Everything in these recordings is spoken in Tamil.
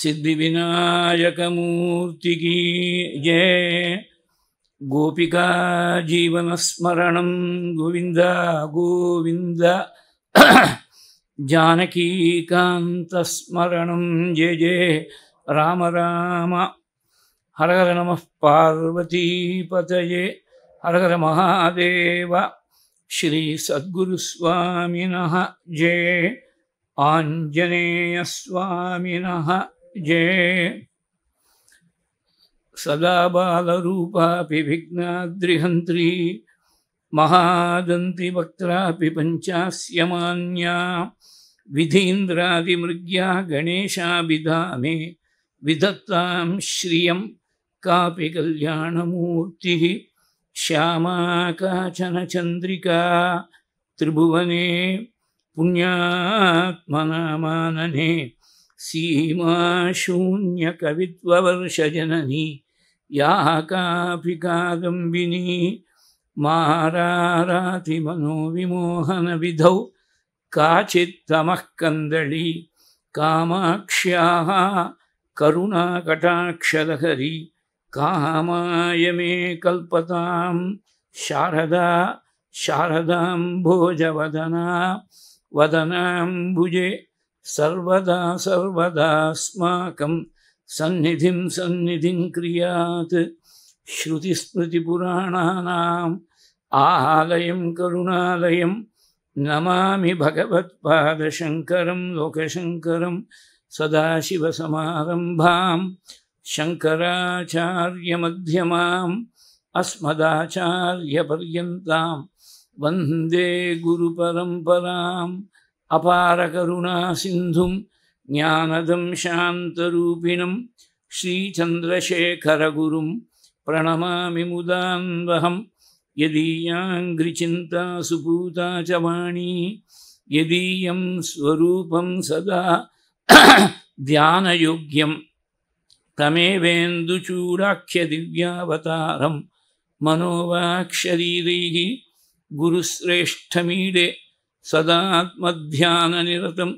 सिद्धि विनायक मूर्ति की जय गोपिका जीवन स्मरण गोविंद गोविंद जानकी स्मरण जय जय राम राम हर हर नम पार्वती पतये हर हर महादेव श्री सद्गुस्वामीन जय आञ्जनेयस्वामिनः ये सदा बालरूपापि विघ्नाद्रिहन्त्री महादन्तिवक्त्रापि पञ्चास्यमान्या विधीन्द्रादिमृग्या गणेशाभिधाने विधत्तां श्रियं कापि कल्याणमूर्तिः श्यामा काचन चन्द्रिका त्रिभुवने पुण्यात्मनामानने सीमाशून्यकवित्ववर्षजननी या कापि कादम्बिनी मारारातिमनोविमोहनविधौ काचित्तमककंदली कामाक्ष्याः करुणाकटाक्षलहरी कामायमे कल्पतां शारदा शारदाम्भोजवदना वदनां सर्वदा सर्वदास्माकं सन्निधिं सन्निधिं क्रियात् श्रुतिस्मृतिपुराणानाम् आलयं करुणालयं नमामि भगवत्पादशङ्करं लोकशङ्करं सदाशिवसमारम्भां शङ्कराचार्यमध्यमाम् अस्मदाचार्यपर्यन्तां वन्दे गुरुपरम्पराम् अपारकरुणासिन्धुं ज्ञानदं शान्तरूपिणं श्रीचन्द्रशेखरगुरुं प्रणमामि मुदान्वहं यदीयाङ्घ्रिचिन्ता सुपूता च वाणी यदीयं स्वरूपं सदा ध्यानयोग्यं तमेवेन्दुचूडाख्यदिव्यावतारं मनोवाक्षरीरैः गुरुश्रेष्ठमीडे सदात्मध्यान सदात्मध्याननिरतं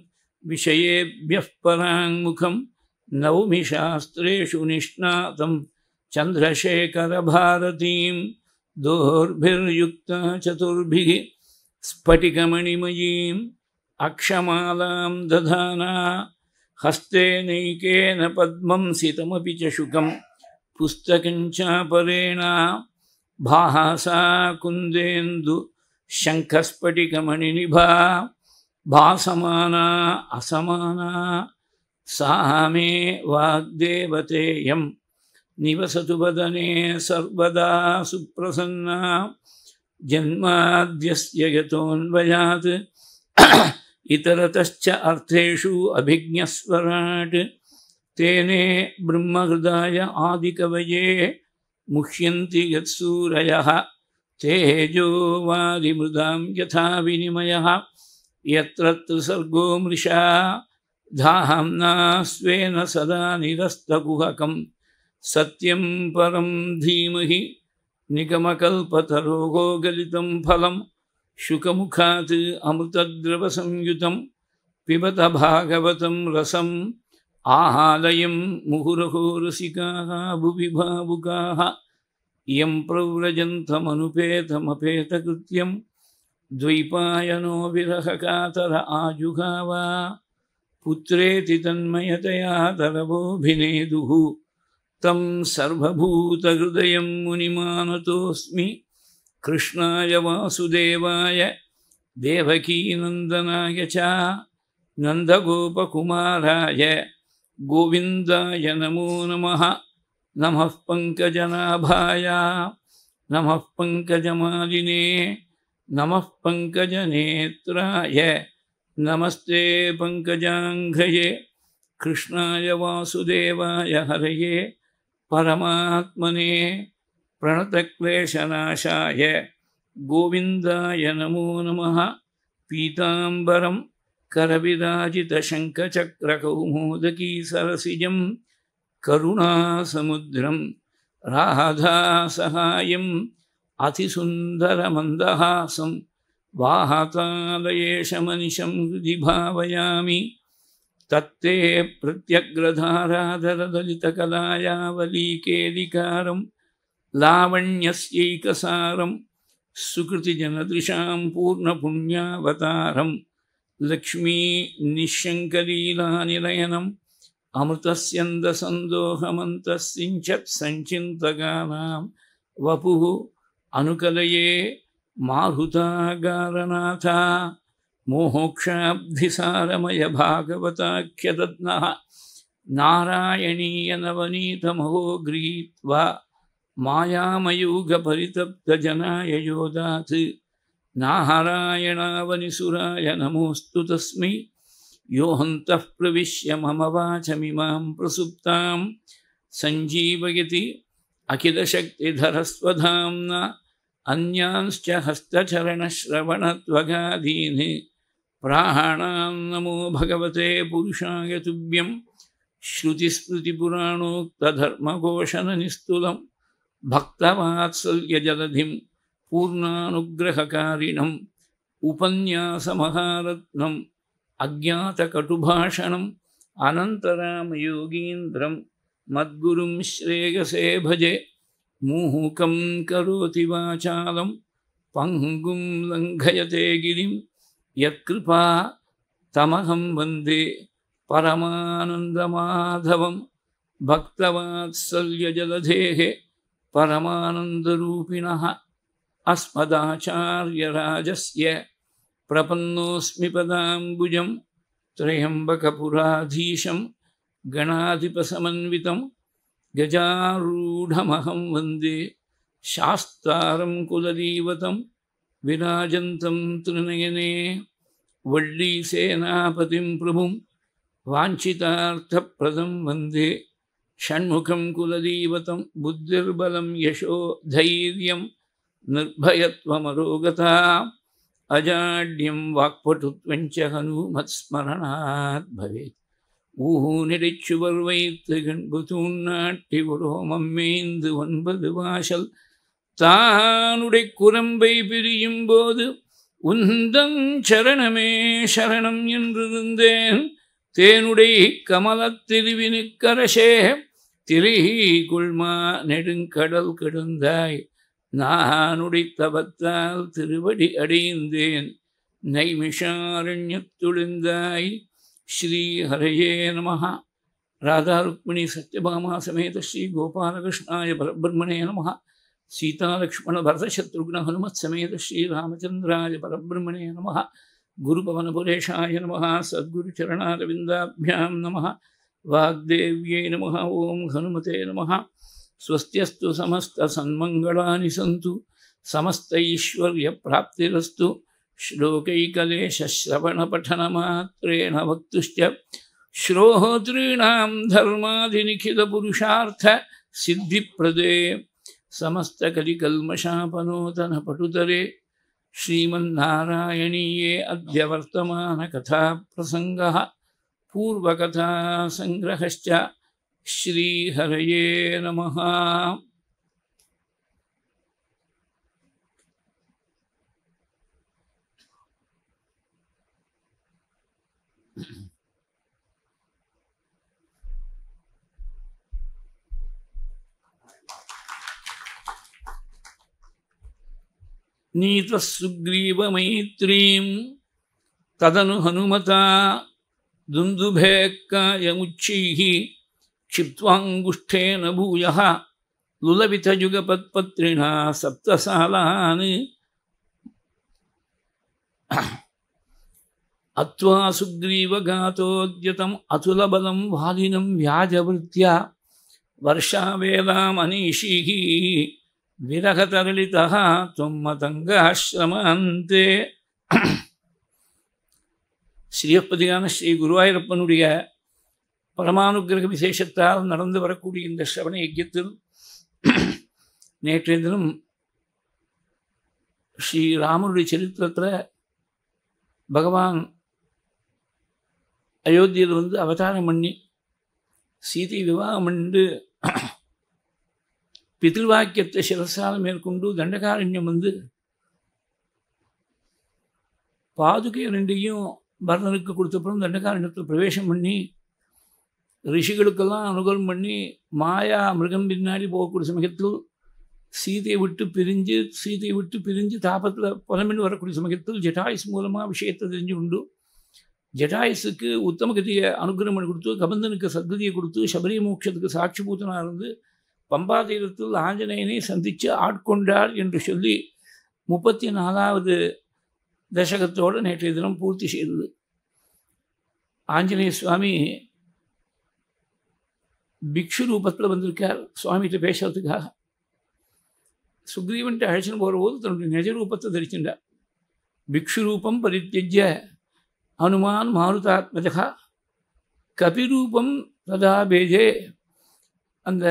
विषयेभ्यः पराङ्मुखं नौमि शास्त्रु निष्णातं चंद्रशेखर दोर्भिर्युक्ता चतुर्भिः स्फटिकमणिमयीम् अक्षमालां दधाना हस्तेनैकेन पद्मं सितमपि च शुकं पुस्तकञ्चापरेणा भासा कुन्देन्दु शङ्खस्फटिकमणिनिभा भासमाना असमाना सा मे वाग्देवतेयं निवसतु वदने सर्वदा सुप्रसन्ना जन्माद्यस्य यतोऽन्वयात् इतरतश्च अर्थेषु अभिज्ञस्वराट् तेने ब्रह्महृदाय आदिकवये मुह्यन्ति यत्सूरयः चेहेजोवादिमृदां यथा विनिमयः यत्र त्रिसर्गो मृषा धाम्ना स्वेन सदा निरस्तगुहकं सत्यं परं धीमहि निगमकल्पतरोगो गलितं फलं शुकमुखात् अमृतद्रवसंयुतं पिबत भागवतं रसम् आहालयं मुहुरहो भुवि भावुकाः इं इयं प्रव्रजन्थमनुपेतमपेतकृत्यं विरह कातर आजुघाव पुत्रेति तन्मयतया तरवोऽभिनेदुः तं सर्वभूतहृदयं मुनिमानतोऽस्मि कृष्णाय वासुदेवाय देवकीनन्दनाय च नन्दगोपकुमाराय गोविन्दाय नमो नमः नम पङ्कजनाभाया नम पङ्कजमालिने नम पङ्कजनेत्राय नमस्ते पङ्कजाङ्घ्रये कृष्णाय वासुदेवाय हरये परमात्मने प्रणतक्लेशनाशा गोविंदय नमो नम पीतांबरम करविराजितशङ्खचक्रकौमोदकी सरसिजम् करुणासमुद्रं राधासहायम् अतिसुन्दरमन्दहासं वाहतालयेशमनिशं हृदय भावयामि तत्ते के लावण्यस्यैकसारं सुकृतिजनदृशां पूर्णपुण्यावतारं लक्ष्मीनिःशङ्कलीलानिलयनं అమృతస్యందసందోహమంతశ్చించత్సంచింతగానాం వపు అనుకలయే మారుతాగారనాథ మోహోక్షాబ్ధిసారమయ భాగవతాఖ్యదత్న నారాయణీయనవనీతమహో గృహీత్వా మాయామయూగపరితప్తజనాయ యోదాత్ నారాయణావనిసురాయ నమోऽस्तु तस्मै यो हंत प्रवेश मम वाचमिमां प्रसुप्ता सञ्जीवयति अखिलशक्तिधरस्वधाम्ना अन्यांश्च हस्तचरणश्रवणत्वगाधीन् प्राणां नमो भगवते पुरुषाय तुभ्यं श्रुतिस्मृतिपुराणोक्तधर्मघोषणनिस्तुलं भक्तवात्सल्यजलधिं पूर्णानुग्रहकारिणम् उपन्यासमहारत्नम् अज्ञातकटुभाषणम् अनन्तरामयोगीन्द्रं मद्गुरुं श्रेयसे भजे मूहुकं करोति वाचालं पङ्गुं लङ्घयते गिरिं यत्कृपा तमहं वन्दे परमानन्दमाधवं भक्तवात्सल्यजलधेः परमानन्दरूपिणः अस्मदाचार्यराजस्य प्रपन्नोऽस्मि पदाम्बुजं त्र्यम्बकपुराधीशं गणाधिपसमन्वितं गजारूढमहं वन्दे शास्तारं कुलदीवतं विराजन्तं त्रिनयने वल्लीसेनापतिं प्रभुं वाञ्छितार्थप्रदं वन्दे षण्मुखं कुलदीवतं बुद्धिर्बलं यशो धैर्यं निर्भयत्वमरोगता अजाड्यं वाक्पटुत्वञ्च हनुमत्स्मरणात् भवेत् ஊனிடைச்சுவர் வைத்து கண்புதூன் நாட்டி உரோமம் மேய்ந்து ஒன்பது வாசல் தானுடைய குரம்பை பிரியும் போது உந்தம் சரணமே சரணம் என்றிருந்தேன் தேனுடைய தேனுடை கமலத்திருவினுக்கரசே குள்மா நெடுங்கடல் கிடந்தாய் நானுடி தவத்தால் திருவடி அடைந்தேன் நைமிஷாரண்யத்துளிந்தாய் ஸ்ரீஹரையே நமஹா ராதா ருக்மிணி சத்யபாமா சமேத ஸ்ரீ கோபாலகிருஷ்ணாய பரபிரம்மணே நமஹா சீதாலக்ஷ்மண பரதசத்ருக்ன ஹனுமத் சமேத ஸ்ரீ ராமச்சந்திராய பரபிரம்மணே நமஹா गुरुपवनपुरेशाय नमः सद्गुरुचरणारविन्दाभ्यां नमः वाग्देव्यै नमः ॐ हनुमते नमः ಸ್ವಸ್ತು ಸಮಸ್ತನ್ಮಂಗಿ ಸಂತ ಸಮೈಶ್ರಾಪ್ತಿರಸ್ತು ಶ್ಲೋಕೈಕೇಶ ಪಠನಮತ್ರೇಣ ವಕ್ತೋ ತ್ರೀಣ್ಣಖಿತಷಾಪ್ರದೇ ಸಮಿ ಕಲ್ಮಷಾಪನೂತನ ಪಟುತರೆ ಶ್ರೀಮನ್ನಾರಾಯಣೀಯ ಅಧ್ಯವರ್ತಮಾಂಗ ಪೂರ್ವಕಥ್ರಹ श्रीहरये नमः नीतसुग्रीवमैत्रीम् तदनु हनुमता दुन्दुभेक्कायमुच्चैः क्षिप्त्वाङ्गुष्ठेन भूयः लुलवितयुगपत्पत्रिणा सप्तसालान् अत्वा सुग्रीवगातोद्यतम् अतुलबलं वालिनं व्याजवृत्या वर्षावेदामनीषीः विरहतरलितः त्वं मतङ्गाश्रमान्ते श्रीयपदिगान श्री गुरुवायूरप्पनुடைய பரமானுகிரக விசேஷத்தால் நடந்து வரக்கூடிய இந்த சவண யஜ்யத்தில் நேற்றைய தினம் ஸ்ரீராமனுடைய சரித்திரத்தில் பகவான் அயோத்தியில் வந்து அவதாரம் பண்ணி சீதை விவாகம் பண்ணிட்டு பிதிர்வாக்கியத்தை சிரசாலம் மேற்கொண்டு தண்டகாரண்யம் வந்து பாதுகை ரெண்டையும் பரதனுக்கு கொடுத்தப்புறம் தண்டகாரண்யத்தில் பிரவேசம் பண்ணி ரிஷிகளுக்கெல்லாம் அனுகூலம் பண்ணி மாயா மிருகம் பின்னாடி போகக்கூடிய சமயத்தில் சீதையை விட்டு பிரிஞ்சு சீதையை விட்டு பிரிஞ்சு தாபத்தில் புலமின்னு வரக்கூடிய சமயத்தில் ஜெடாயிஸ் மூலமாக விஷயத்தை தெரிஞ்சு உண்டு உத்தம உத்தமகதியை அனுகிரகம் பண்ணி கொடுத்து கபந்தனுக்கு சத்கதியை கொடுத்து சபரி மோட்சத்துக்கு சாட்சி பூத்தனாக இருந்து பம்பா தீரத்தில் ஆஞ்சநேயனை சந்தித்து ஆட்கொண்டார் என்று சொல்லி முப்பத்தி நாலாவது தசகத்தோடு நேற்றைய தினம் பூர்த்தி செய்தது ஆஞ்சநேய சுவாமி பிக்ஷு ரூபத்தில் வந்திருக்கார் சுவாமிகிட்ட பேசுறதுக்காக சுக்ரீவன்ட்டு அழைச்சின்னு போது தன்னுடைய நிஜ ரூபத்தை தரிச்சுட்டார் பிக்ஷு ரூபம் பரித்தஜ அனுமான் மாருதாத்மஜகா கபிரூபம் ததா பேஜே அந்த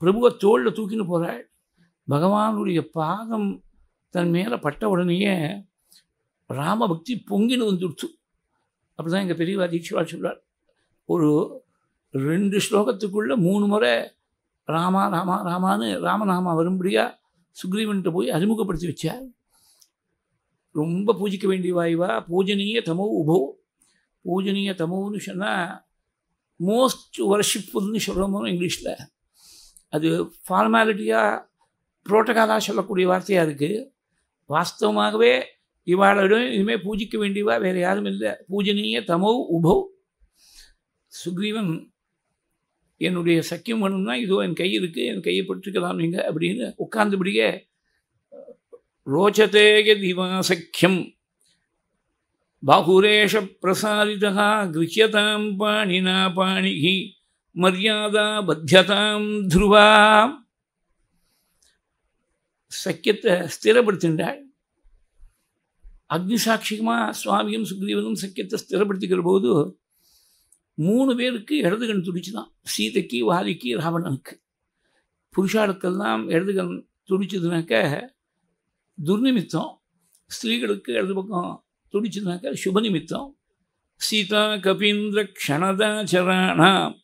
பிரபுவை தோளில் தூக்கின்னு போகிறாள் பகவானுடைய பாகம் தன் மேலே பட்ட உடனேயே ராமபக்தி பொங்கின்னு வந்துடுச்சு அப்படி தான் எங்கள் பெரியவா தீட்சிவாள் சொல்கிறார் ஒரு ரெண்டு ஸ்லோகத்துக்குள்ளே மூணு முறை ராமா ராமா ராமான்னு ராமநாமா வரும்படியா சுக்ரீவன்ட்டு போய் அறிமுகப்படுத்தி வச்சார் ரொம்ப பூஜிக்க வேண்டிய வாய்வா பூஜனீய தமோ உபோ பூஜனீய தமோன்னு சொன்னால் மோஸ்ட் வர்ஷிப்புன்னு சொல்கிறோமோ இங்கிலீஷில் அது ஃபார்மாலிட்டியாக புரோட்டோகாலாக சொல்லக்கூடிய வார்த்தையாக இருக்குது வாஸ்தவமாகவே இவாளிடம் இனிமேல் பூஜிக்க வேண்டியவா வேறு யாரும் இல்லை பூஜனீய தமோ உபோ சுக்ரீவன் என்னுடைய சக்கியம் வேணும்னா இதோ என் கை இருக்குது என் கையை பட்டுக்கலாம் நீங்கள் அப்படின்னு உட்கார்ந்துபடியே திவா சக்கியம் பாகுரேஷ பிரசாரிதா கிருஹியதாம் பாணினா பாணிகி மரியாதா பத்தியதாம் துருவா சக்கியத்தை ஸ்திரப்படுத்தின்றாள் சாட்சிகமாக சுவாமியும் சுக்ரீவனும் சக்கியத்தை ஸ்திரப்படுத்திக்கிற போது மூணு பேருக்கு இடது கண் துடிச்சு தான் சீதைக்கு வாலிக்கு ராவணனுக்கு புருஷாளுக்கெல்லாம் இடது கண் துடிச்சதுனாக்க துர்நிமித்தம் ஸ்திரீகளுக்கு இடது பக்கம் துடிச்சதுனாக்க சுபநிமித்தம் சீதா கபீந்திர க்ஷணதாச்சராணாம்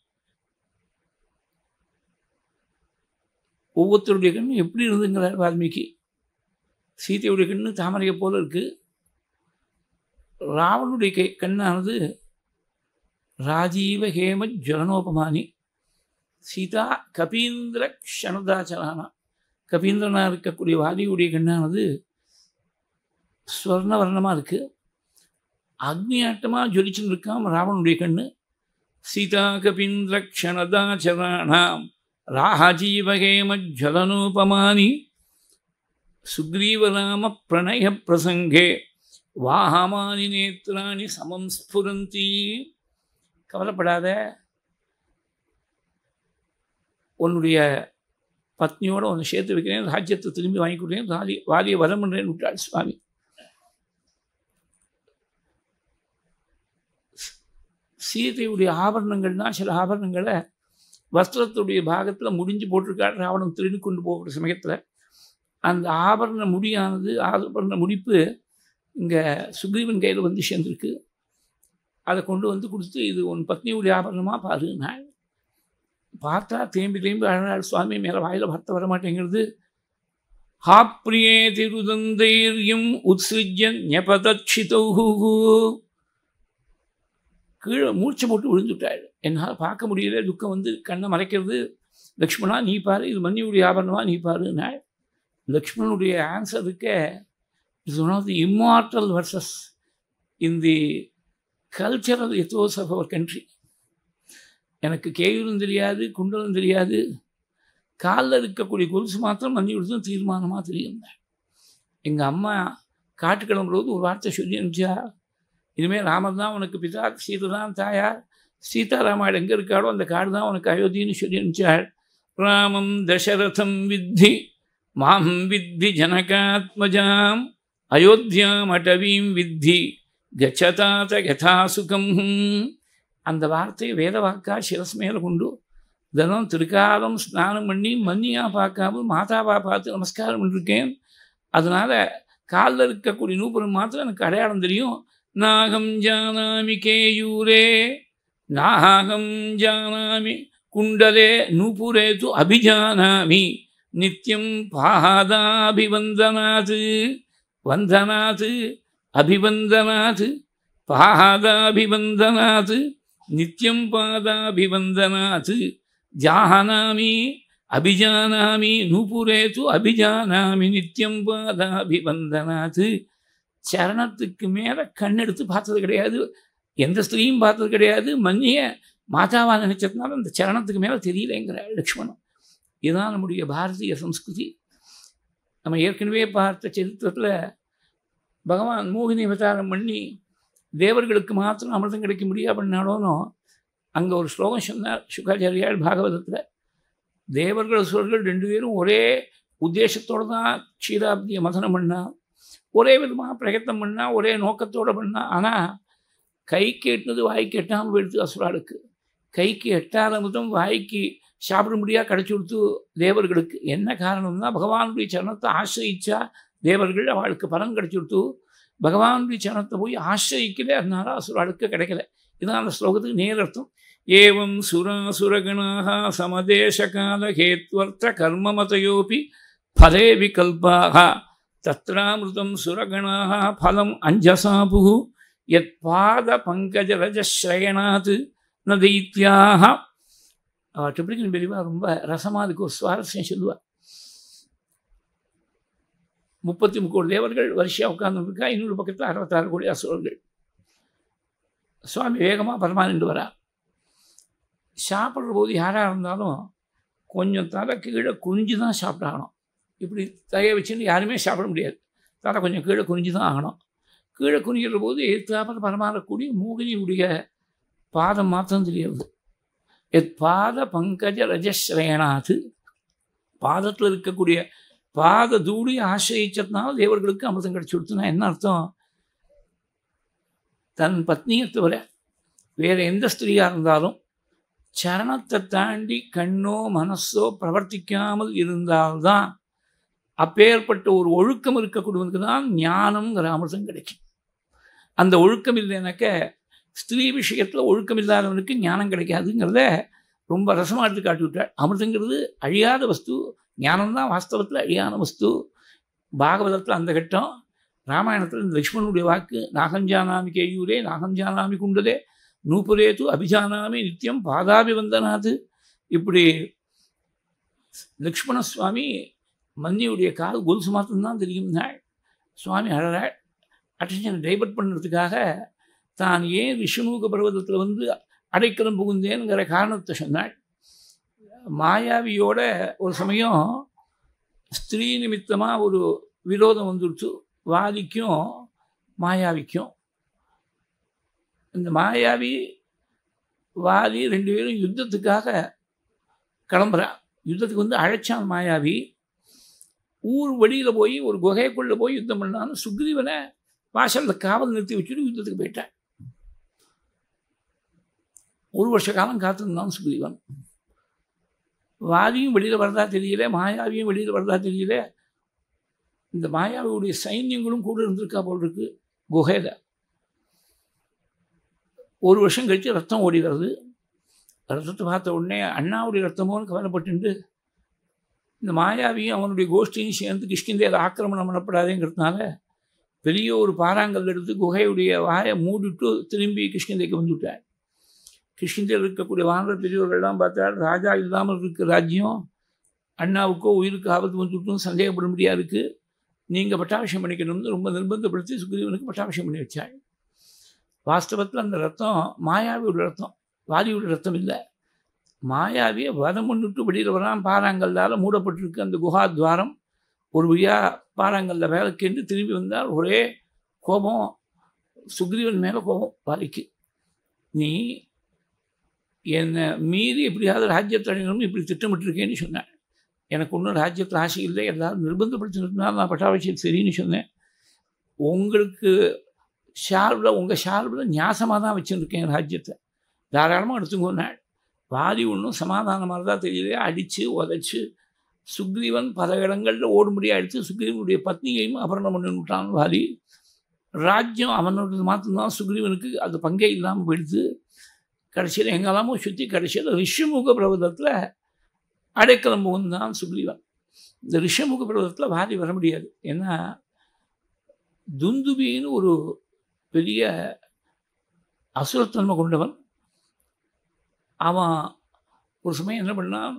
ஒவ்வொருத்தருடைய கண் எப்படி இருந்துங்கிறார் வால்மீகி சீதையுடைய கண்ணு தாமரையை போல இருக்குது ராவனுடைய கை கண்ணானது ராஜீவ ஹேம ஜனோபமானி சீதா கபீந்திர க்ஷணதாச்சலானா கபீந்திரனாக இருக்கக்கூடிய வாலியுடைய கண்ணானது ஸ்வர்ண வர்ணமாக இருக்குது அக்னியாட்டமாக ஜொலிச்சுன்னு இருக்காம் ராவனுடைய கண்ணு சீதா கபீந்திர க்ஷணதாச்சலானாம் ராஜீவகேம ஜலனோபமானி சுக்ரீவராம பிரணய பிரசங்கே வாஹமானி நேத்ராணி சமம் ஸ்புரந்தி கவலைப்படாத உன்னுடைய பத்னியோடு ஒன்று சேர்த்து வைக்கிறேன் ராஜ்யத்தை திரும்பி வாங்கி கொடுக்கிறேன் வாலி வாலியை வரம் பண்ணுறேன் விட்டாள் சுவாமி சீதையுடைய ஆபரணங்கள்னால் சில ஆபரணங்களை வஸ்திரத்துடைய பாகத்தில் முடிஞ்சு போட்டிருக்காரு ராவணம் திருடி கொண்டு போகிற சமயத்தில் அந்த ஆபரண முடியானது ஆபரண முடிப்பு இங்கே சுக்ரீவன் கையில் வந்து சேர்ந்துருக்கு அதை கொண்டு வந்து கொடுத்து இது உன் பத்னியுடைய ஆபரணமாக பாருனாள் பார்த்தா தேம்பி தேம்பி அழகாள் சுவாமி மேலே வாயில் பார்த்த வர மாட்டேங்கிறது ஹாப்ரியே திருதந்தைரியம் உத்சிஜ ஞபதட்சிதௌ கீழே மூச்சை போட்டு விழுந்துட்டாள் என்னால் பார்க்க முடியல துக்கம் வந்து கண்ணை மறைக்கிறது லக்ஷ்மணா நீ பாரு இது மன்னியுடைய ஆபரணமாக நீ பாருனாள் லக்ஷ்மணனுடைய ஆன்சர் இருக்க is one of the immortal verses in the cultural ethos of our country எனக்கு கேயூரும் தெரியாது குண்டலும் தெரியாது காலில் இருக்கக்கூடிய கொலுசு மாத்திரம் மண்ணி விடுதும் தீர்மானமாக தெரியுங்க எங்கள் அம்மா காட்டுக்கிளம்பும்போது ஒரு வார்த்தை சொல்லி அனுப்பிச்சா இனிமேல் ராமர் தான் உனக்கு பிதா சீதை தான் தாயார் சீதாராமாயணம் எங்கே இருக்காளோ அந்த காடு தான் உனக்கு அயோத்தின்னு சொல்லி அனுப்பிச்சாள் ராமம் தசரதம் வித்தி மாம் வித்தி ஜனகாத்மஜாம் அயோத்தியாம் அடவீம் வித்தி கச்சதாத யதாசுகம் அந்த வார்த்தையை வேத வாக்கா சிரஸ் மேலே கொண்டு தினம் திருக்காலம் ஸ்நானம் பண்ணி மன்னியாக பார்க்காம மாதாவா பார்த்து நமஸ்காரம் பண்ணிருக்கேன் அதனால் காலில் இருக்கக்கூடிய நூபுரம் மாத்திரம் எனக்கு அடையாளம் தெரியும் நாகம் ஜானாமி கேயூரே நாகம் ஜானாமி குண்டலே நூபுரே து அபிஜானாமி நித்தியம் பாதாபிவந்தனாது வந்தனாது அபிவந்தனாத் பாதாபிவந்தனாத் நித்தியம் பாதாபிவந்தனாத் ஜாஹனாமி அபிஜானாமி நூபுரேது அபிஜானாமி நித்தியம் பாதாபிவந்தனாத் சரணத்துக்கு மேலே கண்ணெடுத்து பார்த்தது கிடையாது எந்த ஸ்திரீயும் பார்த்தது கிடையாது மன்னிய மாதாவா நினைச்சதுனால அந்த சரணத்துக்கு மேலே தெரியலங்கிற லக்ஷ்மணன் இதுதான் நம்முடைய பாரதிய சம்ஸ்கிருதி நம்ம ஏற்கனவே பார்த்த சரித்திரத்தில் பகவான் மோகினி விசாரம் பண்ணி தேவர்களுக்கு மாத்திரம் அமிர்தம் கிடைக்க முடியா பண்ணாலும் அங்கே ஒரு ஸ்லோகம் சொன்னார் சுக்காச்சாரியால் பாகவதத்தில் தேவர்கள் சுவர்கள் ரெண்டு பேரும் ஒரே உத்தேசத்தோடு தான் க்ஷீராப்தியை மதனம் பண்ணால் ஒரே விதமாக பிரயத்தனம் பண்ணால் ஒரே நோக்கத்தோடு பண்ணால் ஆனால் கைக்கு எட்டினது வாய்க்கு எட்டாமல் போயிடுது அசுராளுக்கு கைக்கு எட்டாத மட்டும் வாய்க்கு சாப்பிட முடியாது கிடச்சி கொடுத்து தேவர்களுக்கு என்ன காரணம்னா பகவானுடைய சரணத்தை ஆசிரிச்சா தேவர்கள் அவளுக்கு பலன் கிடைச்சுட்டு பகவானுடைய சரணத்தை போய் ஆசிரியக்கல அதனால அசுராளுக்கு கிடைக்கல இதுதான் அந்த ஸ்லோகத்துக்கு நேரர்த்தம் ஏவம் சுராசுரகணாக சமதேசகால ஹேத்வர்த்த கர்மமதையோபி ஃபலே விகல்பாக தத்ராமிருதம் சுரகணாக ஃபலம் அஞ்சசாபு எத் பாத பங்கஜ பங்கஜரஜஸ்ரயணாத் ந தைத்தியாக ட்ரிபிளிகன் பெரியவா ரொம்ப ரசமாக அதுக்கு ஒரு சுவாரஸ்யம் சொல்லுவாள் முப்பத்தி முக்கோடி தேவர்கள் வரிசையாக உட்கார்ந்துருக்கா இன்னொரு பக்கத்தில் அறுபத்தாறு கோடி அசுரர்கள் சுவாமி வேகமாக பரமானண்டு வரா சாப்பிட்ற போது யாராக இருந்தாலும் கொஞ்சம் தலை கீழே குறிஞ்சு தான் சாப்பிடணும் இப்படி தகைய வச்சுன்னு யாருமே சாப்பிட முடியாது தலை கொஞ்சம் கீழே குறிஞ்சு தான் ஆகணும் கீழே குனிகிற போது எத்தாமல் பரமாறக்கூடிய மூகினியுடைய பாதம் மாத்திரம் தெரியாது எத் பாத பங்கஜ ரஜஸ்ரேனாது பாதத்தில் இருக்கக்கூடிய பாக தூடி ஆசிரியச்சதுனால தேவர்களுக்கு அமிர்தம் கிடைச்சி கொடுத்துனா என்ன அர்த்தம் தன் பத்னியை தவிர வேறு எந்த ஸ்திரீயாக இருந்தாலும் சரணத்தை தாண்டி கண்ணோ மனசோ பிரவர்த்திக்காமல் இருந்தால்தான் அப்பேற்பட்ட ஒரு ஒழுக்கம் இருக்கக்கூடியவனுக்கு தான் ஞானம்ங்கிற அமிர்தம் கிடைக்கும் அந்த ஒழுக்கம் இல்லைனாக்க ஸ்திரீ விஷயத்தில் ஒழுக்கம் இல்லாதவனுக்கு ஞானம் கிடைக்காதுங்கிறத ரொம்ப ரசமாக எடுத்து காட்டி விட்டார் அமிர்தங்கிறது அழியாத வஸ்து ஞானம் தான் வாஸ்தவத்தில் அழியான வஸ்து பாகவதத்தில் அந்த கட்டம் ராமாயணத்தில் இந்த லக்ஷ்மணனுடைய வாக்கு நாகஞ்சானாமி கேயூரே நாகஞ்சானாமி குண்டலே நூபுரேது அபிஜானாமி நித்தியம் பாதாபி வந்தனாது இப்படி லக்ஷ்மண சுவாமி மன்னியுடைய கால் கொலுசு மாத்திரம்தான் தெரியும் நாள் சுவாமி அழகாள் அட்டன்ஷன் டைவர்ட் பண்ணுறதுக்காக தான் ஏன் விஷ்ணுமுக பர்வதத்தில் வந்து அடைக்கலம் புகுந்தேனுங்கிற காரணத்தை சொன்னாள் மாயாவியோட ஒரு சமயம் ஸ்திரீ நிமித்தமாக ஒரு விரோதம் வந்துடுச்சு வாதிக்கும் மாயாவிக்கும் இந்த மாயாவி வாதி ரெண்டு பேரும் யுத்தத்துக்காக கிளம்புறான் யுத்தத்துக்கு வந்து அழைச்சான் மாயாவி ஊர் வழியில் போய் ஒரு குகைக்குள்ளே போய் யுத்தம் பண்ணான்னு சுக்ரீவனை வாசலில் காவல் நிறுத்தி வச்சுட்டு யுத்தத்துக்கு போயிட்டேன் ஒரு வருஷ காலம் காத்திருந்தான் சுக்ரீவன் வாதியும் வெளியில் வரதா தெரியல மாயாவியும் வெளியில் வரதா தெரியல இந்த மாயாவியுடைய சைன்யங்களும் கூட இருந்திருக்கா போல் இருக்கு குகையில் ஒரு வருஷம் கழித்து ரத்தம் ஓடி ரத்தத்தை பார்த்த உடனே அண்ணாவுடைய ரத்தமோன்னு கவலைப்பட்டு இந்த மாயாவியும் அவனுடைய கோஷ்டியும் சேர்ந்து அதை ஆக்கிரமணம் பண்ணப்படாதேங்கிறதுனால பெரிய ஒரு பாறாங்கல் எடுத்து குகையுடைய வாயை மூடிட்டு திரும்பி கிஷ்கிந்தைக்கு வந்துவிட்டாள் கிருஷ்ணத்தில் இருக்கக்கூடிய வானர பெரியவர்கள்லாம் பார்த்தா ராஜா இல்லாமல் இருக்க ராஜ்யம் அண்ணாவுக்கோ உயிருக்கு ஆபத்து வந்துவிட்டும் சந்தேகப்படும்படியாக இருக்குது நீங்கள் பட்டாபிஷம் பண்ணிக்கணும்னு ரொம்ப நிர்பந்தப்படுத்தி சுக்ரீவனுக்கு பட்டாபிஷம் பண்ணி வச்சாள் வாஸ்தவத்தில் அந்த ரத்தம் மாயாவியோட ரத்தம் வாரியோட ரத்தம் இல்லை மாயாவியை வதம் பண்ணிட்டு வெளியில் வரலாம் பாறாங்கல்லால் மூடப்பட்டிருக்கு அந்த குஹா துவாரம் ஒரு வழியாக பாறாங்கல்ல வேலைக்கேண்டு திரும்பி வந்தால் ஒரே கோபம் சுக்ரீவன் மேலே கோபம் வாரிக்கு நீ என்னை மீறி எப்படியாவது ராஜ்யத்தை இப்படி திட்டமிட்டிருக்கேன்னு சொன்னேன் எனக்கு ஒன்றும் ராஜ்யத்தில் ஆசை இல்லை எல்லாரும் நிர்பந்தப்படுத்தினா நான் பட்டாபிஷேகம் சரின்னு சொன்னேன் உங்களுக்கு சார்பில் உங்கள் சார்பில் ஞாசமாக தான் வச்சுருக்கேன் ராஜ்யத்தை தாராளமாக எடுத்துக்கோனேன் வாதி ஒன்றும் சமாதானமாக தான் தெரியலையே அடித்து உதச்சி சுக்ரீவன் பல இடங்களில் ஓடும்படியாக அடித்து சுக்ரீவனுடைய பத்னியையும் அபரணம் பண்ணி விட்டான் வாதி ராஜ்யம் அவனோட மாத்திரம்தான் சுக்ரீவனுக்கு அது பங்கே இல்லாமல் போயிடுது கடைசியில் எங்கெல்லாமோ சுற்றி கடைசியில் ரிஷிமுக பிரபுதத்தில் அடைக்கலம் புகுந்தான் சுக்ரீவன் இந்த ரிஷமுக பிரபுதத்தில் வாரி வர முடியாது ஏன்னா துந்துபின்னு ஒரு பெரிய அசுரத்தன்மை கொண்டவன் அவன் ஒரு சமயம் என்ன பண்ணான்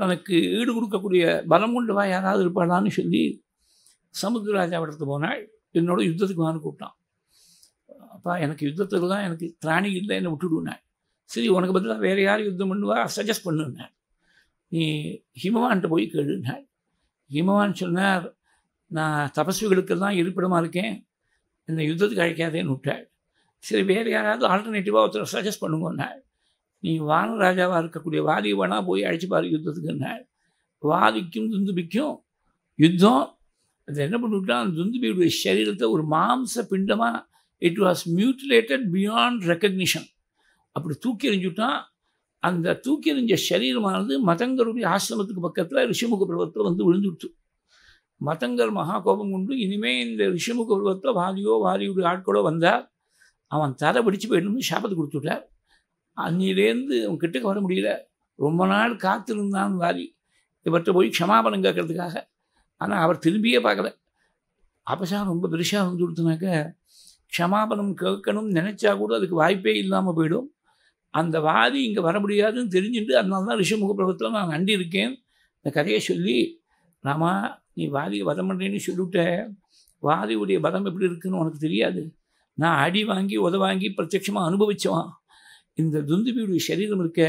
தனக்கு ஈடு கொடுக்கக்கூடிய பலம் கொண்டவா யாராவது இருப்பாளான்னு சொல்லி சமுத்திரராஜா சமுத்திரராஜாவிடத்து போனாள் என்னோட யுத்தத்துக்கு வான்னு கூப்பிட்டான் அப்பா எனக்கு யுத்தத்துக்கு தான் எனக்கு திராணி இல்லை என்னை விட்டுடுவேன் சரி உனக்கு பதிலாக வேறு யார் யுத்தம் பண்ணுவா சஜஸ்ட் பண்ணுனேன் நீ ஹிமவான்கிட்ட போய் கேளுனாள் ஹிமவான் சொன்னார் நான் தபஸ்விகளுக்கெல்லாம் இருப்பிடமாக இருக்கேன் இந்த யுத்தத்துக்கு அழைக்காதேன்னு விட்டாள் சரி வேறு யாராவது ஆல்டர்னேட்டிவாக ஒருத்தர் சஜஸ்ட் பண்ணுங்கன்னாள் நீ வான ராஜாவாக இருக்கக்கூடிய வாதி வேணால் போய் அழைச்சி பாரு யுத்தத்துக்குன்னாள் வாதிக்கும் துந்துபிக்கும் யுத்தம் அது என்ன அந்த துந்துபியுடைய சரீரத்தை ஒரு மாம்ச பிண்டமாக it was mutilated beyond recognition அப்படி தூக்கி எறிஞ்சுட்டா அந்த தூக்கி எறிஞ்ச சரீரமானது மதங்கருடைய ஆசிரமத்துக்கு பக்கத்தில் ரிஷிமுக பருவத்தில் வந்து விழுந்துடுச்சு மதங்கர் மகா கோபம் கொண்டு இனிமே இந்த ரிஷிமுக பருவத்தில் வாதியோ வாரியுடைய ஆட்களோ வந்தால் அவன் தரை பிடிச்சு போயிடணும்னு சாபத்தை கொடுத்துட்டார் அன்னிலேருந்து அவன் கிட்டக்க வர முடியல ரொம்ப நாள் காத்திருந்தான் வாரி இவற்றை போய் க்ஷமாபணம் கேட்கறதுக்காக ஆனால் அவர் திரும்பியே பார்க்கல சார் ரொம்ப பெருசாக வந்து கொடுத்தனாக்க க்ஷமாபணம் கேட்கணும்னு நினச்சா கூட அதுக்கு வாய்ப்பே இல்லாமல் போயிடும் அந்த வாதி இங்கே வர முடியாதுன்னு தெரிஞ்சுட்டு அதனால தான் ரிஷிமுக பிரபத்தில் நான் நன்றி இருக்கேன் இந்த கதையை சொல்லி ராமா நீ வாதியை வதம் பண்ணுறேன்னு சொல்லிவிட்ட வாதியுடைய பதம் எப்படி இருக்குதுன்னு உனக்கு தெரியாது நான் அடி வாங்கி உத வாங்கி பிரத்யட்சமாக அனுபவிச்சவான் இந்த துந்துபியுடைய சரீரம் இருக்க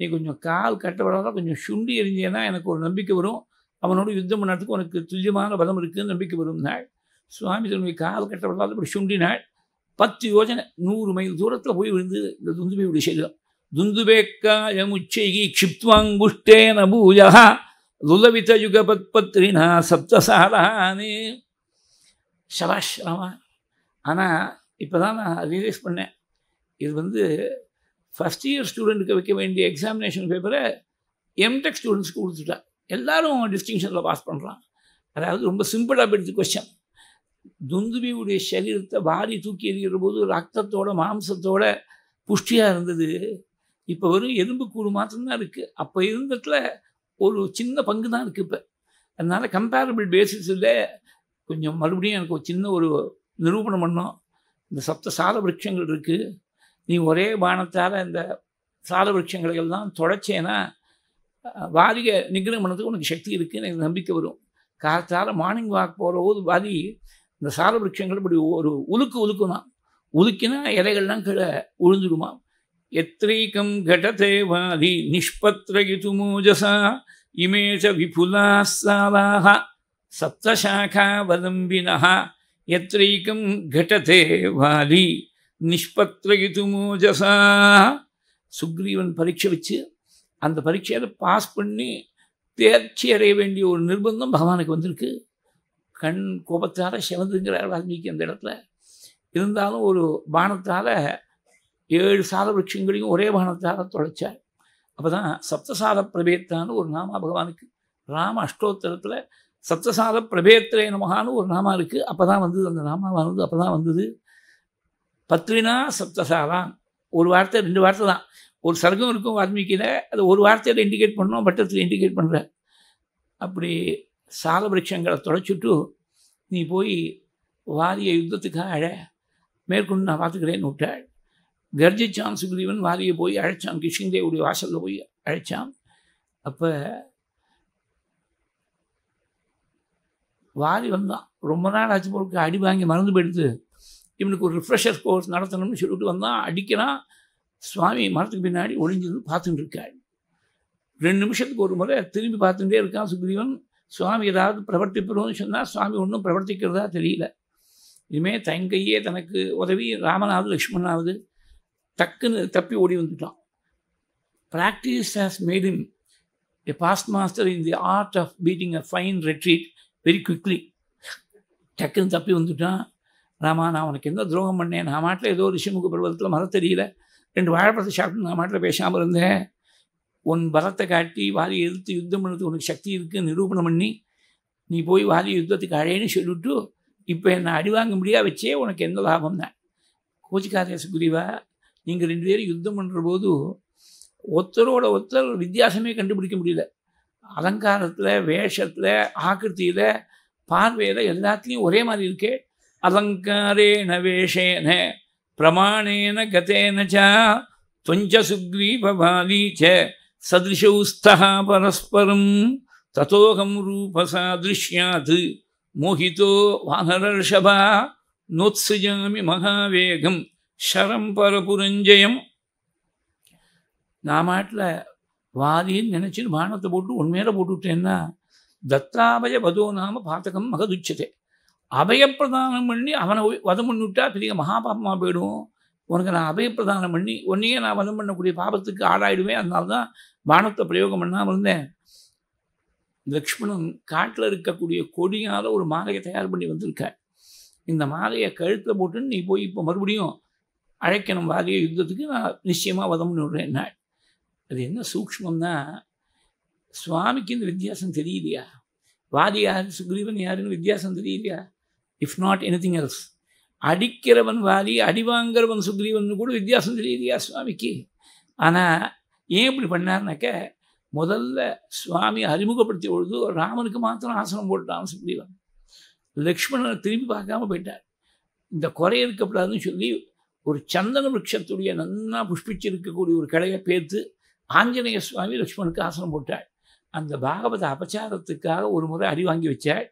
நீ கொஞ்சம் கால் கட்டப்படாத கொஞ்சம் சுண்டி எரிஞ்சேன்னா எனக்கு ஒரு நம்பிக்கை வரும் அவனோட யுத்தம் பண்ணுறதுக்கு உனக்கு துல்லியமான வதம் இருக்குதுன்னு நம்பிக்கை வரும் நாள் சுவாமி தன்னுடைய கால் கட்டப்படாத இப்படி சுண்டினாள் பத்து யோஜனை நூறு மைல் தூரத்தில் போய் விழுந்து இந்த துந்துபையுடைய சரீரம் துந்துபேக்காயமுச்சைகி க்ஷிப்துவாங்குஷ்டேன பூயா பத்ரினா சப்தசாரானே ஷபாஷ் ராமா ஆனால் இப்போ தான் நான் ரியலைஸ் பண்ணேன் இது வந்து ஃபஸ்ட் இயர் ஸ்டூடெண்ட்டுக்கு வைக்க வேண்டிய எக்ஸாமினேஷன் பேப்பரை எம்டெக் ஸ்டூடெண்ட்ஸ்க்கு கொடுத்துட்டா எல்லாரும் டிஸ்டிங்ஷனில் பாஸ் பண்ணுறான் அதாவது ரொம்ப சிம்பிளாக படித்த கொஸ்டின் துந்துபியுடைய சரீரத்தை வாரி தூக்கி எறிகிற போது ரத்தத்தோட மாம்சத்தோட புஷ்டியாக இருந்தது இப்போ வெறும் எறும்பு கூடு மாத்திரம்தான் இருக்குது அப்போ இருந்ததில் ஒரு சின்ன பங்கு தான் இருக்குது இப்போ அதனால் கம்பேரபிள் பேசிஸில் கொஞ்சம் மறுபடியும் எனக்கு ஒரு சின்ன ஒரு நிரூபணம் பண்ணோம் இந்த சப்த சால விருட்சங்கள் இருக்குது நீ ஒரே பானத்தால் இந்த சால விருட்சங்களை எல்லாம் தொடச்சேன்னா வாரிக நிகிரம் பண்ணதுக்கு உனக்கு சக்தி இருக்குதுன்னு எனக்கு நம்பிக்கை வரும் காலத்தால் மார்னிங் வாக் போகிற போது வாரி இந்த சார விரட்சங்கள் இப்படி ஒரு உலுக்கு உலுக்குமா உலுக்கினா இலைகள்லாம் கீழே உழுந்துடுமா எத்ரீகம் கடதேவாதி நிஷ்பத்ரயுது மோஜசா இமேஜ விபுலா சாலாக சப்தசாகாவலம்பினா எத்ரீகம் கடதே வாலி நிஷ்பத்ரயுது மோஜசா சுக்ரீவன் பரீட்சை வச்சு அந்த பரீட்சையில் பாஸ் பண்ணி தேர்ச்சி அடைய வேண்டிய ஒரு நிர்பந்தம் பகவானுக்கு வந்திருக்கு கண் கோபத்தால் செவந்துங்கிறார் வால்மீகி அந்த இடத்துல இருந்தாலும் ஒரு பானத்தால் ஏழு சாத விரட்சங்களையும் ஒரே பானத்தால் தொலைச்சார் அப்போ தான் சப்தசாத பிரபேத்தான்னு ஒரு நாமா பகவானுக்கு ராம அஷ்டோத்தரத்தில் சப்தசாத பிரபேத்திரே நமகான்னு ஒரு நாமா இருக்குது அப்போ தான் வந்தது அந்த வந்தது அப்போ தான் வந்தது பத்ரினா சப்தசாதான் ஒரு வார்த்தை ரெண்டு வார்த்தை தான் ஒரு சர்க்கம் இருக்கும் வால்மீகியில் அது ஒரு வார்த்தையில் இண்டிகேட் பண்ணோம் பட்டத்தில் இண்டிகேட் பண்ணுற அப்படி சால விரட்சங்களை தொலைச்சுட்டு நீ போய் வாரிய யுத்தத்துக்காக அழ மேற்கொண்டு நான் பார்த்துக்கிறேன்னு விட்டாள் கர்ஜிச்சான் சுக்ரீவன் வாரியை போய் அழைச்சான் கிருஷ்ணதேவுடைய வாசலில் போய் அழைச்சான் அப்போ வாரி வந்தான் ரொம்ப நாள் ஆச்சு போருக்கு அடி வாங்கி மறந்து போயிடுது இவனுக்கு ஒரு ரிஃப்ரெஷர் கோர்ஸ் நடத்தணும்னு சொல்லிட்டு வந்தான் அடிக்கிறான் சுவாமி மரத்துக்கு பின்னாடி ஒளிஞ்சது பார்த்துட்டு இருக்காள் ரெண்டு நிமிஷத்துக்கு ஒரு முறை திரும்பி பார்த்துட்டே இருக்கான் சுக்ரீவன் சுவாமி ஏதாவது பிரவர்த்திப்பணும்னு சொன்னால் சுவாமி ஒன்றும் பிரவர்த்திக்கிறதா தெரியல இனிமேல் தங்கையே தனக்கு உதவி ராமனாவது லக்ஷ்மணாவது டக்குன்னு தப்பி ஓடி வந்துட்டான் practice has made him a past master in the art of beating a fine retreat very quickly டக்குன்னு தப்பி வந்துட்டான் ராமா நான் உனக்கு எந்த துரோகம் பண்ணேன் நான் மாட்டில் ஏதோ ரிஷிமுக பருவத்தில் மர தெரியல ரெண்டு வாழைப்பழத்தை சாப்பிட்டு நான் மாட்டில் பேசாமல் இருந்தேன் உன் பலத்தை காட்டி வாலி எதிர்த்து யுத்தம் பண்ணுறது உனக்கு சக்தி இருக்குன்னு நிரூபணம் பண்ணி நீ போய் வாலி யுத்தத்துக்கு அழைன்னு சொல்லிவிட்டு இப்போ என்னை அடி வாங்க முடியா வச்சே உனக்கு எந்த லாபம் தான் கோச்சிக்காரே சுக்ரீவா நீங்கள் ரெண்டு பேரும் யுத்தம் பண்ணுற போது ஒருத்தரோட ஒருத்தர் வித்தியாசமே கண்டுபிடிக்க முடியல அலங்காரத்தில் வேஷத்தில் ஆக்கிருத்தியில் பார்வையில் எல்லாத்துலேயும் ஒரே மாதிரி இருக்கே அலங்காரேண வேஷேன பிரமாணேன கதேனச்சா துவஞ்ச சுக்ரீபாலீச்ச சதிருஷௌஸ்தா பரஸ்பரம் ததோகம் ரூபசாதிருஷ்யாது மோகிதோ வானரஷபா நோத்ஸுஜாமி மகாவேகம் ஷரம் பரபுரஞ்சயம் நான் மாட்டில் வாதின்னு நினச்சி பானத்தை போட்டு உண்மையில போட்டுவிட்டேன்னா தத்தாபய பதோ நாம பாத்தகம் மகதுச்சதே அபயப்பிரதானம் பண்ணி அவனை வதம் பண்ணிவிட்டா பெரிய மகாபாபமாக போயிடும் உனக்கு நான் அபயப்பிரதானம் பண்ணி உன்னையே நான் வலம் பண்ணக்கூடிய பாபத்துக்கு ஆளாயிடுவேன் அதனால்தான் தான் பானத்தை பிரயோகம் பண்ணாமல் இருந்தேன் லக்ஷ்மணன் காட்டில் இருக்கக்கூடிய கொடியால் ஒரு மாலையை தயார் பண்ணி வந்திருக்க இந்த மாலையை கழுத்தில் போட்டுன்னு நீ போய் இப்போ மறுபடியும் அழைக்கணும் வாரிய யுத்தத்துக்கு நான் நிச்சயமாக வதம்னு விடுறேன் என்ன அது என்ன சூக்மம்னா சுவாமிக்கு இந்த வித்தியாசம் தெரியலையா வாதி யார் சுக்ரீவன் யாருன்னு வித்தியாசம் தெரியலையா if not anything else அடிக்கிறவன் வாலி அடி வாங்குறவன் சுக்ரீவன் கூட வித்தியாசம் தெரியலையா சுவாமிக்கு ஆனால் ஏன் இப்படி பண்ணார்னாக்க முதல்ல சுவாமி அறிமுகப்படுத்திய பொழுது ராமனுக்கு மாத்திரம் ஆசனம் போட்டான் சுக்ரீவன் லக்ஷ்மணனை திரும்பி பார்க்காம போயிட்டார் இந்த குறை இருக்கக்கூடாதுன்னு சொல்லி ஒரு சந்தன விரட்சத்துடைய நன்னா புஷ்பிச்சிருக்கக்கூடிய ஒரு கலையை பேர்த்து ஆஞ்சநேய சுவாமி லக்ஷ்மனுக்கு ஆசனம் போட்டாள் அந்த பாகவத அபச்சாரத்துக்காக ஒரு முறை அடி வாங்கி வச்சாள்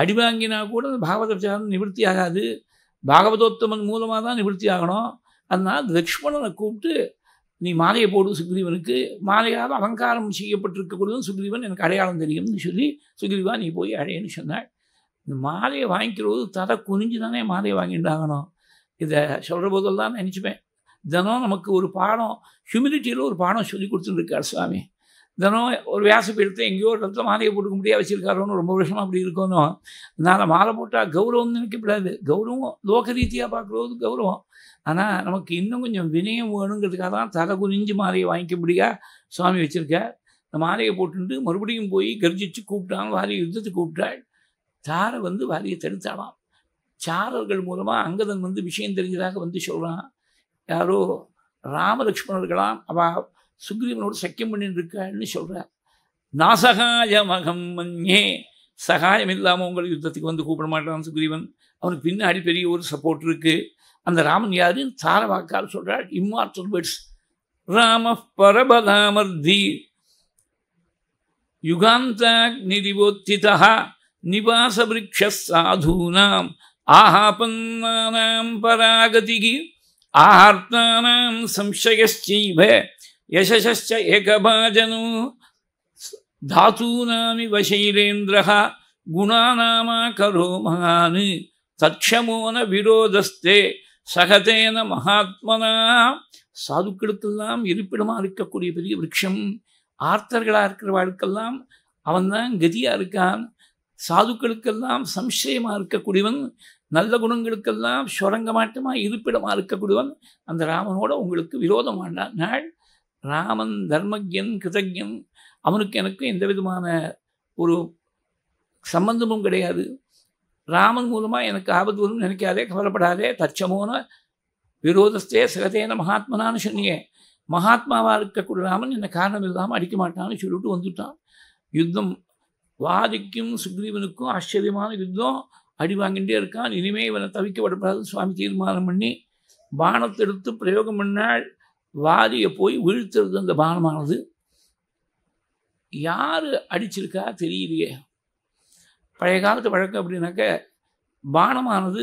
அடி வாங்கினா கூட அந்த பாகவத அபச்சாரம் நிவர்த்தி ஆகாது பாகவதோத்தமன் மூலமாக தான் நிவர்த்தி ஆகணும் அதனால் லக்ஷ்மணனை கூப்பிட்டு நீ மாலையை போடு சுக்ரீவனுக்கு மாலையால் அலங்காரம் செய்யப்பட்டிருக்கக்கூடாதுன்னு சுக்ரீவன் எனக்கு அடையாளம் தெரியும்னு சொல்லி சுக்ரீவா நீ போய் அடையன்னு சொன்னாள் இந்த மாலையை வாங்கிக்கிறது தலை குனிஞ்சு தானே மாலையை வாங்கிட்டு ஆகணும் இதை சொல்கிற போதெல்லாம் நினச்சிப்பேன் தினம் நமக்கு ஒரு பாடம் ஹியூமிலிட்டியில் ஒரு பாடம் சொல்லி கொடுத்துட்டுருக்கார் சுவாமி தினம் ஒரு வியாசப்பி எடுத்து எங்கேயோ ஒரு இடத்துல மாலையை போட்டுக்க முடியாது வச்சுருக்காரோன்னு ரொம்ப வருஷமாக அப்படி இருக்கணும் அதனால் மாலை போட்டால் கௌரவம் நினைக்கப்படாது கௌரவம் லோக ரீதியாக பார்க்குறது கௌரவம் ஆனால் நமக்கு இன்னும் கொஞ்சம் வினயம் வேணுங்கிறதுக்காக தான் தலை குனிஞ்சு மாலையை வாங்கிக்க முடியா சுவாமி வச்சுருக்கார் இந்த மாலையை போட்டுட்டு மறுபடியும் போய் கர்ஜிச்சு கூப்பிட்டான் வாரியை யுத்தத்தை கூப்பிட்டாள் தாரை வந்து வாரியை தடுத்தாளாம் சாரர்கள் மூலமாக அங்கதன் வந்து விஷயம் தெரிஞ்சதாக வந்து சொல்கிறான் யாரோ ராமலக்ஷ்மணர்களாம் அவள் சுக்ரீவனோடு சக்கியம் பண்ணின்னு இருக்கான்னு சொல்கிறார் நாசகாய மகம் மஞ்சே சகாயம் இல்லாமல் உங்களை யுத்தத்துக்கு வந்து கூப்பிட மாட்டான் சுக்ரீவன் அவனுக்கு பின்னாடி பெரிய ஒரு சப்போர்ட் இருக்குது அந்த ராமன் யாரு தாரவாக்கால் சொல்கிறாள் இம்மார்டல் பேர்ட்ஸ் ராம பரபதாமர்தி யுகாந்தாக்னிதிவோத்திதா நிவாசவிருக்ஷாதூனாம் ஆஹாபன்னானாம் பராகதிகி ஆஹார்த்தானாம் சம்சயச்சைவ யசஸ்ச்ச ஏகபாஜனோ தாத்தூனாமி வசைலேந்திரः குணாநாமா கரோ மகான் தட்சமோன விரோதஸ்தே சகதேன மகாத்மனா சாதுக்களுக்கெல்லாம் இருப்பிடமாக இருக்கக்கூடிய பெரிய விரக்ஷம் ஆர்த்தர்களாக இருக்கிறவாளுக்கெல்லாம் அவன் தான் கதியாக இருக்கான் சாதுக்களுக்கெல்லாம் சம்சயமாக இருக்கக்கூடியவன் நல்ல குணங்களுக்கெல்லாம் சுரங்க மாட்டமாக இருப்பிடமாக இருக்கக்கூடியவன் அந்த ராமனோட உங்களுக்கு விரோதமான நாள் ராமன் தர்மஜன் கிருதஜன் அவனுக்கு எனக்கும் எந்த விதமான ஒரு சம்பந்தமும் கிடையாது ராமன் மூலமாக எனக்கு ஆபத்து வரும் நினைக்காதே கவலைப்படாதே தச்சமோன விரோதஸ்தே சிகதேன மகாத்மனான்னு சொன்னியே மகாத்மாவாக இருக்கக்கூடிய ராமன் என்னை காரணம் இல்லாமல் அடிக்க மாட்டான்னு சொல்லிட்டு வந்துட்டான் யுத்தம் வாதிக்கும் சுக்ரீவனுக்கும் ஆச்சரியமான யுத்தம் அடி வாங்கிட்டே இருக்கான் இனிமே இவனை தவிக்க சுவாமி தீர்மானம் பண்ணி பானத்தை எடுத்து பிரயோகம் பண்ணால் வாரியை போய் வீழ்த்துறது அந்த பானமானது யார் அடிச்சிருக்கா தெரியலையே பழைய காலத்து வழக்கம் அப்படின்னாக்க பானமானது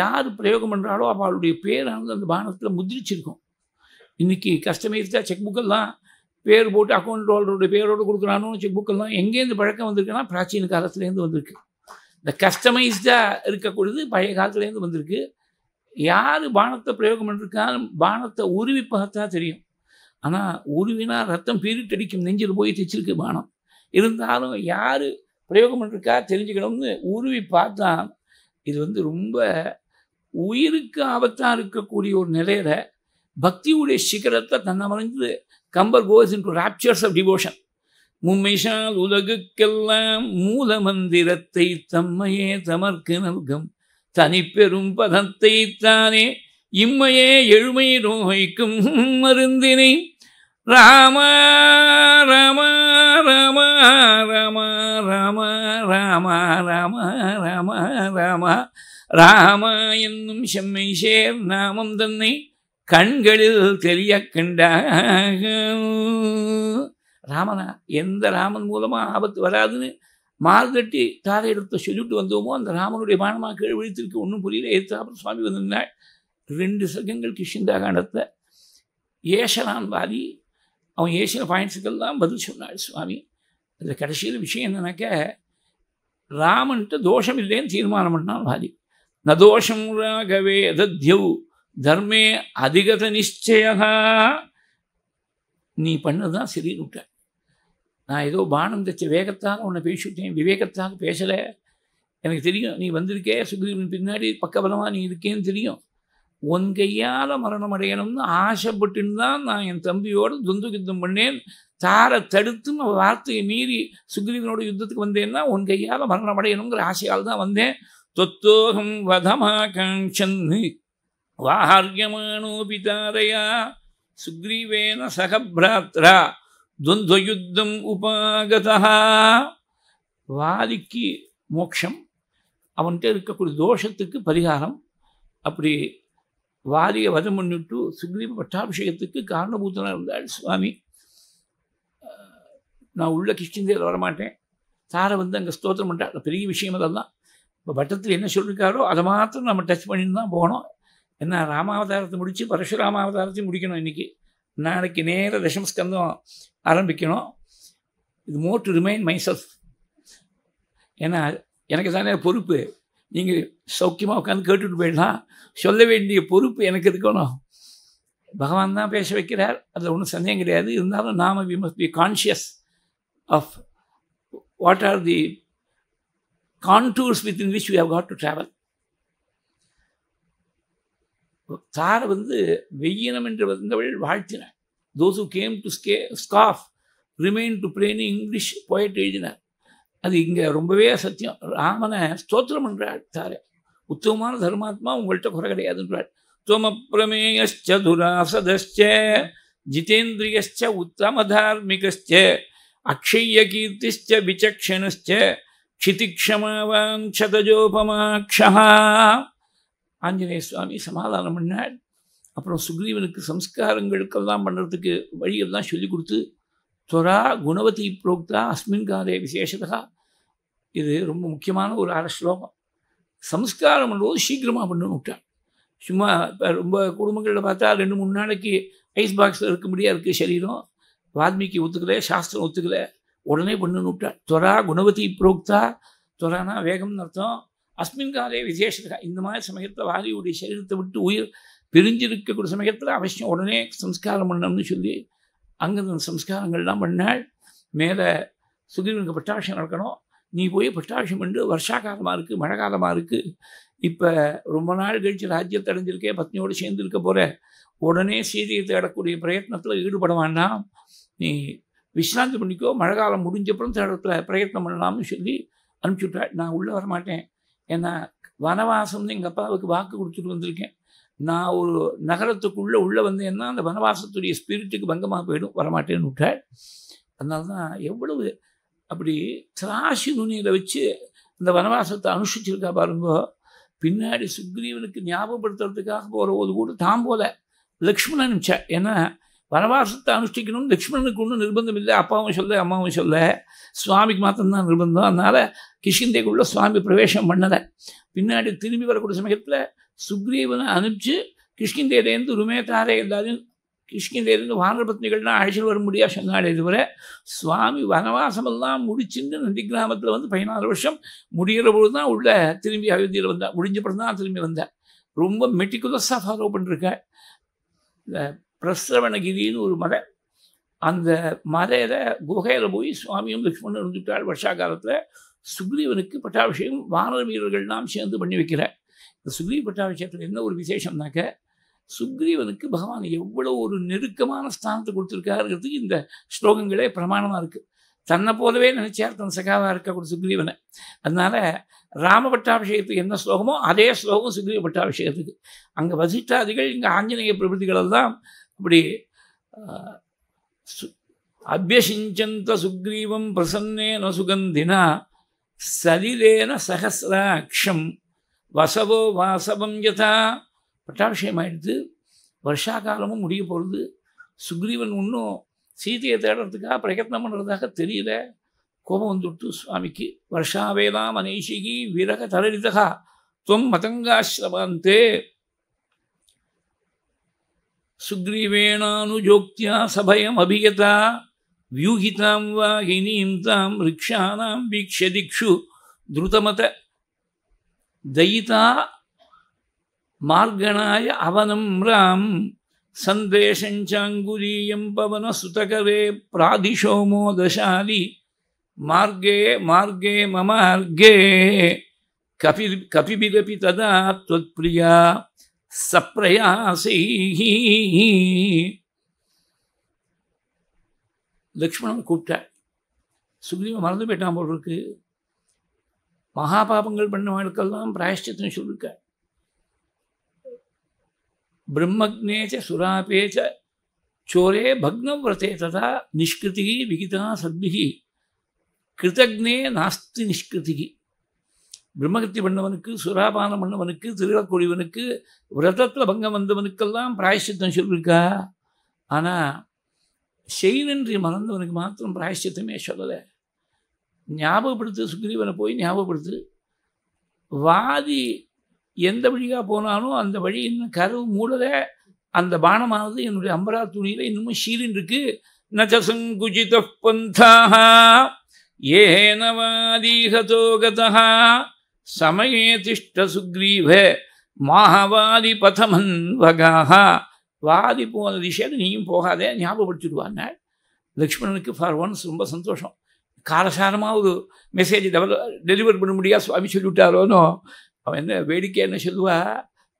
யார் பிரயோகம் பண்ணுறாலோ அவளுடைய பேரானது அந்த பானத்தில் முதிரிச்சிருக்கும் இன்றைக்கி கஸ்டமைஸ்டாக செக் புக்கெல்லாம் பேர் போட்டு அக்கௌண்ட் ஹோல்டருடைய பேரோடு கொடுக்குறானோ செக் புக்கெல்லாம் எங்கேருந்து பழக்கம் வந்திருக்குன்னா பிராச்சீன காலத்துலேருந்து வந்திருக்கு இந்த கஸ்டமைஸ்டாக இருக்கக்கூடியது பழைய காலத்துலேருந்து வந்திருக்கு யார் பானத்தை பிரயோகம் பண்ணிருக்காலும் பானத்தை உருவி பார்த்தா தெரியும் ஆனால் உருவினா ரத்தம் பீரிட்டடிக்கும் நெஞ்சில் போய் தைச்சிருக்கு பானம் இருந்தாலும் யார் பிரயோகம் பண்ணிருக்கா தெரிஞ்சுக்கணும்னு உருவி பார்த்தா இது வந்து ரொம்ப உயிருக்கு ஆபத்தாக இருக்கக்கூடிய ஒரு நிலையில் பக்தியுடைய சிகரத்தை தன்னமடைந்து Kambar goes into raptures of devotion மும்மிஷால் உலகுக்கெல்லாம் மூல மந்திரத்தை தம்மையே தமர்க்கு நல்கும் தனிப்பெரும் பதத்தை தானே இம்மையே எழுமை நோய்க்கும் மருந்தினை ராம ராம ராம ராம ராம ராம ராம ராம ராம ராம என்னும் செம்மை சேர் நாமம் தன்னை கண்களில் தெரிய கண்டாக ராமனா எந்த ராமன் மூலமா ஆபத்து வராதுன்னு மார்கட்டி தாரை எடுத்த சொல்லிட்டு வந்தோமோ அந்த ராமனுடைய பானமாக கீழே விழித்திருக்கு ஒன்றும் புரியல ஏற்றாப்பு சுவாமி வந்திருந்தாள் ரெண்டு சகங்கள் கிருஷ்ணதாகாண்டத்தை ஏசனான் வாதி அவன் ஏசின பாயிண்ட்ஸுக்கெல்லாம் பதில் சொன்னாள் சுவாமி அதில் கடைசியில் விஷயம் என்னன்னாக்க ராமன்ட்டு தோஷம் இல்லைன்னு தீர்மானம் பண்ணான் வாதி ந தோஷம் ராகவே தத்யவ் தர்மே அதிகத நிச்சயா நீ பண்ணது தான் சரின்னு விட்டாள் நான் ஏதோ பானம் தச்ச வேகத்தாக உன்னை பேசிவிட்டேன் விவேகத்தாக பேசலை எனக்கு தெரியும் நீ வந்திருக்கே சுக்ரீவன் பின்னாடி பக்கபலமாக நீ இருக்கேன்னு தெரியும் உன் கையால் மரணம் அடையணும்னு ஆசைப்பட்டுன்னு தான் நான் என் தம்பியோடு துந்து யுத்தம் பண்ணேன் தாரை தடுத்து அவள் வார்த்தையை மீறி சுக்ரீவனோட யுத்தத்துக்கு வந்தேன்னா உன் கையால் மரணம் அடையணுங்கிற ஆசையால் தான் வந்தேன் தொத்தோகம் வதமா காஞ்சன்னு வாஹாரியமானோபி சுக்ரீவேன சகபிராத்ரா துவந்தயுத்தம் உபாகதா வாதிக்கு மோட்சம் அவன்கிட்ட இருக்கக்கூடிய தோஷத்துக்கு பரிகாரம் அப்படி வாரியை வதம் பண்ணிவிட்டு சுக்ரீவ பட்டாபிஷேகத்துக்கு காரணபூத்தனாக இருந்தாள் சுவாமி நான் உள்ள கிருஷ்ணந்தேல வரமாட்டேன் தாரை வந்து அங்கே ஸ்தோத்திரம் பண்ணிட்டா பெரிய விஷயம் அதெல்லாம் இப்போ பட்டத்தில் என்ன சொல்லியிருக்காரோ அதை மாத்திரம் நம்ம டச் பண்ணிட்டு தான் போகணும் என்ன ராமாவதாரத்தை முடித்து பரசுராமாவதாரத்தையும் முடிக்கணும் இன்றைக்கி நாளைக்கு நேர தசமஸ்கந்தம் ஆரம்பிக்கணும் இது more to remind myself ஏன்னா எனக்கு தானே பொறுப்பு நீங்கள் சௌக்கியமாக உட்காந்து கேட்டுட்டு போயிடலாம் சொல்ல வேண்டிய பொறுப்பு எனக்கு இருக்கணும் பகவான் தான் பேச வைக்கிறார் அதில் ஒன்றும் சந்தேகம் கிடையாது இருந்தாலும் நாம் we must be conscious of what are the contours within which we have got to travel சாரை வந்து வெய்யினம் என்று வந்தவள் வாழ்த்தினார் தோஸ் ஹூ கேம் டு ஸ்கே scoff remain to pray English போயிட்டு எழுதினார் அது இங்கே ரொம்பவே சத்தியம் ராமனை ஸ்தோத்திரம் என்றாள் சாரை உத்தமமான தர்மாத்மா உங்கள்கிட்ட குறை கிடையாதுன்றாள் துவமப்பிரமேயச்ச துராசதச்ச ஜிதேந்திரியச்ச உத்தமதார்மிகச்ச அக்ஷய கீர்த்திச்ச விசக்ஷணச்ச क्षितिक्षमावाञ्छतजोपमाक्षः ஆஞ்சநேய சுவாமி சமாதானம் பண்ணார் அப்புறம் சுக்ரீவனுக்கு சம்ஸ்காரங்களுக்கெல்லாம் பண்ணுறதுக்கு வழியெல்லாம் சொல்லி கொடுத்து துவரா குணவதி புரோக்தா அஸ்மின் காரே விசேஷதா இது ரொம்ப முக்கியமான ஒரு அரை ஸ்லோகம் சம்ஸ்காரம் பண்ணும்போது சீக்கிரமாக பண்ணணும் விட்டான் சும்மா இப்போ ரொம்ப குடும்பங்களில் பார்த்தா ரெண்டு மூணு நாளைக்கு ஐஸ் பாக்ஸில் இருக்க முடியாது இருக்குது சரீரம் வால்மீகி ஒத்துக்கலை சாஸ்திரம் ஒத்துக்கலை உடனே பண்ணணும் விட்டான் துவரா குணவதி புரோக்தா துவரானா வேகம்னு அர்த்தம் அஸ்மின் காலே விசேஷதா இந்த மாதிரி சமயத்தில் வாரியுடைய சரீரத்தை விட்டு உயிர் பிரிஞ்சிருக்கக்கூடிய சமயத்தில் அவசியம் உடனே சம்ஸ்காரம் பண்ணணும்னு சொல்லி அங்கே சம்ஸ்காரங்கள்லாம் பண்ணால் மேலே சுகிரனுக்கு பட்டாஷம் நடக்கணும் நீ போய் பட்டாஷம் பண்ணு வருஷா காலமாக இருக்குது மழை காலமாக இருக்குது இப்போ ரொம்ப நாள் கழித்து ராஜ்யத்தை அடைஞ்சிருக்கே பத்னியோடு சேர்ந்து இருக்க போகிற உடனே சீரியத்தை தேடக்கூடிய பிரயத்னத்தில் ஈடுபடவான்னா நீ விஸ்ராந்தி பண்ணிக்கோ மழை காலம் முடிஞ்சப்புறம் தேடத்தில் பிரயத்னம் பண்ணலாம்னு சொல்லி அனுப்பிச்சுட்டா நான் உள்ளே வரமாட்டேன் ஏன்னா வனவாசம்னு எங்கள் அப்பாவுக்கு வாக்கு கொடுத்துட்டு வந்திருக்கேன் நான் ஒரு நகரத்துக்குள்ளே உள்ளே வந்து என்ன அந்த வனவாசத்துடைய ஸ்பிரிட்டுக்கு பங்கமாக போயிடும் வரமாட்டேன்னு விட்டாள் அதனால தான் எவ்வளவு அப்படி திராசி நுனியில் வச்சு அந்த வனவாசத்தை அனுஷ்டிச்சிருக்கா பாருங்க பின்னாடி சுக்ரீவனுக்கு ஞாபகப்படுத்துறதுக்காக போகிற ஒரு கூட தான் போல லக்ஷ்மணன் நினச்சா ஏன்னா வனவாசத்தை அனுஷ்டிக்கணும் லக்ஷ்மணனுக்கு ஒன்றும் நிர்பந்தம் இல்லை அப்பாவும் சொல்ல அம்மாவும் சொல்ல சுவாமிக்கு மாத்திரம்தான் நிர்பந்தம் அதனால் கிஷ்கிந்தைக்குள்ளே சுவாமி பிரவேசம் பண்ணலை பின்னாடி திரும்பி வரக்கூடிய சமயத்தில் சுக்ரீவனை அனுப்பிச்சு கிஷ்கிந்தேலேருந்து ருமேத்தாரே எல்லாரையும் வானர வானரபத்னிகள்லாம் அழைச்சல் வர முடியா சொன்னாலே தவிர சுவாமி வனவாசமெல்லாம் முடிச்சுட்டு நந்தி கிராமத்தில் வந்து பதினாறு வருஷம் முடிகிற பொழுது தான் உள்ள திரும்பி அயோத்தியில் வந்தாள் முடிஞ்ச பிறந்தான் தான் திரும்பி வந்தேன் ரொம்ப மெட்டிகுலஸாக ஃபாலோ பண்ணிருக்காள் பிரசவணகிரின்னு ஒரு மலை அந்த மலையில் குகையில் போய் சுவாமியும் லட்சுமணன் இருந்துவிட்டாள் வருஷா காலத்தில் சுக்ரீவனுக்கு பட்டாபிஷேகம் வானர வீரர்கள் நாம் சேர்ந்து பண்ணி வைக்கிறேன் இந்த சுக்ரீவ் பட்டாபிஷேகத்தில் என்ன ஒரு விசேஷம்னாக்க சுக்ரீவனுக்கு பகவான் எவ்வளோ ஒரு நெருக்கமான ஸ்தானத்தை கொடுத்துருக்காருங்கிறதுக்கு இந்த ஸ்லோகங்களே பிரமாணமாக இருக்குது தன்னை போலவே நினைச்சார் தன் சகாவாக கூட சுக்ரீவனை அதனால் ராம பட்டாபிஷேகத்துக்கு என்ன ஸ்லோகமோ அதே ஸ்லோகம் சுக்ரீவ பட்டாபிஷேகத்துக்கு அங்கே வசிஷ்டாதிகள் இங்கே ஆஞ்சநேய பிரபதிகளெல்லாம் இப்படி அபியசிஞ்சந்த சுக்ரீவம் பிரசன்னேன சுகந்தினா சலிலேன சகசிராட்சம் வசவோ வாசவம் யதா பட்டாபிஷேகம் ஆயிடுது வருஷா காலமும் முடிய போகிறது சுக்ரீவன் இன்னும் சீதையை தேடுறதுக்காக பிரயத்னம் பண்ணுறதாக தெரியல கோபம் வந்துவிட்டு சுவாமிக்கு வருஷாவேதாம் அனைஷிகி விரக தலரிதா துவம் மதங்காசிரமாந்தே ಸುಗ್ರೀವೇಣಾನುಜೋಕ್ತ್ಯ ಸಭಯಮಭಿಯತ ವ್ಯೂಹಿತಾಂ ವಾಹಿನೀಂ ತಾಂ ವೃಕ್ಷಾನಾಂ ವೀಕ್ಷ್ಯ ದಿಕ್ಷು ಧೃತಮತ ದಯಿತ ಮಾರ್ಗಣಾಯ ಅವನಂ ಸಂದೇಶಂಚಾಂಗುಲೀಯಂ ಪವನ ಪವನಸುತಕರೇ ಪ್ರಾಧಿಶೋ ದಶಾಲಿ ಮಾರ್ಗೇ ಮಾರ್ಗೇ ಮಮಾರ್ಗೇ ಕಪಿ ಕಪಿಬಿಗಪಿ ತದಾ ತ್ವತ್ಪ್ರಿಯ सप्रयासी लक्ष्मण कूपिटार सुग्रीव मरदे तो बेटा बोल रुके महापापंगल பண்ணவங்களுக்கெல்லாம் प्रायश्चितம் சொல்லுக ब्रह्मग्नेच तथा निष्कृति विहिता सद्भि कृतघ्ने नास्ति निष्कृति பிரம்மகத்தி பண்ணவனுக்கு சுராபானம் பண்ணவனுக்கு திருவக்குழிவனுக்கு விரதத்தில் பங்கம் வந்தவனுக்கெல்லாம் பிராயசித்தம் சொல்லியிருக்கா ஆனால் செய்நன்றி மறந்தவனுக்கு மாத்திரம் பிராயசித்தமே சொல்லலை ஞாபகப்படுத்து சுக்ரீவனை போய் ஞாபகப்படுத்து வாதி எந்த வழியாக போனாலும் அந்த வழி இன்னும் கருவு மூடலை அந்த பானமானது என்னுடைய அம்பரா துணியில் இன்னமும் ஷீலின் இருக்கு நச்சசங்குஜித பந்தா ஏனவாதீகதோகதா சமயே திஷ்ட சுக்ரீவே மாஹவாதி பதமன் வகாஹா வாதி போன திசையில் நீயும் போகாதே ஞாபகப்படுத்திடுவாங்க லக்ஷ்மணனுக்கு ஃபார் ஒன்ஸ் ரொம்ப சந்தோஷம் காலசாரமாக ஒரு மெசேஜ் டெவலப் டெலிவர் பண்ண முடியாது சுவாமி சொல்லிவிட்டாரோனோ அவன் என்ன வேடிக்கை என்ன சொல்லுவா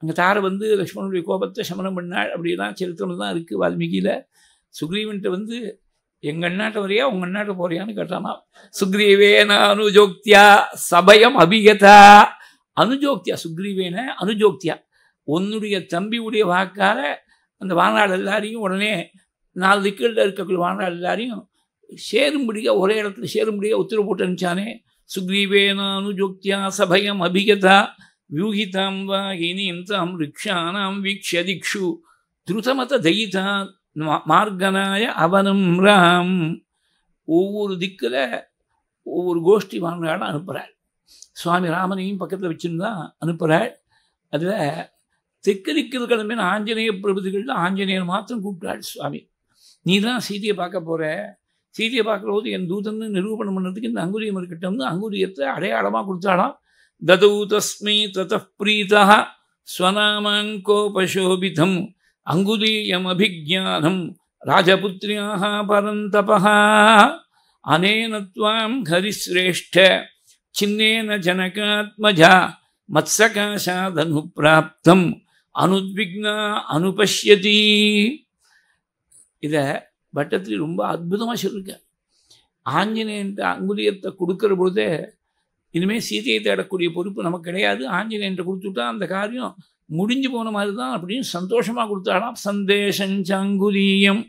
அங்கே தாரை வந்து லக்ஷ்மணனுடைய கோபத்தை சமனம் பண்ணாள் அப்படிலாம் சரித்திரம் தான் இருக்குது வால்மீகியில் சுக்ரீவன்ட்ட வந்து எங்கள் அண்ணாட்ட வரையா உங்கள் அண்ணாட்ட போறியான்னு கேட்டானா சுக்ரீவேன அனுஜோக்தியா சபயம் அபிகதா அனுஜோக்தியா சுக்ரீவேன அனுஜோக்தியா உன்னுடைய தம்பியுடைய வாக்கால அந்த வாழ்நாள் எல்லாரையும் உடனே நாலு திக்கில் இருக்கக்கூடிய வாழ்நாள் எல்லாரையும் சேரும்படியாக ஒரே இடத்துல சேரும்படியாக உத்தரவு போட்டு அனுப்பிச்சானே சுக்ரீவேன அனுஜோக்தியா சபயம் அபிகதா வியூகிதாம் வா இனி தாம் ரிக்ஷானாம் வீக்ஷதிக்ஷு திருதமத தயிதான் மார்கனாய அவனும் ராம் ஒவ்வொரு திக்கில் ஒவ்வொரு கோஷ்டி வாங்கினாலும் அனுப்புகிறாள் சுவாமி ராமனையும் பக்கத்தில் வச்சுருந்தான் அனுப்புகிறாள் அதில் தெற்கு தெக்கரிக்கிற கிழமை ஆஞ்சநேய பிரபுதிகளில் ஆஞ்சநேயர் மாத்திரம் கூப்பிட்டாள் சுவாமி நீ தான் சீதையை பார்க்க போகிற சீதையை பார்க்குற போது என் தூதன் நிரூபணம் பண்ணுறதுக்கு இந்த அங்குரியம் இருக்கட்டும்னு அங்குரியத்தை அடையாளமாக கொடுத்தாலாம் ததௌ தஸ்மி தத பிரீதா ஸ்வநாமாங்கோபசோபிதம் அங்குலீயமபிஜானம் ராஜபுத்திரியாக பரந்தபா அனேனத்வாம் துவாம் ஹரிசிரேஷ்ட சின்னேன ஜனகாத்மஜா மத்சகாசாதனு பிராப்தம் அனுத்விக்னா அனுபஷ்யதி இதை பட்டத்தில் ரொம்ப அற்புதமாக சொல்லியிருக்கார் ஆஞ்சநேயன்ட்டு அங்குலியத்தை கொடுக்குற பொழுதே இனிமேல் சீதையை தேடக்கூடிய பொறுப்பு நமக்கு கிடையாது ஆஞ்சநேயன்ட்ட கொடுத்துட்டா அந்த காரியம் முடிஞ்சு போன மாதிரி தான் அப்படின்னு சந்தோஷமாக கொடுத்தாலாம் சந்தேஷஞ்சங்குலீயம்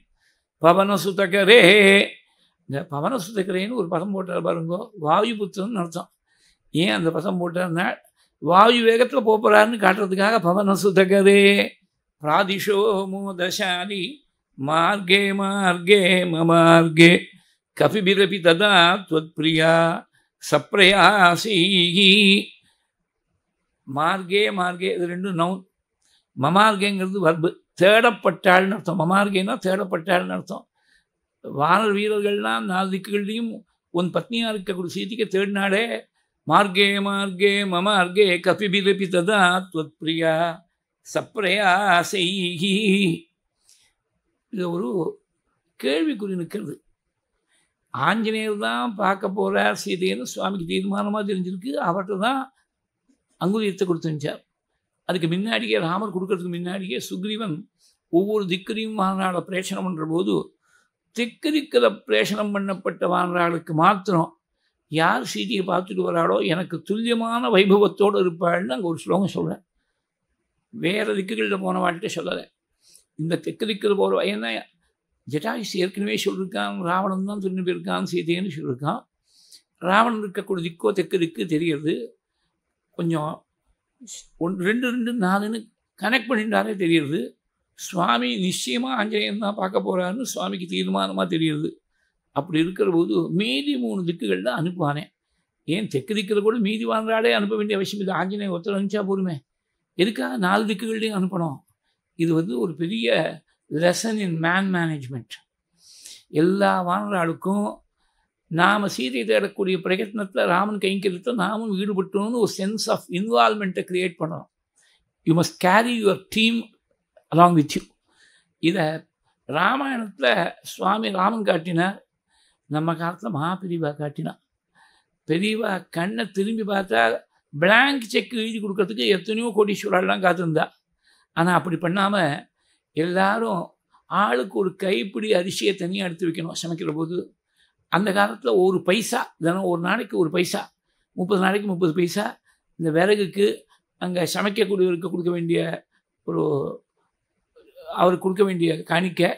பவனசுதகரே இந்த பவனசுதகரேன்னு ஒரு பதம் போட்டார் பாருங்கோ வாயு வாயுபுத்திரன் அர்த்தம் ஏன் அந்த பதம் போட்டார்னா வாயு வேகத்தில் போகிறாருன்னு காட்டுறதுக்காக பவனசுதகரே பிராதிஷோமோ தசாதி மார்கே மார்கே மமார்கே கபிபிரபி ததா துவத்பிரியா சப்ரயாசீகி மார்கே மார்கே இது ரெண்டும் நவுன் மமார்கேங்கிறது வர்பு தேடப்பட்டாள்னு அர்த்தம் மமார்கேன்னா தேடப்பட்டாள்னு அர்த்தம் வானல் வீரர்கள்லாம் நாலு திக்குகள்லையும் உன் பத்னியாக இருக்கக்கூடிய சீதிக்கு தேடினாலே மார்கே மார்கே மம அர்கே கபிபிலபி ததா துவத் பிரியா சப்ரயா செய்கி இது ஒரு கேள்விக்குறி நிற்கிறது ஆஞ்சநேயர் தான் பார்க்க போகிறார் சீதையன்னு சுவாமிக்கு தீர்மானமாக தெரிஞ்சிருக்கு அவர்கிட்ட தான் அங்குரியத்தை கொடுத்து வந்தார் அதுக்கு முன்னாடியே ராமர் கொடுக்கறதுக்கு முன்னாடியே சுக்ரீவன் ஒவ்வொரு திக்கரியும் வானராள பிரேஷனம் பண்ணுற போது திக்கு திக்கில் பிரேஷனம் பண்ணப்பட்ட வானராளுக்கு மாத்திரம் யார் சீதியை பார்த்துட்டு வராளோ எனக்கு துல்லியமான வைபவத்தோடு இருப்பாள்னு அங்கே ஒரு ஸ்லோகம் சொல்கிறேன் வேறு திக்குகளில் போன வாழ்க்கை சொல்லலை இந்த திக்கு திக்கில் போகிற ஏன்னா ஜட்டாயுஷ் ஏற்கனவே சொல்லியிருக்கான் ராவணன் தான் திரும்பி இருக்கான் சீதைன்னு சொல்லியிருக்கான் ராவணன் இருக்கக்கூடிய திக்கோ தெற்கு திக்கு தெரிகிறது கொஞ்சம் ஒன் ரெண்டு ரெண்டு நாலுன்னு கனெக்ட் பண்ணிட்டாரே தெரியுது சுவாமி நிச்சயமாக ஆஞ்சநேயன் தான் பார்க்க போகிறாருன்னு சுவாமிக்கு தீர்மானமாக தெரியுது அப்படி இருக்கிற போது மீதி மூணு திக்குகளில் அனுப்புவானே ஏன் தெற்கு திக்கில் கூட மீதி வாழ்ந்தாலே அனுப்ப வேண்டிய அவசியம் இல்லை ஆஞ்சநேயன் ஒருத்தர் அனுப்பிச்சா போருமே எதுக்காக நாலு திக்குகள்டையும் அனுப்பணும் இது வந்து ஒரு பெரிய லெசன் இன் மேன் மேனேஜ்மெண்ட் எல்லா வானராளுக்கும் நாம் சீதையை தேடக்கூடிய பிரயத்னத்தில் ராமன் கைங்கரியத்தில் நாமும் ஈடுபட்டுன்னு ஒரு சென்ஸ் ஆஃப் இன்வால்மெண்ட்டை க்ரியேட் பண்ணணும் you must carry your team along with you இதை ராமாயணத்தில் சுவாமி ராமன் காட்டினார் நம்ம காலத்தில் மகாபிரிவா காட்டினான் பெரியவா கண்ணை திரும்பி பார்த்தா பிளாங்க் செக் எழுதி கொடுக்கறதுக்கு எத்தனையோ கோடீஸ்வரெல்லாம் காத்திருந்தா ஆனால் அப்படி பண்ணாமல் எல்லாரும் ஆளுக்கு ஒரு கைப்பிடி அரிசியை தனியாக எடுத்து வைக்கணும் சமைக்கிற போது அந்த காலத்தில் ஒரு பைசா தினம் ஒரு நாளைக்கு ஒரு பைசா முப்பது நாளைக்கு முப்பது பைசா இந்த விறகுக்கு அங்கே சமைக்கக்கூடியவருக்கு கொடுக்க வேண்டிய ஒரு அவருக்கு கொடுக்க வேண்டிய காணிக்கை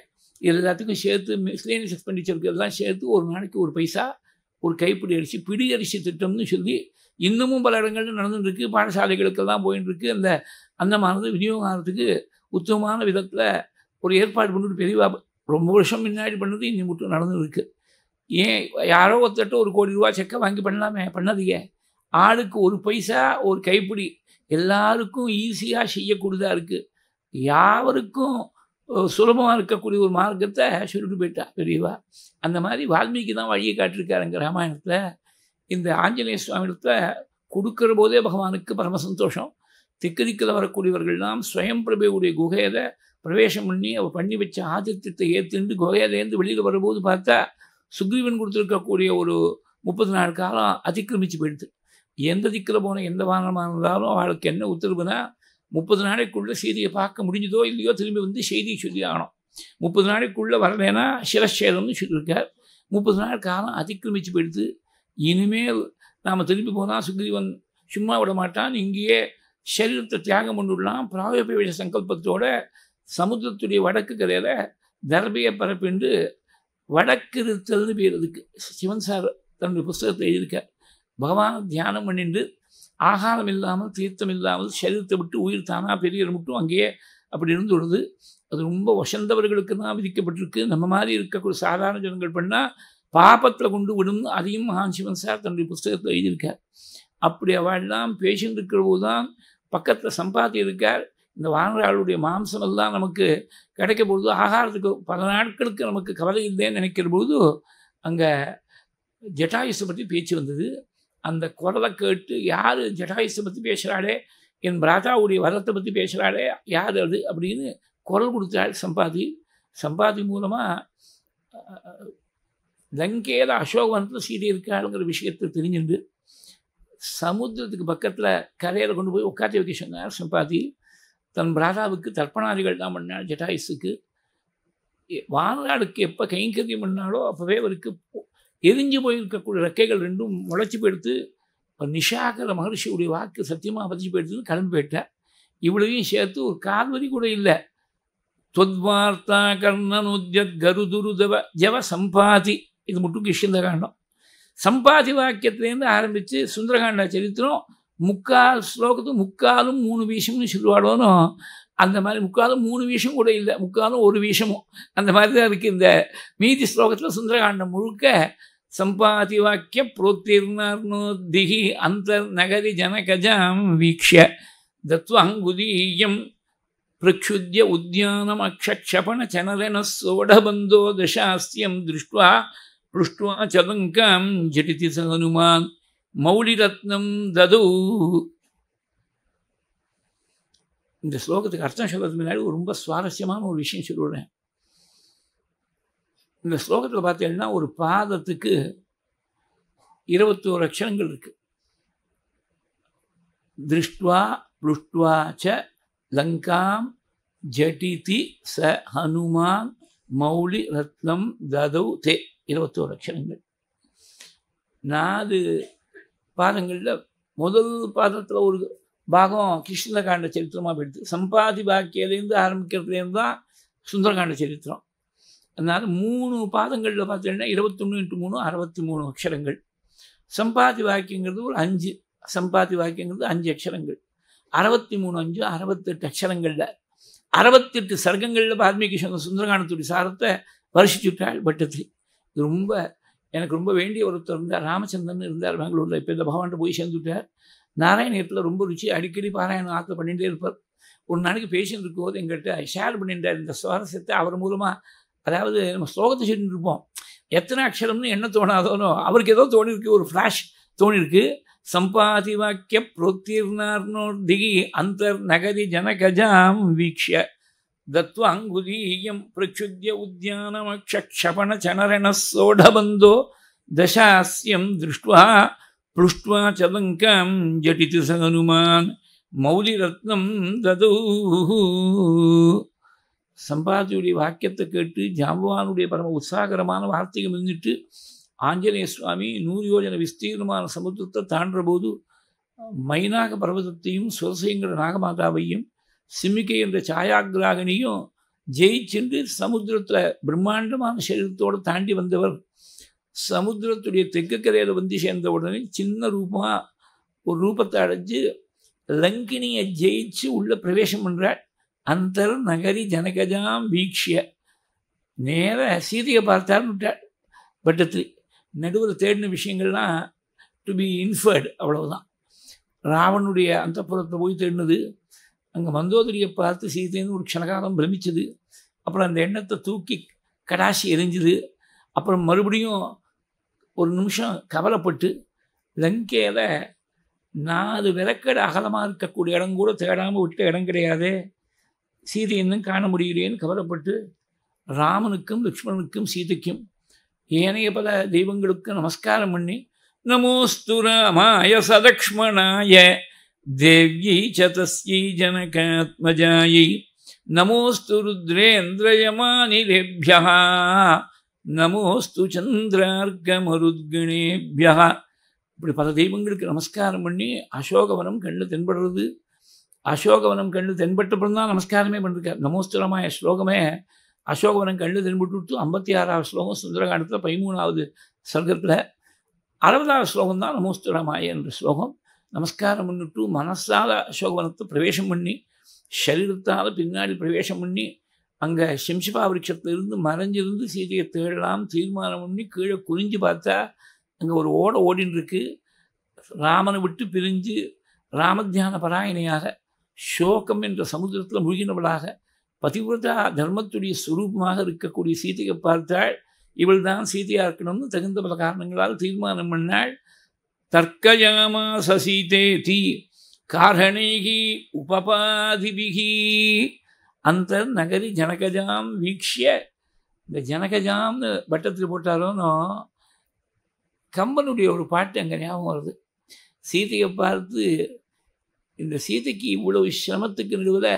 இது எல்லாத்துக்கும் சேர்த்து மிஸ்லேனியஸ் எக்ஸ்பெண்டிச்சருக்கு எல்லாம் சேர்த்து ஒரு நாளைக்கு ஒரு பைசா ஒரு கைப்பிடி அரிசி பிடி அரிசி திட்டம்னு சொல்லி இன்னமும் பல இடங்கள்ல நடந்துட்டுருக்கு பாடசாலைகளுக்கெல்லாம் இருக்கு அந்த அந்த மாதிரி விநியோகத்துக்கு உத்தமமான விதத்தில் ஒரு ஏற்பாடு பண்ணிட்டு பெரியவா ரொம்ப வருஷம் முன்னாடி பண்ணது இன்னும் மட்டும் நடந்துருக்குது ஏன் யாரோ ஒருத்தட்ட ஒரு கோடி ரூபா செக்கை வாங்கி பண்ணலாமே பண்ணதுங்க ஆளுக்கு ஒரு பைசா ஒரு கைப்பிடி எல்லாருக்கும் ஈஸியாக செய்யக்கூடியதாக இருக்குது யாருக்கும் சுலபமாக இருக்கக்கூடிய ஒரு மார்க்கத்தை சொல்லிட்டு போயிட்டா பெரியவா அந்த மாதிரி வால்மீகி தான் வழியை காட்டியிருக்காருங்க ராமாயணத்தில் இந்த ஆஞ்சநேய சுவாமியத்தை கொடுக்குற போதே பகவானுக்கு பரம சந்தோஷம் திக்கு திக்கில் வரக்கூடியவர்கள்லாம் ஸ்வயம் பிரபையுடைய குகையில் பிரவேசம் பண்ணி அவர் பண்ணி வச்ச ஆதித்தத்தை ஏற்றுண்டு குகையிலேருந்து வெளியில் வரும்போது பார்த்தா சுக்ரீவன் கொடுத்துருக்கக்கூடிய ஒரு முப்பத்தி நாலு காலம் அதிக்கிரமிச்சு போயிடுது எந்த திக்கில் போனால் எந்த வாகனமாக இருந்தாலும் அவளுக்கு என்ன உத்தரவுனா முப்பது நாளைக்குள்ளே செய்தியை பார்க்க முடிஞ்சதோ இல்லையோ திரும்பி வந்து செய்தியை சொல்லி ஆகணும் முப்பது நாளைக்குள்ளே வரலைன்னா சிரச்சேதம்னு சொல்லியிருக்கார் முப்பது நாள் காலம் அதிக்கிரமிச்சு போயிடுது இனிமேல் நாம் திரும்பி போனால் சுக்ரீவன் சும்மா விட மாட்டான் இங்கேயே சரீரத்தை தியாகம் பண்ணிவிடலாம் பிராயோபயோஜ சங்கல்பத்தோட சமுத்திரத்துடைய வடக்கு கரையில் தர்பையை பரப்பின்று வடக்கு இருத்தல்னு பேர் இருக்கு சிவன் சார் தன்னுடைய புஸ்தகத்தை எழுதியிருக்கார் பகவான் தியானம் பண்ணிட்டு ஆகாரம் இல்லாமல் தீர்த்தம் இல்லாமல் சரீரத்தை விட்டு உயிர் தானாக பெரியர் மட்டும் அங்கேயே அப்படி இருந்து விடுது அது ரொம்ப வசந்தவர்களுக்கு தான் விதிக்கப்பட்டிருக்கு நம்ம மாதிரி இருக்கக்கூடிய சாதாரண ஜனங்கள் பண்ணால் பாபத்தில் கொண்டு விடும் அதையும் மகான் சிவன் சார் தன்னுடைய புஸ்தகத்தில் எழுதியிருக்கார் அப்படி அவெல்லாம் பேசிட்டு இருக்கிற போது தான் பக்கத்தில் சம்பாதி இருக்கார் இந்த மாம்சம் மாம்சமெல்லாம் நமக்கு கிடைக்க பொழுது ஆகாரத்துக்கு பல நாட்களுக்கு நமக்கு கவலை இல்லைன்னு நினைக்கிற பொழுது அங்கே ஜட்டாயுஷை பற்றி பேச்சு வந்தது அந்த குரலை கேட்டு யார் ஜட்டாயுஷை பற்றி பேசுகிறாளே என் பிராதாவுடைய வரத்தை பற்றி பேசுகிறாளே யார் அது அப்படின்னு குரல் கொடுத்தாள் சம்பாதி சம்பாதி மூலமாக லங்கையில் அசோகவனத்தில் சீதை இருக்காளுங்கிற விஷயத்தை தெரிஞ்சுண்டு சமுத்திரத்துக்கு பக்கத்தில் கரையில் கொண்டு போய் உட்காந்து வைக்க சொன்னார் சம்பாதி தன் ராஜாவுக்கு தர்ப்பணாதிகள் தான் பண்ணார் ஜெட்டாயிஸுக்கு வானராளுக்கு எப்போ கைங்கரியம் பண்ணாலோ அப்போவே அவருக்கு எரிஞ்சு போயிருக்கக்கூடிய ரெக்கைகள் ரெண்டும் முளைச்சி போயிடுத்து நிஷாகர மகர்ஷியுடைய வாக்கு சத்தியமாக பதிச்சு போயிடுத்துன்னு கடன் போயிட்டார் இவ்வளவையும் சேர்த்து ஒரு கால்வரி கூட இல்லை தொத்வார்த்தா கர்ணனுத்யத் கருதுருதவ ஜவ சம்பாதி இது மட்டும் காண்டம் சம்பாதி வாக்கியத்திலேருந்து ஆரம்பித்து சுந்தரகாண்ட சரித்திரம் முக்கால் ஸ்லோகத்துக்கு முக்காலும் மூணு வீஷம்னு சொல்லுவாடோனோ அந்த மாதிரி முக்காலும் மூணு வீஷம் கூட இல்லை முக்காலும் ஒரு வீஷமும் அந்த மாதிரி தான் இருக்குது இந்த மீதி ஸ்லோகத்தில் சுந்தரகாண்டம் முழுக்க சம்பாதி வாக்கிய திகி அந்த நகரி ஜனகஜாம் வீக்ஷ தத்வாங்குதீயம் பிரக்ஷுத்திய உத்தியானம் அக்ஷபண சனதன சோடபந்தோ தசாஸ்தியம் திருஷ்டுவா புஷ்டுவா சலங்காம் ஜடிதி சனுமான் மௌலிரத்னம் தது இந்த ஸ்லோகத்துக்கு அர்த்தம் சொல்றது முன்னாடி ரொம்ப சுவாரஸ்யமான ஒரு விஷயம் சொல்லுறேன் இந்த ஸ்லோகத்தில் பார்த்தீங்கன்னா ஒரு பாதத்துக்கு இருபத்தோரு அக்ஷரங்கள் இருக்கு திருஷ்டுவா புஷ்டுவா ச லங்காம் ஜட்டிதி ச ஹனுமான் மௌலி ரத்னம் ததௌ தே இருபத்தோரு அக்ஷரங்கள் நாலு பாதங்களில் முதல் பாதத்தில் ஒரு பாகம் கிருஷ்ணகாண்ட சரித்திரமாக போயிடுது சம்பாதி பாக்கியிலேருந்து ஆரம்பிக்கிறதுலேருந்து தான் சுந்தரகாண்ட சரித்திரம் அதனால் மூணு பாதங்களில் பார்த்தீங்கன்னா இருபத்தொன்று இன்ட்டு மூணு அறுபத்தி மூணு அக்ஷரங்கள் சம்பாதி வாக்கியங்கிறது ஒரு அஞ்சு சம்பாதி வாக்கியங்கிறது அஞ்சு அக்ஷரங்கள் அறுபத்தி மூணு அஞ்சு அறுபத்தெட்டு அக்ஷரங்களில் அறுபத்தெட்டு சர்க்கங்களில் வால்மீகி சங்கர் சுந்தரகாண்டத்துடைய சாரத்தை வருஷிச்சுட்டாள் பட்டத்திரி இது ரொம்ப எனக்கு ரொம்ப வேண்டிய ஒருத்தர் இருந்தார் ராமச்சந்திரன் இருந்தார் பெங்களூரில் இப்போ இந்த பகவான்கிட்ட போய் சேர்ந்துட்டார் நாராயணத்தில் ரொம்ப ருச்சி அடிக்கடி பாராயணம் ஆற்ற பண்ணிகிட்டே இருப்பார் ஒரு நாளைக்கு பேசிட்டு இருக்கும்போது எங்கள்கிட்ட ஷேர் பண்ணிட்டார் இந்த சுவாரஸ்யத்தை அவர் மூலமாக அதாவது நம்ம ஸ்லோகத்தை சொல்லிட்டு இருப்போம் எத்தனை அக்ஷரம்னு என்ன தோணாதோனோ அவருக்கு ஏதோ தோணிருக்கு ஒரு ஃப்ளாஷ் தோணிருக்கு சம்பாதி வாக்கிய திகி அந்தர் நகதி ஜனகஜாம் வீக்ஷ దత్వాంగుదీయం ప్రక్షుద్య ఉద్యానమక్షక్షపణచనరణ సోఢబంధో దశాస్యం దృష్ట్వా పృష్ట్వా చలంకాం జటితి స హనుమాన్ மௌலிரத்னம் தது சம்பாஜியுடைய வாக்கியத்தை கேட்டு ஜாம்புவானுடைய பரம உற்சாகரமான வார்த்தைகள் இருந்துட்டு ஆஞ்சநேய சுவாமி நூறு யோஜன விஸ்தீர்ணமான சமுத்திரத்தை தாண்டபோது மைனாக பர்வதத்தையும் சுரசயங்கிற நாகமாதாவையும் சிமிக்கை என்ற சாயாகிராகனியும் ஜெயிச்சென்று சமுத்திரத்தில் பிரம்மாண்டமான சரீரத்தோடு தாண்டி வந்தவர் சமுத்திரத்துடைய தெற்கு கரையில் வந்து சேர்ந்த உடனே சின்ன ரூபமாக ஒரு ரூபத்தை அடைஞ்சு லங்கினியை ஜெயிச்சு உள்ளே பிரவேசம் பண்ணுறார் அந்தர் நகரி ஜனகஜாம் வீக்ஷிய நேர சீதையை பார்த்தார்னு வட்டத்தில் நடுவில் தேடின விஷயங்கள்லாம் டு பி இன்ஃபர்டு அவ்வளவுதான் ராவனுடைய அந்த புறத்தை போய் தேடினது அங்கே மந்தோதரியை பார்த்து சீதைன்னு ஒரு க்ஷணகாலம் பிரமிச்சது அப்புறம் அந்த எண்ணத்தை தூக்கி கடாசி எரிஞ்சுது அப்புறம் மறுபடியும் ஒரு நிமிஷம் கவலைப்பட்டு லங்கையில் நாலு விளக்கடு அகலமாக இருக்கக்கூடிய இடம் கூட தேடாமல் விட்ட இடம் கிடையாது சீதை இன்னும் காண முடியலையேன்னு கவலைப்பட்டு ராமனுக்கும் லக்ஷ்மணனுக்கும் சீதைக்கும் ஏனைய பல தெய்வங்களுக்கு நமஸ்காரம் பண்ணி நமோஸ்து ராமாய சலக்ஷ்மணாய देव्यै च तस्यै जनकात्मजायै नमोऽस्तु रुद्रेन्द्रयमानिलेभ्यः நமோஸ்து சந்திரார்க்கமருத்கணேபியா இப்படி பல தெய்வங்களுக்கு நமஸ்காரம் பண்ணி அசோகவனம் கண்ணு தென்படுறது அசோகவனம் கண்ணு தென்பட்டப்புறம் தான் நமஸ்காரமே பண்ணிருக்கார் நமோஸ்துரமாய ஸ்லோகமே அசோகவனம் கண்ணு தென்பட்டு ஐம்பத்தி ஆறாவது ஸ்லோகம் சுந்தரகாண்டத்தில் பதிமூணாவது சர்க்கத்தில் அறுபதாவது ஸ்லோகம் தான் நமோஸ்துரமாய என்ற ஸ்லோகம் நமஸ்காரம் பண்ணிட்டு மனசால் அசோகவனத்தை பிரவேசம் பண்ணி சரீரத்தால் பின்னாடி பிரவேசம் பண்ணி அங்கே சிம்சிபா இருந்து மறைஞ்சிருந்து சீதையை தேடலாம் தீர்மானம் பண்ணி கீழே குறிஞ்சு பார்த்தா அங்கே ஒரு ஓட ஓடின்னு ராமனை விட்டு பிரிஞ்சு ராமத்தியான பராயணையாக சோகம் என்ற சமுதிரத்தில் முழுகினவளாக பதிவிரதா தர்மத்துடைய சுரூபமாக இருக்கக்கூடிய சீதையை பார்த்தாள் இவள் தான் சீதையாக இருக்கணும்னு தகுந்த பல காரணங்களால் தீர்மானம் பண்ணாள் தர்க்கயாமா சசிதே காரணேகி உபபாதிபிகி அந்த நகரி ஜனகஜாம் வீக்ஷிய இந்த ஜனகஜாம்னு வட்டத்தில் போட்டாலும் கம்பனுடைய ஒரு பாட்டு அங்கே ஞாபகம் வருது சீதையை பார்த்து இந்த சீதைக்கு இவ்வளவு சிரமத்துக்கு நடுவில்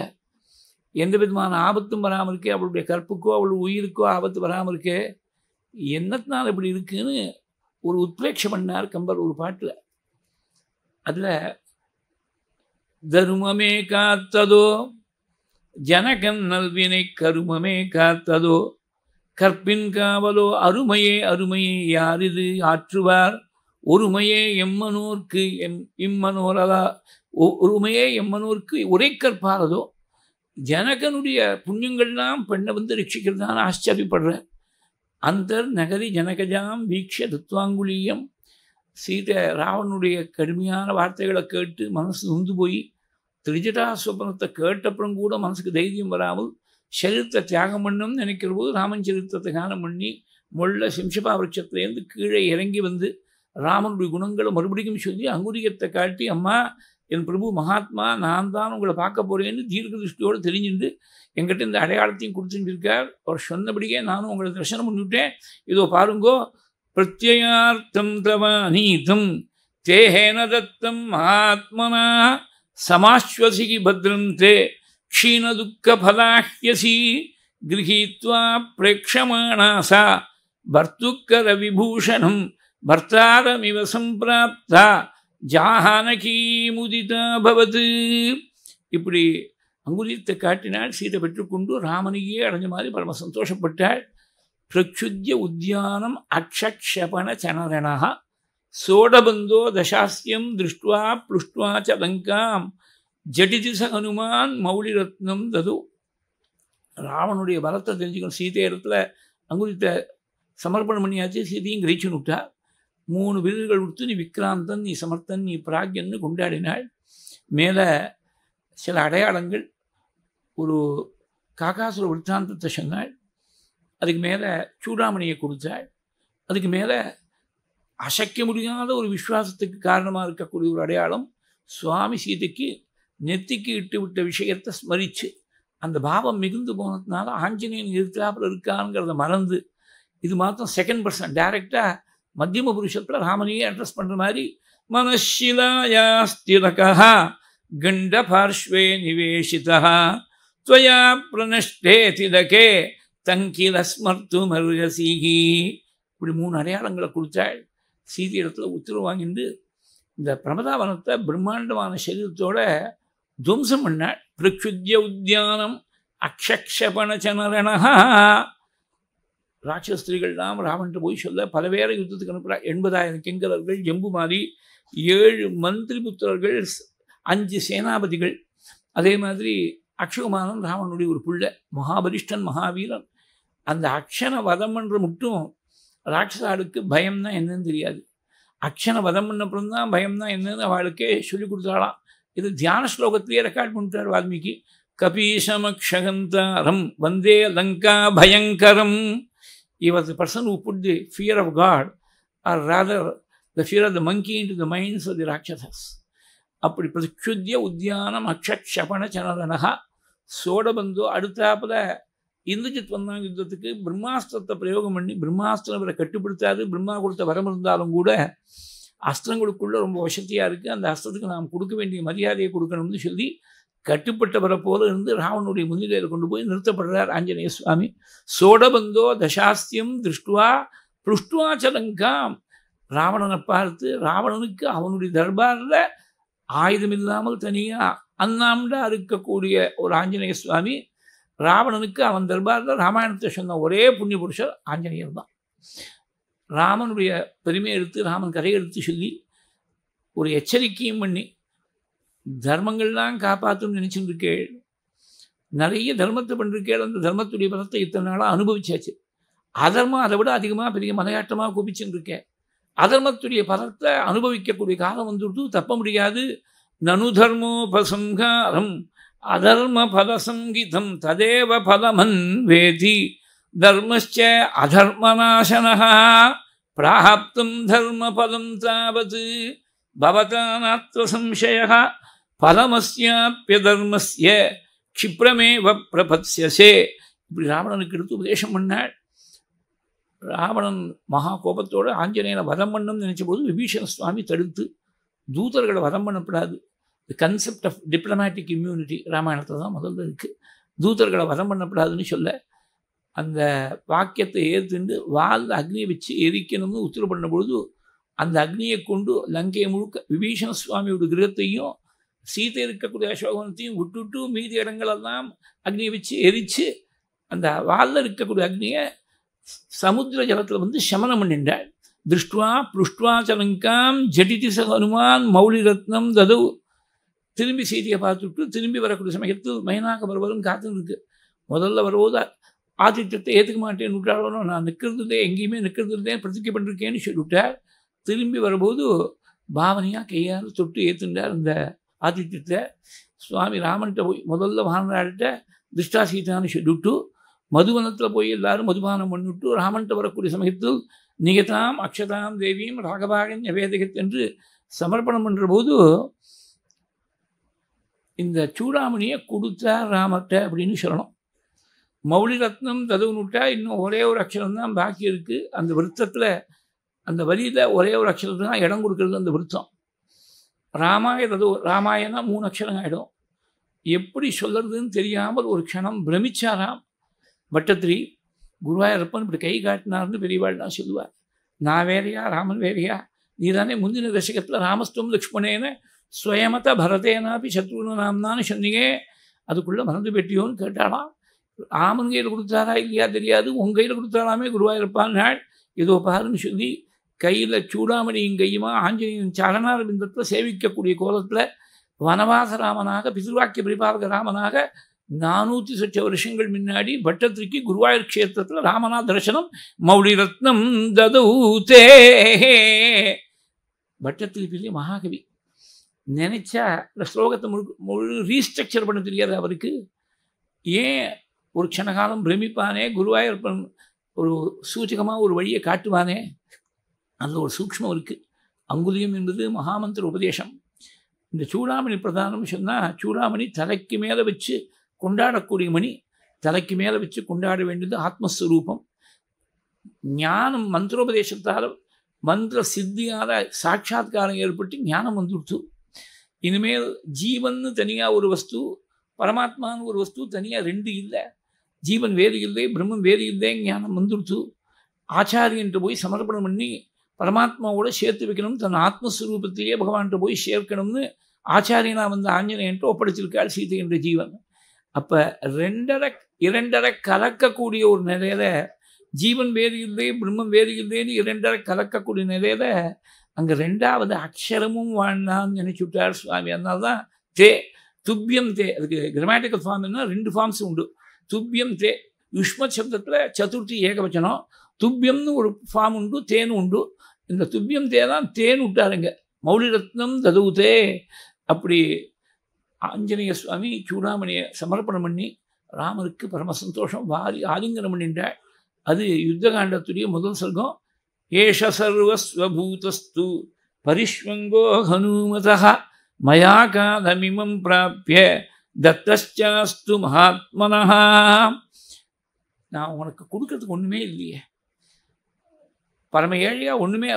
எந்த விதமான ஆபத்தும் வராமல் இருக்கே அவளுடைய கற்புக்கோ அவளுடைய உயிருக்கோ ஆபத்து வராமல் இருக்கே என்னத்தினால் இப்படி இருக்குதுன்னு ஒரு உத்ரேட்சம் பண்ணார் கம்பர் ஒரு பாட்டில் அதில் தருமமே காத்ததோ ஜனகன் நல்வினை கருமமே காத்ததோ கற்பின் காவலோ அருமையே அருமையே யார் இது ஆற்றுவார் ஒருமையே எம்மனோர்க்கு எம் இம்மனோரதா ஒருமையே எம்மனூர்க்கு உரை கற்பாரதோ ஜனகனுடைய புண்ணியங்கள்லாம் பெண்ணை வந்து தான் ஆச்சரியப்படுறேன் நகரி ஜனகஜாம் வீக்ஷ துத்வாங்குலியம் சீத ராவனுடைய கடுமையான வார்த்தைகளை கேட்டு மனசு நொந்து போய் திரிஜடா சுவப்னத்தை கேட்டப்புறம் கூட மனசுக்கு தைரியம் வராமல் சரித்திரத்தை தியாகம் பண்ணும் நினைக்கிற போது ராமன் சரித்திரத்தை கானம் பண்ணி முள்ள சிம்சபா விரட்சத்திலேருந்து கீழே இறங்கி வந்து ராமனுடைய குணங்களை மறுபடியும் சொல்லி அங்குரியத்தை காட்டி அம்மா என் பிரபு மகாத்மா நான் தான் உங்களை பார்க்க போகிறேன்னு தீர்க்க திருஷ்டியோடு தெரிஞ்சுட்டு எங்கிட்ட இந்த அடையாளத்தையும் கொடுத்துட்டு இருக்கார் அவர் சொன்னபடியே நானும் உங்களை தரிசனம் பண்ணிவிட்டேன் இதோ பாருங்கோ பிரத்யார்த்தம் தவ அநீதம் தேகேன தத்தம் மகாத்மனா சமாஸ்வசிகி பத்ரம் தே க்ஷீணதுக்க பலாஹ்யசி கிரகீத்வா பிரேக்ஷமாணாசா பர்த்துக்கர விபூஷணம் பர்த்தாரமிவ சம்பிராப்தா ஜாஹானகி முதிதா பவது இப்படி அங்குலித்தை காட்டினால் சீதை பெற்றுக்கொண்டு ராமனையே அடைஞ்ச மாதிரி பரம சந்தோஷப்பட்டாள் பிரக்ஷுத்திய உத்தியானம் அக்ஷக்ஷபண சனரணா சோடபந்தோ தசாஸ்தியம் திருஷ்டுவா புஷ்டுவா சதங்காம் ஜடிதிச ஹனுமான் மௌலி ரத்னம் தது ராவனுடைய பலத்தை தெரிஞ்சுக்கணும் சீதை இடத்துல அங்குலித்தை சமர்ப்பணம் பண்ணியாச்சு சீதையும் கிரகிச்சுன்னு விட்டா மூணு விருதுகள் கொடுத்து நீ விக்ராந்தன் நீ சமர்த்தன் நீ பிராக்யன்னு கொண்டாடினாள் மேலே சில அடையாளங்கள் ஒரு காக்காசுர விற்றாந்தத்தை சொன்னாள் அதுக்கு மேலே சூடாமணியை கொடுத்தாள் அதுக்கு மேலே அசைக்க முடியாத ஒரு விஸ்வாசத்துக்கு காரணமாக இருக்கக்கூடிய ஒரு அடையாளம் சுவாமி சீதைக்கு நெத்திக்கு இட்டு விட்ட விஷயத்தை ஸ்மரித்து அந்த பாவம் மிகுந்து போனதுனால ஆஞ்சநேயன் இருக்காப்புல இருக்காங்கிறத மறந்து இது மாத்திரம் செகண்ட் பர்சன் டைரெக்டாக மத்தியம புருஷத்தில் ராமனையே அட்ரஸ் பண்ணுற மாதிரி மனசிலாயாஸ்திரகா கண்ட பார்ஷ்வே நிவேசிதா त्वया பிரனஷ்டேதிதகே தங்கில ஸ்மர்த்து மருகசீகி இப்படி மூணு அடையாளங்களை கொடுத்தாள் சீதி இடத்துல உத்தரவு வாங்கிட்டு இந்த பிரமதாவனத்தை பிரம்மாண்டமான சரீரத்தோட துவம்சம் பண்ணாள் பிரக்ஷுத்ய உத்தியானம் அக்ஷபணச்சனரணா ராட்சஸ்திரிகள்லாம் ராமன்ட்டு போய் சொல்ல பல பேரை யுத்தத்துக்கு அனுப்புகிறார் எண்பதாயிரம் கிங்கரர்கள் ஜம்பு மாதிரி ஏழு மந்திரி புத்திரர்கள் அஞ்சு சேனாபதிகள் அதே மாதிரி அக்ஷகுமாரன் ராமனுடைய ஒரு புள்ள மகாபலிஷ்டன் மகாவீரன் அந்த அக்ஷன வதம் என்று மட்டும் ராட்சசாளுக்கு பயம்னா என்னன்னு தெரியாது அக்ஷன வதம் பண்ணப்புறம் தான் பயம்னா என்னன்னு அவளுக்கே சொல்லி கொடுத்தாளாம் இது தியான ஸ்லோகத்திலேயே ரெக்கார்ட் பண்ணிட்டார் வால்மீகி கபீசமக்ஷகந்தாரம் வந்தே லங்கா பயங்கரம் He was person person who put the fear of God, or rather the fear of the monkey, into the minds of the Rakshasas. அப்படி பிரச்சுத்திய உத்தியானம் அக்ஷபண சனதனகா சோடபந்து அடுத்தாப்புல இந்துஜித் வந்தாங்க யுத்தத்துக்கு பிரம்மாஸ்திரத்தை பிரயோகம் பண்ணி பிரம்மாஸ்திரம் இவரை கட்டுப்படுத்தாது பிரம்மா கொடுத்த வரம் இருந்தாலும் கூட அஸ்திரங்களுக்குள்ள ரொம்ப வசதியாக இருக்குது அந்த அஸ்திரத்துக்கு நாம் கொடுக்க வேண்டிய மரியாதையை கொடுக்கணும்னு சொல்லி கட்டுப்பட்டவரை போல இருந்து ராவனுடைய முன்னிலையில் கொண்டு போய் நிறுத்தப்படுறார் ஆஞ்சநேய சுவாமி சோடபந்தோ தசாஸ்தியம் திருஷ்டுவா புஷ்டுவாச்சலங்காம் ராவணனை பார்த்து ராவணனுக்கு அவனுடைய தர்பாரில் ஆயுதம் இல்லாமல் தனியாக அண்ணாம்டா இருக்கக்கூடிய ஒரு ஆஞ்சநேய சுவாமி ராவணனுக்கு அவன் தர்பாரில் ராமாயணத்தை சொன்ன ஒரே புண்ணிய புருஷர் ஆஞ்சநேயர் தான் ராமனுடைய பெருமையை எடுத்து ராமன் கரையை எடுத்து சொல்லி ஒரு எச்சரிக்கையும் பண்ணி தர்மங்கள்லாம் காப்பாற்றும்னு நினச்சிட்டு இருக்கேள் நிறைய தர்மத்தை பண்ணிருக்கேள் அந்த தர்மத்துடைய பலத்தை இத்தனை நாளாக அனுபவிச்சாச்சு அதர்மம் அதை விட அதிகமாக பெரிய மலையாட்டமாக குவிச்சுன்னு அதர்மத்துடைய பலத்தை அனுபவிக்கக்கூடிய காலம் வந்துடுது தப்ப முடியாது நனு தர்மோபசங்காரம் அதர்ம பலசங்கிதம் ததேவ பலமன் வேதி தர்மச்ச அதர்மநாசனா பிராப்தம் தர்ம தர்மபதம் தாவது பவதானாத்வ சம்சயா பலமஸ்யாப்பியதர்மஸ்ய கிப்ரமே பிரபத்யசே இப்படி ராவணனுக்கு எடுத்து உபதேசம் பண்ணாள் ராவணன் மகா கோபத்தோடு ஆஞ்சநேயனை வதம் பண்ணணும்னு நினச்சபோது விபீஷண சுவாமி தடுத்து தூதர்களை வதம் பண்ணப்படாது the concept of diplomatic immunity ராமாயணத்தில் தான் முதல்ல இருக்குது தூதர்களை வதம் பண்ணப்படாதுன்னு சொல்ல அந்த வாக்கியத்தை ஏற்றுண்டு வாழ்ந்த அக்னியை வச்சு எரிக்கணும்னு உத்தரவு பண்ணும்பொழுது அந்த அக்னியை கொண்டு லங்கையை முழுக்க விபீஷண சுவாமியோட கிரகத்தையும் சீதை இருக்கக்கூடிய அசோகனத்தையும் விட்டுவிட்டு மீதி இடங்களெல்லாம் அக்னியை வச்சு எரித்து அந்த வாலில் இருக்கக்கூடிய அக்னியை சமுத்திர ஜலத்தில் வந்து சமனம் பண்ணிட்டாள் திருஷ்டுவா புஷ்டுவா சலங்காம் ஜடிதி ச ஹனுமான் மௌலி ரத்னம் தது திரும்பி செய்தியை பார்த்துட்டு திரும்பி வரக்கூடிய சமயத்தில் மைனாக வருவதும் காத்துன்னு இருக்கு முதல்ல வரும்போது ஆதித்யத்தை ஏற்றுக்க மாட்டேன் விட்டாலும் நான் நிற்கிறது இருந்தேன் எங்கேயுமே நிற்கிறது இருந்தேன் பிரதிக்கை பண்ணிருக்கேன்னு சொல்லிவிட்டார் திரும்பி வரும்போது பாவனையாக கையால் தொட்டு ஏற்றுண்டார் அந்த ஆதித்யத்தில் சுவாமி ராமன்கிட்ட போய் முதல்ல வானராட்ட திருஷ்டா சீதான்னு சொல்லிவிட்டு மதுவனத்தில் போய் எல்லாரும் மதுபானம் பண்ணிவிட்டு ராமன்கிட்ட வரக்கூடிய சமயத்தில் நிகதாம் அக்ஷதாம் தேவியும் ராகபாகன் நிவேதகத் என்று சமர்ப்பணம் பண்ணுற போது இந்த சூடாமணியை கொடுத்தா ராமர்கிட்ட அப்படின்னு சொல்லணும் மௌலி ரத்னம் ததுவுனுட்டா இன்னும் ஒரே ஒரு அக்ஷரம் தான் பாக்கி இருக்குது அந்த விருத்தத்தில் அந்த வரியில் ஒரே ஒரு அக்ஷரத்துக்கு தான் இடம் கொடுக்குறது அந்த விருத்தம் ராமாய ராமாயணம் மூணு அக்ஷரம் ஆகிடும் எப்படி சொல்கிறதுன்னு தெரியாமல் ஒரு க்ஷணம் பிரமிச்சாராம் பட்டத்திரி குருவாயூரப்பன் இப்படி கை காட்டினார்னு பெரியவாள்லாம் சொல்லுவார் நான் வேறையா ராமன் வேறையா நீ தானே முந்தின தசகத்தில் ராமஸ்தம் லக்ஷ்மணேன சுயமத பரதேனாப்பி சத்ருன நாம்னான்னு சொன்னீங்க அதுக்குள்ளே மறந்து பெட்டியோன்னு கேட்டாலாம் ராமன் கையில் கொடுத்தாரா இல்லையா தெரியாது உங்கள் கையில் கொடுத்தாலாமே குருவாயிருப்பான் நாள் ஏதோ பாருன்னு சொல்லி கையில் சூடாமணியும் கையுமா ஆஞ்சநேயன் சரணார பிந்தத்தில் சேவிக்கக்கூடிய கோலத்தில் வனவாச ராமனாக பிசுர்வாக்கிய பரிபாலக ராமனாக நானூற்றி சொச்ச வருஷங்கள் முன்னாடி பட்டத்திற்கு குருவாயூர் க்ஷேத்திரத்தில் ராமனா தரிசனம் மௌலி ரத்னம் ததூதே பட்டத்திருப்பிலே மகாகவி நினைச்சா இந்த ஸ்லோகத்தை முழு முழு ரீஸ்ட்ரக்சர் பண்ண தெரியாது அவருக்கு ஏன் ஒரு க்ஷணகாலம் பிரமிப்பானே குருவாயூர் ஒரு சூச்சகமாக ஒரு வழியை காட்டுவானே அதில் ஒரு சூக்மம் இருக்குது அங்குலியம் என்பது மகாமந்திர உபதேசம் இந்த சூடாமணி பிரதானம் சொன்னால் சூடாமணி தலைக்கு மேலே வச்சு கொண்டாடக்கூடிய மணி தலைக்கு மேலே வச்சு கொண்டாட வேண்டியது ஆத்மஸ்வரூபம் ஞானம் மந்திரோபதேசத்தால் மந்திர சித்தியால் சாட்சாத்காரம் ஏற்பட்டு ஞானம் வந்துடுத்து இனிமேல் ஜீவன்னு தனியாக ஒரு வஸ்து பரமாத்மான்னு ஒரு வஸ்து தனியாக ரெண்டு இல்லை ஜீவன் வேறு இல்லை பிரம்மன் வேறு இல்லை ஞானம் வந்துடுத்து ஆச்சாரியன்ட்டு போய் சமர்ப்பணம் பண்ணி பரமாத்மாவோட சேர்த்து வைக்கணும் தன் ஆத்மஸ்வரூபத்திலேயே பகவான்கிட்ட போய் சேர்க்கணும்னு ஆச்சாரியனா வந்து ஆஞ்சநேயன்ட்டு ஒப்படைச்சிருக்காள் சீதை என்ற ஜீவன் அப்போ ரெண்டரை இரண்டரை கலக்கக்கூடிய ஒரு நிலையில ஜீவன் வேறு இல்லை பிரம்மம் வேறு இல்லைன்னு இரண்டரை கலக்கக்கூடிய நிலையில அங்கே ரெண்டாவது அக்ஷரமும் வாழ்ந்தான்னு நினச்சுட்டார் சுவாமி அதனால தான் தே துப்பியம் தே அதுக்கு கிரமேட்டிக்கல் ஃபார்ம்னா ரெண்டு ஃபார்ம்ஸ் உண்டு துப்பியம் தே யுஷ்ம சப்தத்தில் சதுர்த்தி ஏகவச்சனம் துப்பியம்னு ஒரு ஃபார்ம் உண்டு தேனும் உண்டு இந்த துப்பியம் தேதான் தேன் விட்டாருங்க மௌலி ரத்னம் ததவுதே அப்படி ஆஞ்சநேய சுவாமி சூடாமணியை சமர்ப்பணம் பண்ணி ராமருக்கு பரம சந்தோஷம் வாரி ஆலிங்கனம் பண்ணிட்டாள் அது யுத்தகாண்டத்துடைய முதல் சொர்க்கம் ஏஷ சர்வஸ்வபூதஸ்து பரிஷ்வங்கோ ஹனுமதா மயா காதமிமம் பிராபிய தத்தஸ்டாஸ்து மகாத்மனா நான் உனக்கு கொடுக்கறதுக்கு ஒன்றுமே இல்லையே பரம ஏழையாக ஒன்றுமே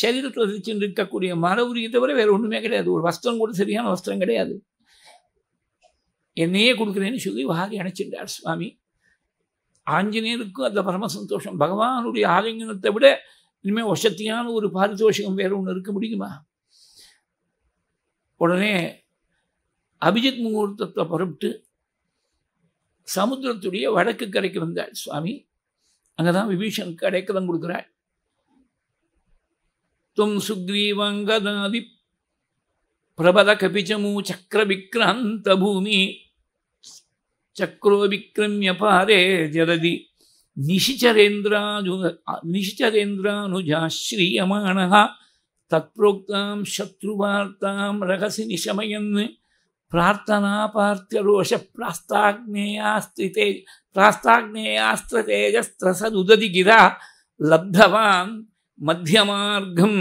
சரீரத்தில் சிரிச்சுன்னு இருக்கக்கூடிய மரபுரியை தவிர வேறு ஒன்றுமே கிடையாது ஒரு வஸ்திரம் கூட சரியான வஸ்திரம் கிடையாது என்னையே கொடுக்குறேன்னு சொல்லி வாரி அணைச்சிட்டார் சுவாமி ஆஞ்சநேயருக்கும் அந்த பரம சந்தோஷம் பகவானுடைய ஆலிங்கனத்தை விட இனிமேல் வசத்தியான ஒரு பாரிதோஷிகம் வேறு ஒன்று இருக்க முடியுமா உடனே அபிஜித் முகூர்த்தத்தை புறப்பட்டு சமுத்திரத்துடைய வடக்கு கரைக்கு வந்தாள் சுவாமி அங்கே தான் விபீஷனுக்கு அடைக்கலம் கொடுக்குறாள் कपिचमू चक्र विक्रांत भूमि चक्रो विक्रम्य पारे जरदि निशिचरेन्द्रानु निशिचरेन्द्रानुजा श्रीयमाणः तत्प्रोक्तां शत्रुवार्तां रहसि निशमयन् प्रार्थनापार्त्यरोषप्रास्ताग्नेयास्त्रिते प्रास्ताग्नेयास्त्रतेजस्त्रसदुदति गिरा लब्धवान् மத்தியமார்க்கம்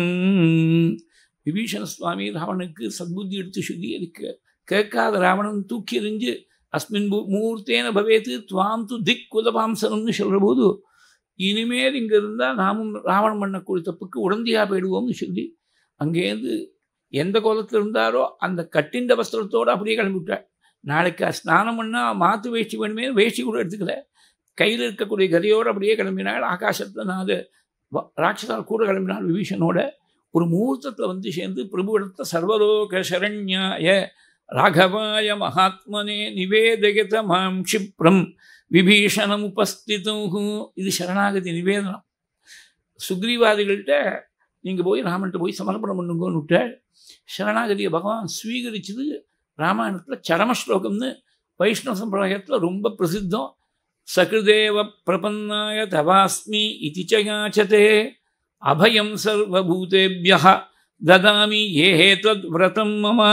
விபீஷண சுவாமி ராவனுக்கு சத்புத்தி எடுத்து சொல்லி இருக்க கே கேட்காத ராவணன் தூக்கி எறிஞ்சு அஸ்மின் மூர்த்தேன பவேத்து துவாம் து திக் குலபாம்சனம்னு சொல்கிற போது இனிமேல் இங்கே இருந்தால் நாமும் ராவணன் பண்ணக்கூடிய தப்புக்கு உடந்தையாக போயிடுவோம்னு சொல்லி அங்கேருந்து எந்த கோலத்தில் இருந்தாரோ அந்த கட்டிண்ட வஸ்திரத்தோடு அப்படியே கிளம்பிவிட்டாள் நாளைக்கு ஸ்நானம் பண்ணால் மாற்று வேஷ்டி வேணுமே வேஷ்டி கூட எடுத்துக்கல கையில் இருக்கக்கூடிய கதையோடு அப்படியே கிளம்பினாள் ஆகாசத்தில் நான் ராட்சதால் கூட கிளம்பினால் விபீஷனோட ஒரு முகூர்த்தத்தில் வந்து சேர்ந்து பிரபுவிடத்த சர்வலோக சரண்யாய ராகவாய மகாத்மனே நிவேதகித மாம் க்ஷிப்ரம் விபீஷணம் உபஸ்திதூ இது சரணாகதி நிவேதனம் சுக்ரீவாதிகள்கிட்ட நீங்கள் போய் ராமன்கிட்ட போய் சமர்ப்பணம் பண்ணுங்கன்னு விட்டாள் சரணாகதியை பகவான் ஸ்வீகரிச்சது ராமாயணத்தில் சரமஸ்லோகம்னு வைஷ்ணவ சம்பிரதாயத்தில் ரொம்ப பிரசித்தம் சகிருதேவ பிரபன்னாய தவாஸ்மி இதி அபயம் சர்வபூதேபிய ததாமி ஏஹே தத் விரதம் மமா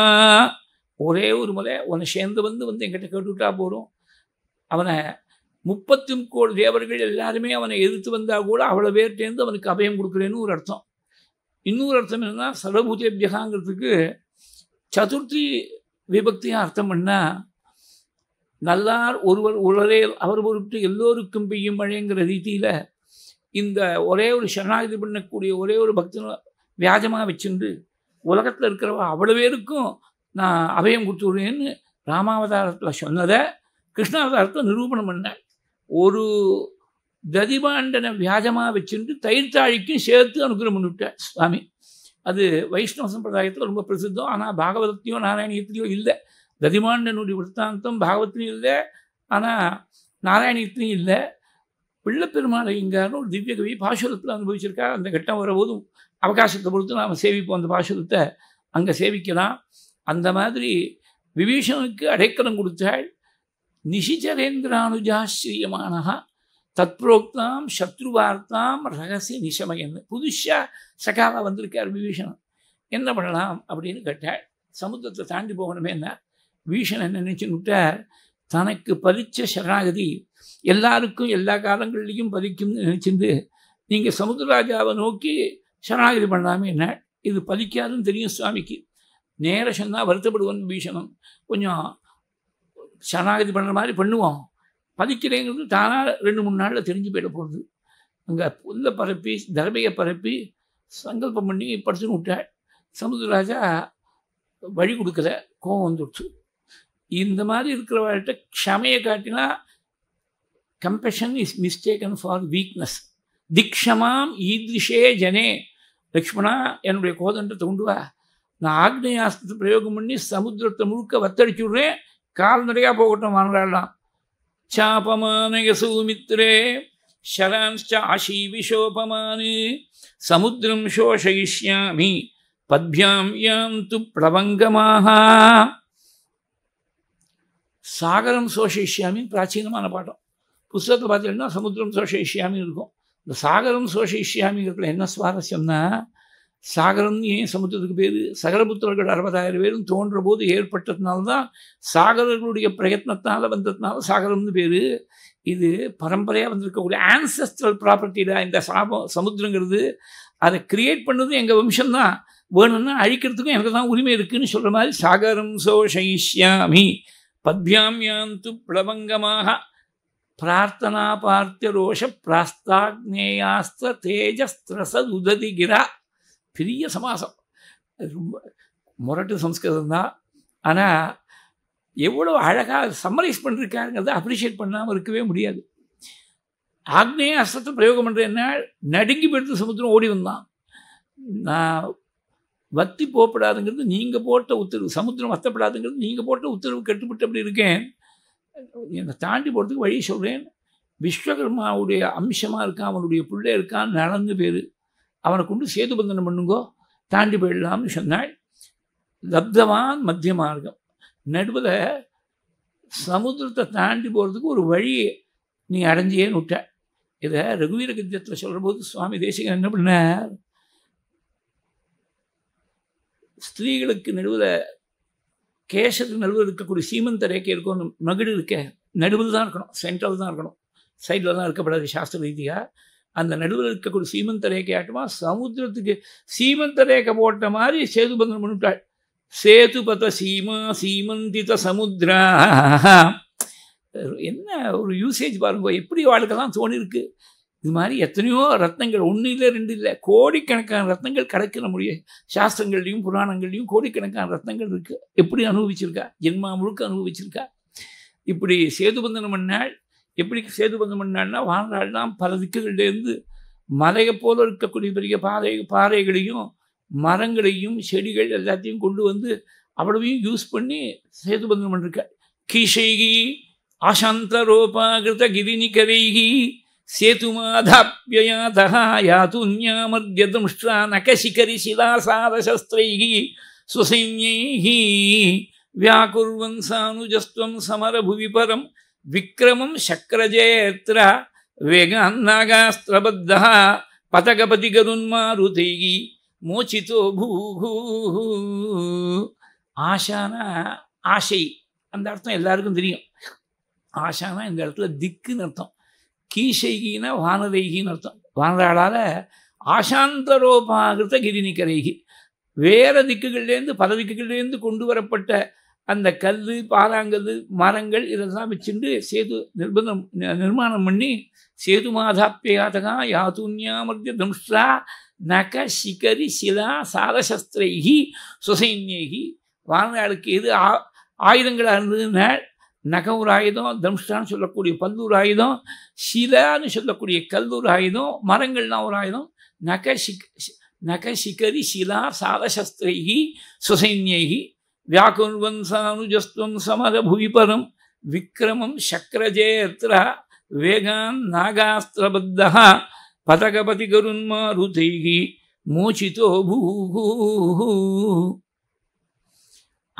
ஒரே ஒரு மலை உன்னை சேர்ந்து வந்து வந்து என்கிட்ட கேட்டுவிட்டா போகிறோம் அவனை முப்பத்தி கோடி தேவர்கள் எல்லாருமே அவனை எதிர்த்து வந்தால் கூட அவ்வளோ பேர்ட்டேருந்து அவனுக்கு அபயம் கொடுக்குறேன்னு ஒரு அர்த்தம் இன்னொரு அர்த்தம் என்னென்னா சர்வபூதேபியகாங்கிறதுக்கு சதுர்த்தி விபக்தியாக அர்த்தம் பண்ணால் நல்லார் ஒருவர் உலரே அவர் பொருட்டு எல்லோருக்கும் பெய்யும் மழைங்கிற ரீதியில் இந்த ஒரே ஒரு சரணாகிதி பண்ணக்கூடிய ஒரே ஒரு பக்தனை வியாஜமாக வச்சுண்டு உலகத்தில் இருக்கிறவ அவ்வளோ பேருக்கும் நான் அபயம் கொடுத்துருவேன்னு ராமாவதாரத்தில் சொன்னதை கிருஷ்ணாவதாரத்தில் நிரூபணம் பண்ணேன் ஒரு ததிபாண்டனை வியாஜமாக வச்சுட்டு தயிர் தாழிக்கும் சேர்த்து அனுகிரம் பண்ணிவிட்டேன் சுவாமி அது வைஷ்ணவ சம்பிரதாயத்தில் ரொம்ப பிரசித்தம் ஆனால் பாகவதத்தையோ நாராயணியத்திலையோ இல்லை ததிமாண்டனுடைய விற்த்தாந்தம் பாகவத்திலையும் இல்லை ஆனால் நாராயணத்துலையும் இல்லை பிள்ளைப்பெருமாளைங்காரன்னு ஒரு திவ்ய கவி பாசுரத்தில் அனுபவிச்சிருக்கா அந்த கட்டம் வரபோதும் அவகாசத்தை பொறுத்து நாம் சேவிப்போம் அந்த பாசுரத்தை அங்கே சேவிக்கலாம் அந்த மாதிரி விபீஷனுக்கு அடைக்கலம் கொடுத்தாள் நிஷிச்சரேந்திரானுஜா ஸ்ரீயமானகா தத்புரோக்தாம் சத்ருவார்த்தாம் ரகசிய நிஷமயன்னு புதுஷா சகாவாக வந்திருக்கார் விபீஷணன் என்ன பண்ணலாம் அப்படின்னு கேட்டாள் சமுத்திரத்தை தாண்டி போகணுமே என்ன என்ன நினச்சுன்னுட்டார் தனக்கு பதிச்ச சரணாகதி எல்லாருக்கும் எல்லா காலங்கள்லேயும் பதிக்கும்னு நினச்சிருந்து நீங்கள் சமுத்திரராஜாவை நோக்கி சரணாகதி பண்ணலாமே என்ன இது பலிக்காதுன்னு தெரியும் சுவாமிக்கு நேர சொன்னால் வருத்தப்படுவோம் பீஷணம் கொஞ்சம் சரணாகதி பண்ணுற மாதிரி பண்ணுவோம் பலிக்கிறேங்கிறது தானாக ரெண்டு மூணு நாளில் தெரிஞ்சு போயிட போகுது அங்கே புல்ல பரப்பி தர்பையை பரப்பி சங்கல்பம் பண்ணி படிச்சுன்னு விட்டாள் சமுத்திரராஜா வழி கொடுக்குற கோவம் வந்துடுச்சு இந்த மாதிரி இருக்கிறவர்கள்ட்ட க்ஷமையை காட்டினா compassion is mistaken for weakness திக்ஷமாம் ஈதிஷே ஜனே லக்ஷ்மணா என்னுடைய கோதண்டத்தை உண்டு நான் ஆக்னேயாஸ்திரத்தை பிரயோகம் பண்ணி சமுத்திரத்தை முழுக்க வத்தடிச்சு விடுறேன் கால்நடையாக போகட்டும் வானராடலாம் சாபமானகசூமித்ரே ஷரான்ச்ச ஆஷீவிஷோபமானு சமுத்திரம் சோஷயிஷ்யாமி பத்பியாம் யாம் து பிளவங்கமாக சாகரம் சோஷயிஷ்யாமின்னு பிராச்சீனமான பாட்டம் புஸ்தகத்தை பார்த்தீங்கன்னா சமுத்திரம் சோஷயிஷ்யாமி இருக்கும் இந்த சாகரம் சோஷயிஷ்யாமிங்கிறதுல என்ன சுவாரஸ்யம்னா சாகரம் ஏன் சமுத்திரத்துக்கு பேர் சகரபுத்திரர்கள் அறுபதாயிரம் பேரும் தோன்ற போது ஏற்பட்டதுனால தான் சாகரர்களுடைய பிரயத்னத்தினால வந்ததுனால சாகரம்னு பேர் இது பரம்பரையாக வந்திருக்கக்கூடிய ஆன்சஸ்ட்ரல் ப்ராப்பர்ட்டியில் இந்த சாபம் சமுத்திரங்கிறது அதை கிரியேட் பண்ணது எங்கள் வம்சம்தான் தான் வேணும்னா அழிக்கிறதுக்கும் எனக்கு தான் உரிமை இருக்குதுன்னு சொல்கிற மாதிரி சாகரம் சோஷயிஷ்யாமி பத்யாமியாந்து பிளவங்கமாக பிரார்த்தனா பார்த்திய ரோஷ பிராஸ்தாக்னேயாஸ்திர தேஜஸ்திரசதுததி கிரா பெரிய சமாசம் அது ரொம்ப முரட்டு சம்ஸ்கிருதம் தான் ஆனால் எவ்வளோ அழகாக சம்மரைஸ் பண்ணிருக்காருங்கிறத அப்ரிஷியேட் பண்ணாமல் இருக்கவே முடியாது ஆக்னேய அஸ்திரத்தை பிரயோகம் பண்ணுற என்ன நடுங்கி பெடுத்து சமுத்திரம் ஓடி வந்தான் நான் வத்தி போகப்படாதுங்கிறது நீங்கள் போட்ட உத்தரவு சமுத்திரம் வத்தப்படாதுங்கிறது நீங்கள் போட்ட உத்தரவு கெட்டுப்பட்டு அப்படி இருக்கேன் என்னை தாண்டி போகிறதுக்கு வழி சொல்கிறேன் விஸ்வகர்மாவுடைய அம்சமாக இருக்கான் அவனுடைய பிள்ளை இருக்கான் நடந்து பேர் அவனை கொண்டு சேது பந்தனம் பண்ணுங்கோ தாண்டி போயிடலாம்னு சொன்னாள் லப்தவான் மத்திய மார்க்கம் நடுவில் சமுத்திரத்தை தாண்டி போகிறதுக்கு ஒரு வழியை நீ அடைஞ்சியே நுட்ட இதை ரகுவீர கத்தியத்தில் சொல்கிற போது சுவாமி தேசிகன் என்ன பண்ணார் ஸ்திரீகளுக்கு நடுவில் கேஷத்துக்கு நடுவில் இருக்கக்கூடிய சீமந்த ரேக்கை இருக்கும் மகிழ் இருக்க நடுவில் தான் இருக்கணும் சென்ட்ரல் தான் இருக்கணும் சைடில் தான் இருக்கப்படாது சாஸ்திர ரீதியாக அந்த நடுவில் இருக்கக்கூடிய சீமந்த ரேகை ஆட்டமா சமுத்திரத்துக்கு சீமந்த ரேகை போட்ட மாதிரி சேது பந்தம் பண்ணிவிட்டாள் சேதுபத சீமா சீமந்தித சமுத்ரா என்ன ஒரு யூசேஜ் பாருங்க எப்படி வாழ்க்கெல்லாம் தோணிருக்கு இது மாதிரி எத்தனையோ ரத்னங்கள் ஒன்று இல்லை ரெண்டு இல்லை கோடிக்கணக்கான ரத்னங்கள் கடக்கிற நம்முடைய சாஸ்திரங்கள்லையும் புராணங்கள்லையும் கோடிக்கணக்கான ரத்னங்கள் இருக்குது எப்படி அனுபவிச்சிருக்கா ஜென்மா முழுக்க அனுபவிச்சிருக்கா இப்படி சேதுபந்தனம் பண்ணால் எப்படி சேதுபந்தம் பண்ணாள்னா வாழ்நாள்லாம் பல திக்குகள்லேருந்து மலையை போல இருக்கக்கூடிய பெரிய பாறை பாறைகளையும் மரங்களையும் செடிகள் எல்லாத்தையும் கொண்டு வந்து அவ்வளவையும் யூஸ் பண்ணி சேதுபந்தனம் பண்ணிருக்காள் கிஷைகி அசாந்தரோபாகிருத கிரிணிகரைகி సేతుమాధాప్యయాతః యాతున్యామర్గదృష్ట్రా నకశిఖరి శిలాసారశస్త్రైः సుసైన్యైः వ్యాకుర్వన్ సమరభువి పరం విక్రమం శక్రజేత్ర వేగాన్నాగాస్త్రబద్ధ పతకపతి గరున్మారుతై మోచితో భూ ఆశాన ఆశై அந்த அர்த்தம் எல்லாருக்கும் தெரியும் ஆஷானா இந்த இடத்துல திக்குன்னு அர்த்தம் கீசைகின வானதைகின்னு அர்த்தம் வானதாளால் ஆசாந்தரோபாகிருத்த கிரிநிக்கரைகி வேறு திக்குகள்லேருந்து பல திக்குகள்லேருந்து கொண்டு வரப்பட்ட அந்த கல் பாலாங்கல் மரங்கள் இதெல்லாம் வச்சுட்டு சேது நிர்பந்தம் நிர்மாணம் பண்ணி சேது மாதாப்பியாதகா யாதுன்யாமர்த்திய தம்ஷா நக சிகரி சிலா சாலசஸ்திரைகி சுசைன்யேகி வாழ்நாளுக்கு எது ஆ ஆயுதங்களாக இருந்ததுனால் நகம் ராயுதம் தம்ஷ்டான்னு சொல்லக்கூடிய பல்லூர் ஆயுதம் சிலான்னு சொல்லக்கூடிய கல்லூர் ஆயுதம் மரங்கள்லாம் ஒரு ஆயுதம் நக சிக் நக சிகரி சிலா சாரசஸ்திரைகி சுசைன்யைகி व्याकुर्वंसानुजस्त्वं समरभुविपरं विक्रमं शक्रजेऽर्त्र वेगान् नागास्त्रबद्धः पतकपतिगरुन्मारुतैः మోచితో భూ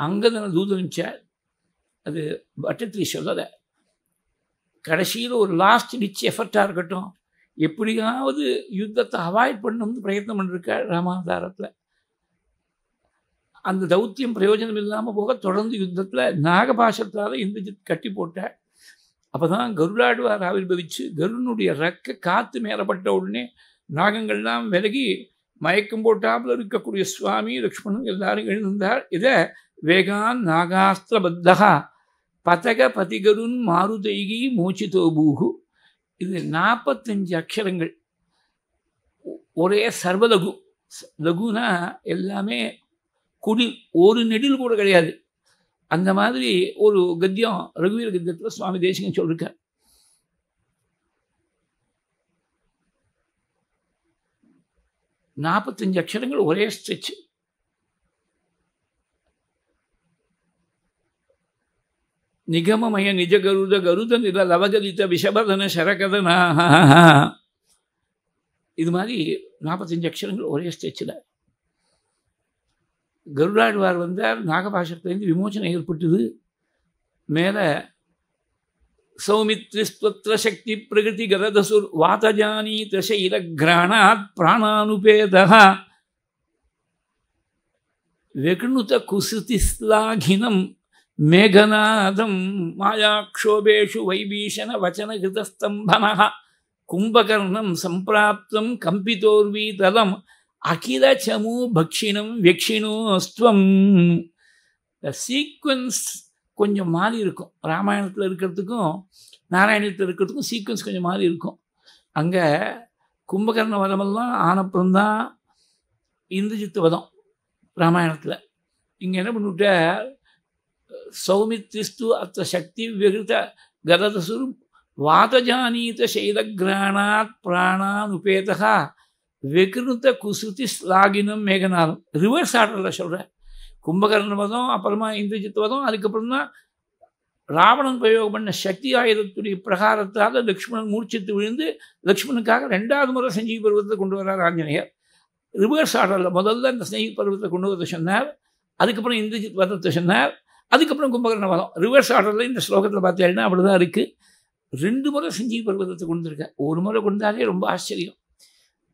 అంగదన దూతనిచ్చారు அது பட்டத்திரி சொல்லலை கடைசியில் ஒரு லாஸ்ட் டிச் எஃபர்ட்டாக இருக்கட்டும் எப்படியாவது யுத்தத்தை அவாய்ட் பண்ணணும்னு பிரயத்னம் பண்ணிருக்கார் ராமாவதாரத்தில் அந்த தௌத்தியம் பிரயோஜனம் இல்லாமல் போக தொடர்ந்து யுத்தத்தில் நாகபாஷத்தால் எந்திரிச்சு கட்டி போட்டார் அப்போ தான் கருடாடுவார் ஆவிர்பவிச்சு கருனுடைய ரக்க காற்று மேலப்பட்ட உடனே நாகங்கள்லாம் விலகி மயக்கம் போட்டாமல் இருக்கக்கூடிய சுவாமி லக்ஷ்மணன் எல்லாரும் எழுந்தார் இதை வேகான் நாகாஸ்திரபத்தகா பதக பதிகருன் மாருதைகி மோச்சிதோபூகு இது நாற்பத்தஞ்சு அக்ஷரங்கள் ஒரே சர்வலகு லகுனா எல்லாமே குடில் ஒரு நெடில் கூட கிடையாது அந்த மாதிரி ஒரு கத்தியம் ரகுவீர கத்தியத்தில் சுவாமி தேசிகன் சொல்லியிருக்கார் நாற்பத்தஞ்சு அக்ஷரங்கள் ஒரே ஸ்ட்ரெச்சு ನಿಗಮಮಯ ನಿಜ ಗರುಡ ಗರುಡ ನಿಲ லவகலித்த விஷபதன சரகதனா இது மாதிரி நாற்பத்தஞ்சு அக்ஷரங்கள் ஒரே ஸ்டேச்சில் கருடாழ்வார் வந்தார் நாகபாஷத்துலேருந்து விமோச்சனம் ஏற்பட்டது மேலே சௌமித்ரிஸ்வத்திர சக்தி பிரகிருதி கரதசுர் வாதஜானி தசைல கிராணாத் பிராணானுபேதா வெகுணுத குசுதிஸ்லாகினம் மேகநாதம் மாயாக்ஷோபேஷு வைபீஷண வச்சனகிருதஸ்தம்பனः கும்பகர்ணம் சம்பிராப்தம் கம்பிதோர்வீதலம் அகில சமு பக்ஷினம் வெக்ஷினோஸ்துவம் சீக்வன்ஸ் கொஞ்சம் மாறி இருக்கும் ராமாயணத்தில் இருக்கிறதுக்கும் நாராயணத்தில் இருக்கிறதுக்கும் சீக்வன்ஸ் கொஞ்சம் மாறி இருக்கும் அங்கே கும்பகர்ண வதமெல்லாம் ஆனப்புறந்தான் இந்துஜித்து வதம் ராமாயணத்தில் இங்கே என்ன பண்ணிவிட்டு सौमित्रिस्तु अत्र வாதஜானீத गदतसुरु वातजानीतशैलघ्राणात् प्राणानुपेतः விகிருத்த குசுதி ஸ்லாகினம் மேகநாதம் ரிவர்ஸ் ஆர்டரில் சொல்கிற கும்பகர்ண வதம் அப்புறமா இந்திரஜித் வதம் அதுக்கப்புறம் தான் ராவணன் பிரயோகம் பண்ண சக்தி ஆயுதத்துடைய பிரகாரத்தால் லக்ஷ்மணன் மூர்ச்சித்து விழுந்து லக்ஷ்மணுக்காக ரெண்டாவது முறை சஞ்சீவி பருவத்தை கொண்டு வரார் ஆஞ்சநேயர் ரிவர்ஸ் ஆர்டரில் முதல்ல அந்த சஞ்சீவி பருவத்தை கொண்டு வரத சொன்னார் அதுக்கப்புறம் இந்திரஜித் வதத்தை சொன்னார் அதுக்கப்புறம் கும்பகரண வளம் ரிவர்ஸ் ஆர்டரில் இந்த ஸ்லோகத்தில் பார்த்தீங்கன்னா அப்படி தான் இருக்குது ரெண்டு முறை சஞ்சீவி பர்வதத்தை கொண்டுருக்கேன் ஒரு முறை கொண்டாலே ரொம்ப ஆச்சரியம்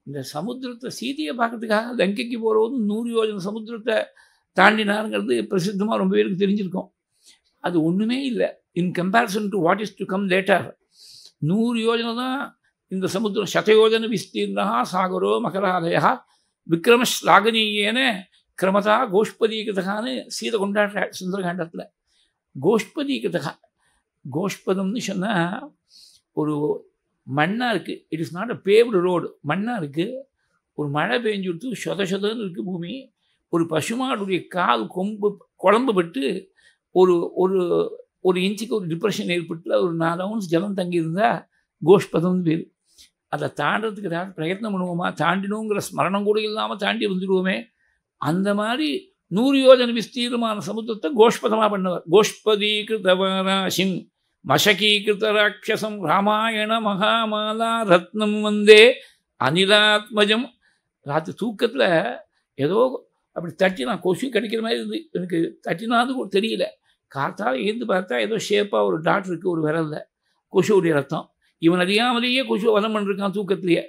இந்த சமுத்திரத்தை சீதையை பார்க்கறதுக்காக லங்கைக்கு போகிறபோது நூறு யோஜன சமுத்திரத்தை தாண்டினாருங்கிறது பிரசித்தமாக ரொம்ப பேருக்கு தெரிஞ்சிருக்கும் அது ஒன்றுமே இல்லை in comparison to what is to come later நூறு யோஜனை தான் இந்த சமுத்திரம் சதயோஜன விஸ்தீர்ணா சாகரோ மகராலயா விக்ரம ஸ்லாகனீயேன கிரமதா கோஷ்பதி கதகான்னு சீதை கொண்டாடுறாள் சுந்தரகாண்டத்தில் கோஷ்பதி கதகா கோஷ்பதம்னு சொன்னால் ஒரு மண்ணாக இருக்குது it is not a paved road மண்ணாக இருக்குது ஒரு மழை பெஞ்சு கொடுத்து சொத சொதன்னு இருக்குது பூமி ஒரு பசுமாடுடைய கால் கொம்பு குழம்பு பட்டு ஒரு ஒரு ஒரு இன்ச்சுக்கு ஒரு டிப்ரெஷன் ஏற்பட்டு ஒரு நாலு அவுன்ஸ் ஜலம் தங்கியிருந்தால் கோஷ்பதம்னு பேர் அதை தாண்டதுக்கு ஏதாவது பிரயத்னம் பண்ணுவோமா தாண்டினோங்கிற ஸ்மரணம் கூட இல்லாமல் தாண்டி வந்துடுவோமே அந்த மாதிரி நூறு யோஜன விஸ்தீரமான சமுத்திரத்தை கோஷ்பதமாக பண்ணவர் கோஷ்பதீகிருத்தவராசின் மஷகீகிருத்த ராட்சசம் ராமாயண மகாமாலா ரத்னம் வந்தே அனிலாத்மஜம் ராத்திரி தூக்கத்தில் ஏதோ அப்படி தட்டினா கொசு கிடைக்கிற மாதிரி இருந்து எனக்கு தட்டினாது தெரியல காத்தால் எழுந்து பார்த்தா ஏதோ ஷேப்பாக ஒரு டாக்டருக்கு ஒரு கொசு கொசுவுடைய ரத்தம் இவன் அறியாமலேயே கொசு வதம் பண்ணிருக்கான் தூக்கத்திலேயே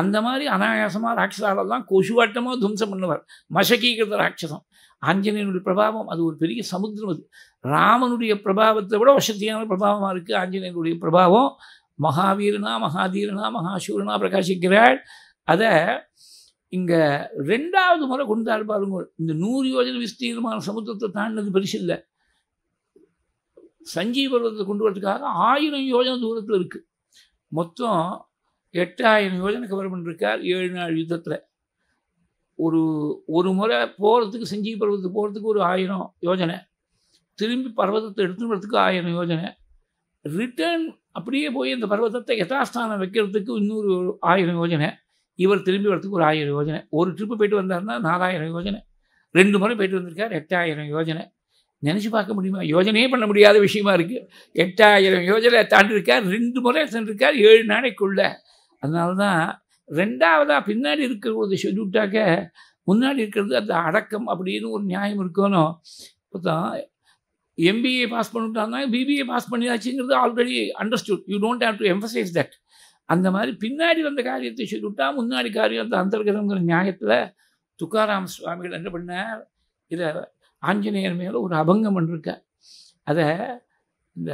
அந்த மாதிரி அனாயாசமாக ராட்சசாலெல்லாம் கொசுவாட்டமாக துவம்சம் பண்ணுவார் மசக்கீகிருத ராட்சசம் ஆஞ்சநேயனுடைய பிரபாவம் அது ஒரு பெரிய சமுத்திரம் அது ராமனுடைய பிரபாவத்தை விட வசதியான பிரபாவமாக இருக்குது ஆஞ்சநேயனுடைய பிரபாவம் மகாவீரனா மகாதீரனா மகாசூரனா பிரகாசிக்கிறாள் அதை இங்கே ரெண்டாவது முறை கொண்டார் பாருங்க இந்த நூறு யோஜனை விஸ்தீர்ணமான சமுத்திரத்தை தாண்டினது இல்லை சஞ்சீவ பருவத்தை கொண்டு வரதுக்காக ஆயிரம் யோஜனை தூரத்தில் இருக்குது மொத்தம் எட்டாயிரம் யோஜனைக்கு வரமன் இருக்கார் ஏழு நாள் யுத்தத்தில் ஒரு ஒரு முறை போகிறதுக்கு செஞ்சீவி பருவத்துக்கு போகிறதுக்கு ஒரு ஆயிரம் யோஜனை திரும்பி பர்வதத்தை எடுத்துன்னு வரதுக்கு ஆயிரம் யோஜனை ரிட்டர்ன் அப்படியே போய் அந்த பர்வதத்தை யதாஸ்தானம் வைக்கிறதுக்கு இன்னொரு ஆயிரம் யோஜனை இவர் திரும்பி வரத்துக்கு ஒரு ஆயிரம் யோஜனை ஒரு ட்ரிப்பு போயிட்டு வந்தார்னா நாலாயிரம் யோஜனை ரெண்டு முறை போயிட்டு வந்திருக்கார் எட்டாயிரம் யோஜனை நினச்சி பார்க்க முடியுமா யோஜனையே பண்ண முடியாத விஷயமா இருக்குது எட்டாயிரம் யோஜனை தாண்டிருக்கார் ரெண்டு முறை சென்றிருக்கார் ஏழு நாளைக்குள்ளே அதனால தான் ரெண்டாவதாக பின்னாடி ஒரு சொல்லிவிட்டாக்க முன்னாடி இருக்கிறது அந்த அடக்கம் அப்படின்னு ஒரு நியாயம் இருக்கணும் இப்போ தான் எம்பிஏ பாஸ் பண்ணிட்டாங்கன்னா பிபிஏ பாஸ் பண்ணியாச்சுங்கிறது already understood you don't have to emphasise that அந்த மாதிரி பின்னாடி வந்த காரியத்தை சொல்லிவிட்டால் முன்னாடி காரியம் அந்த அந்தர்கதங்கிற நியாயத்தில் துக்காராம சுவாமிகள் என்ன பண்ணார் இதை ஆஞ்சநேயர் மேலே ஒரு அபங்கம் பண்ணிருக்கார் அதை இந்த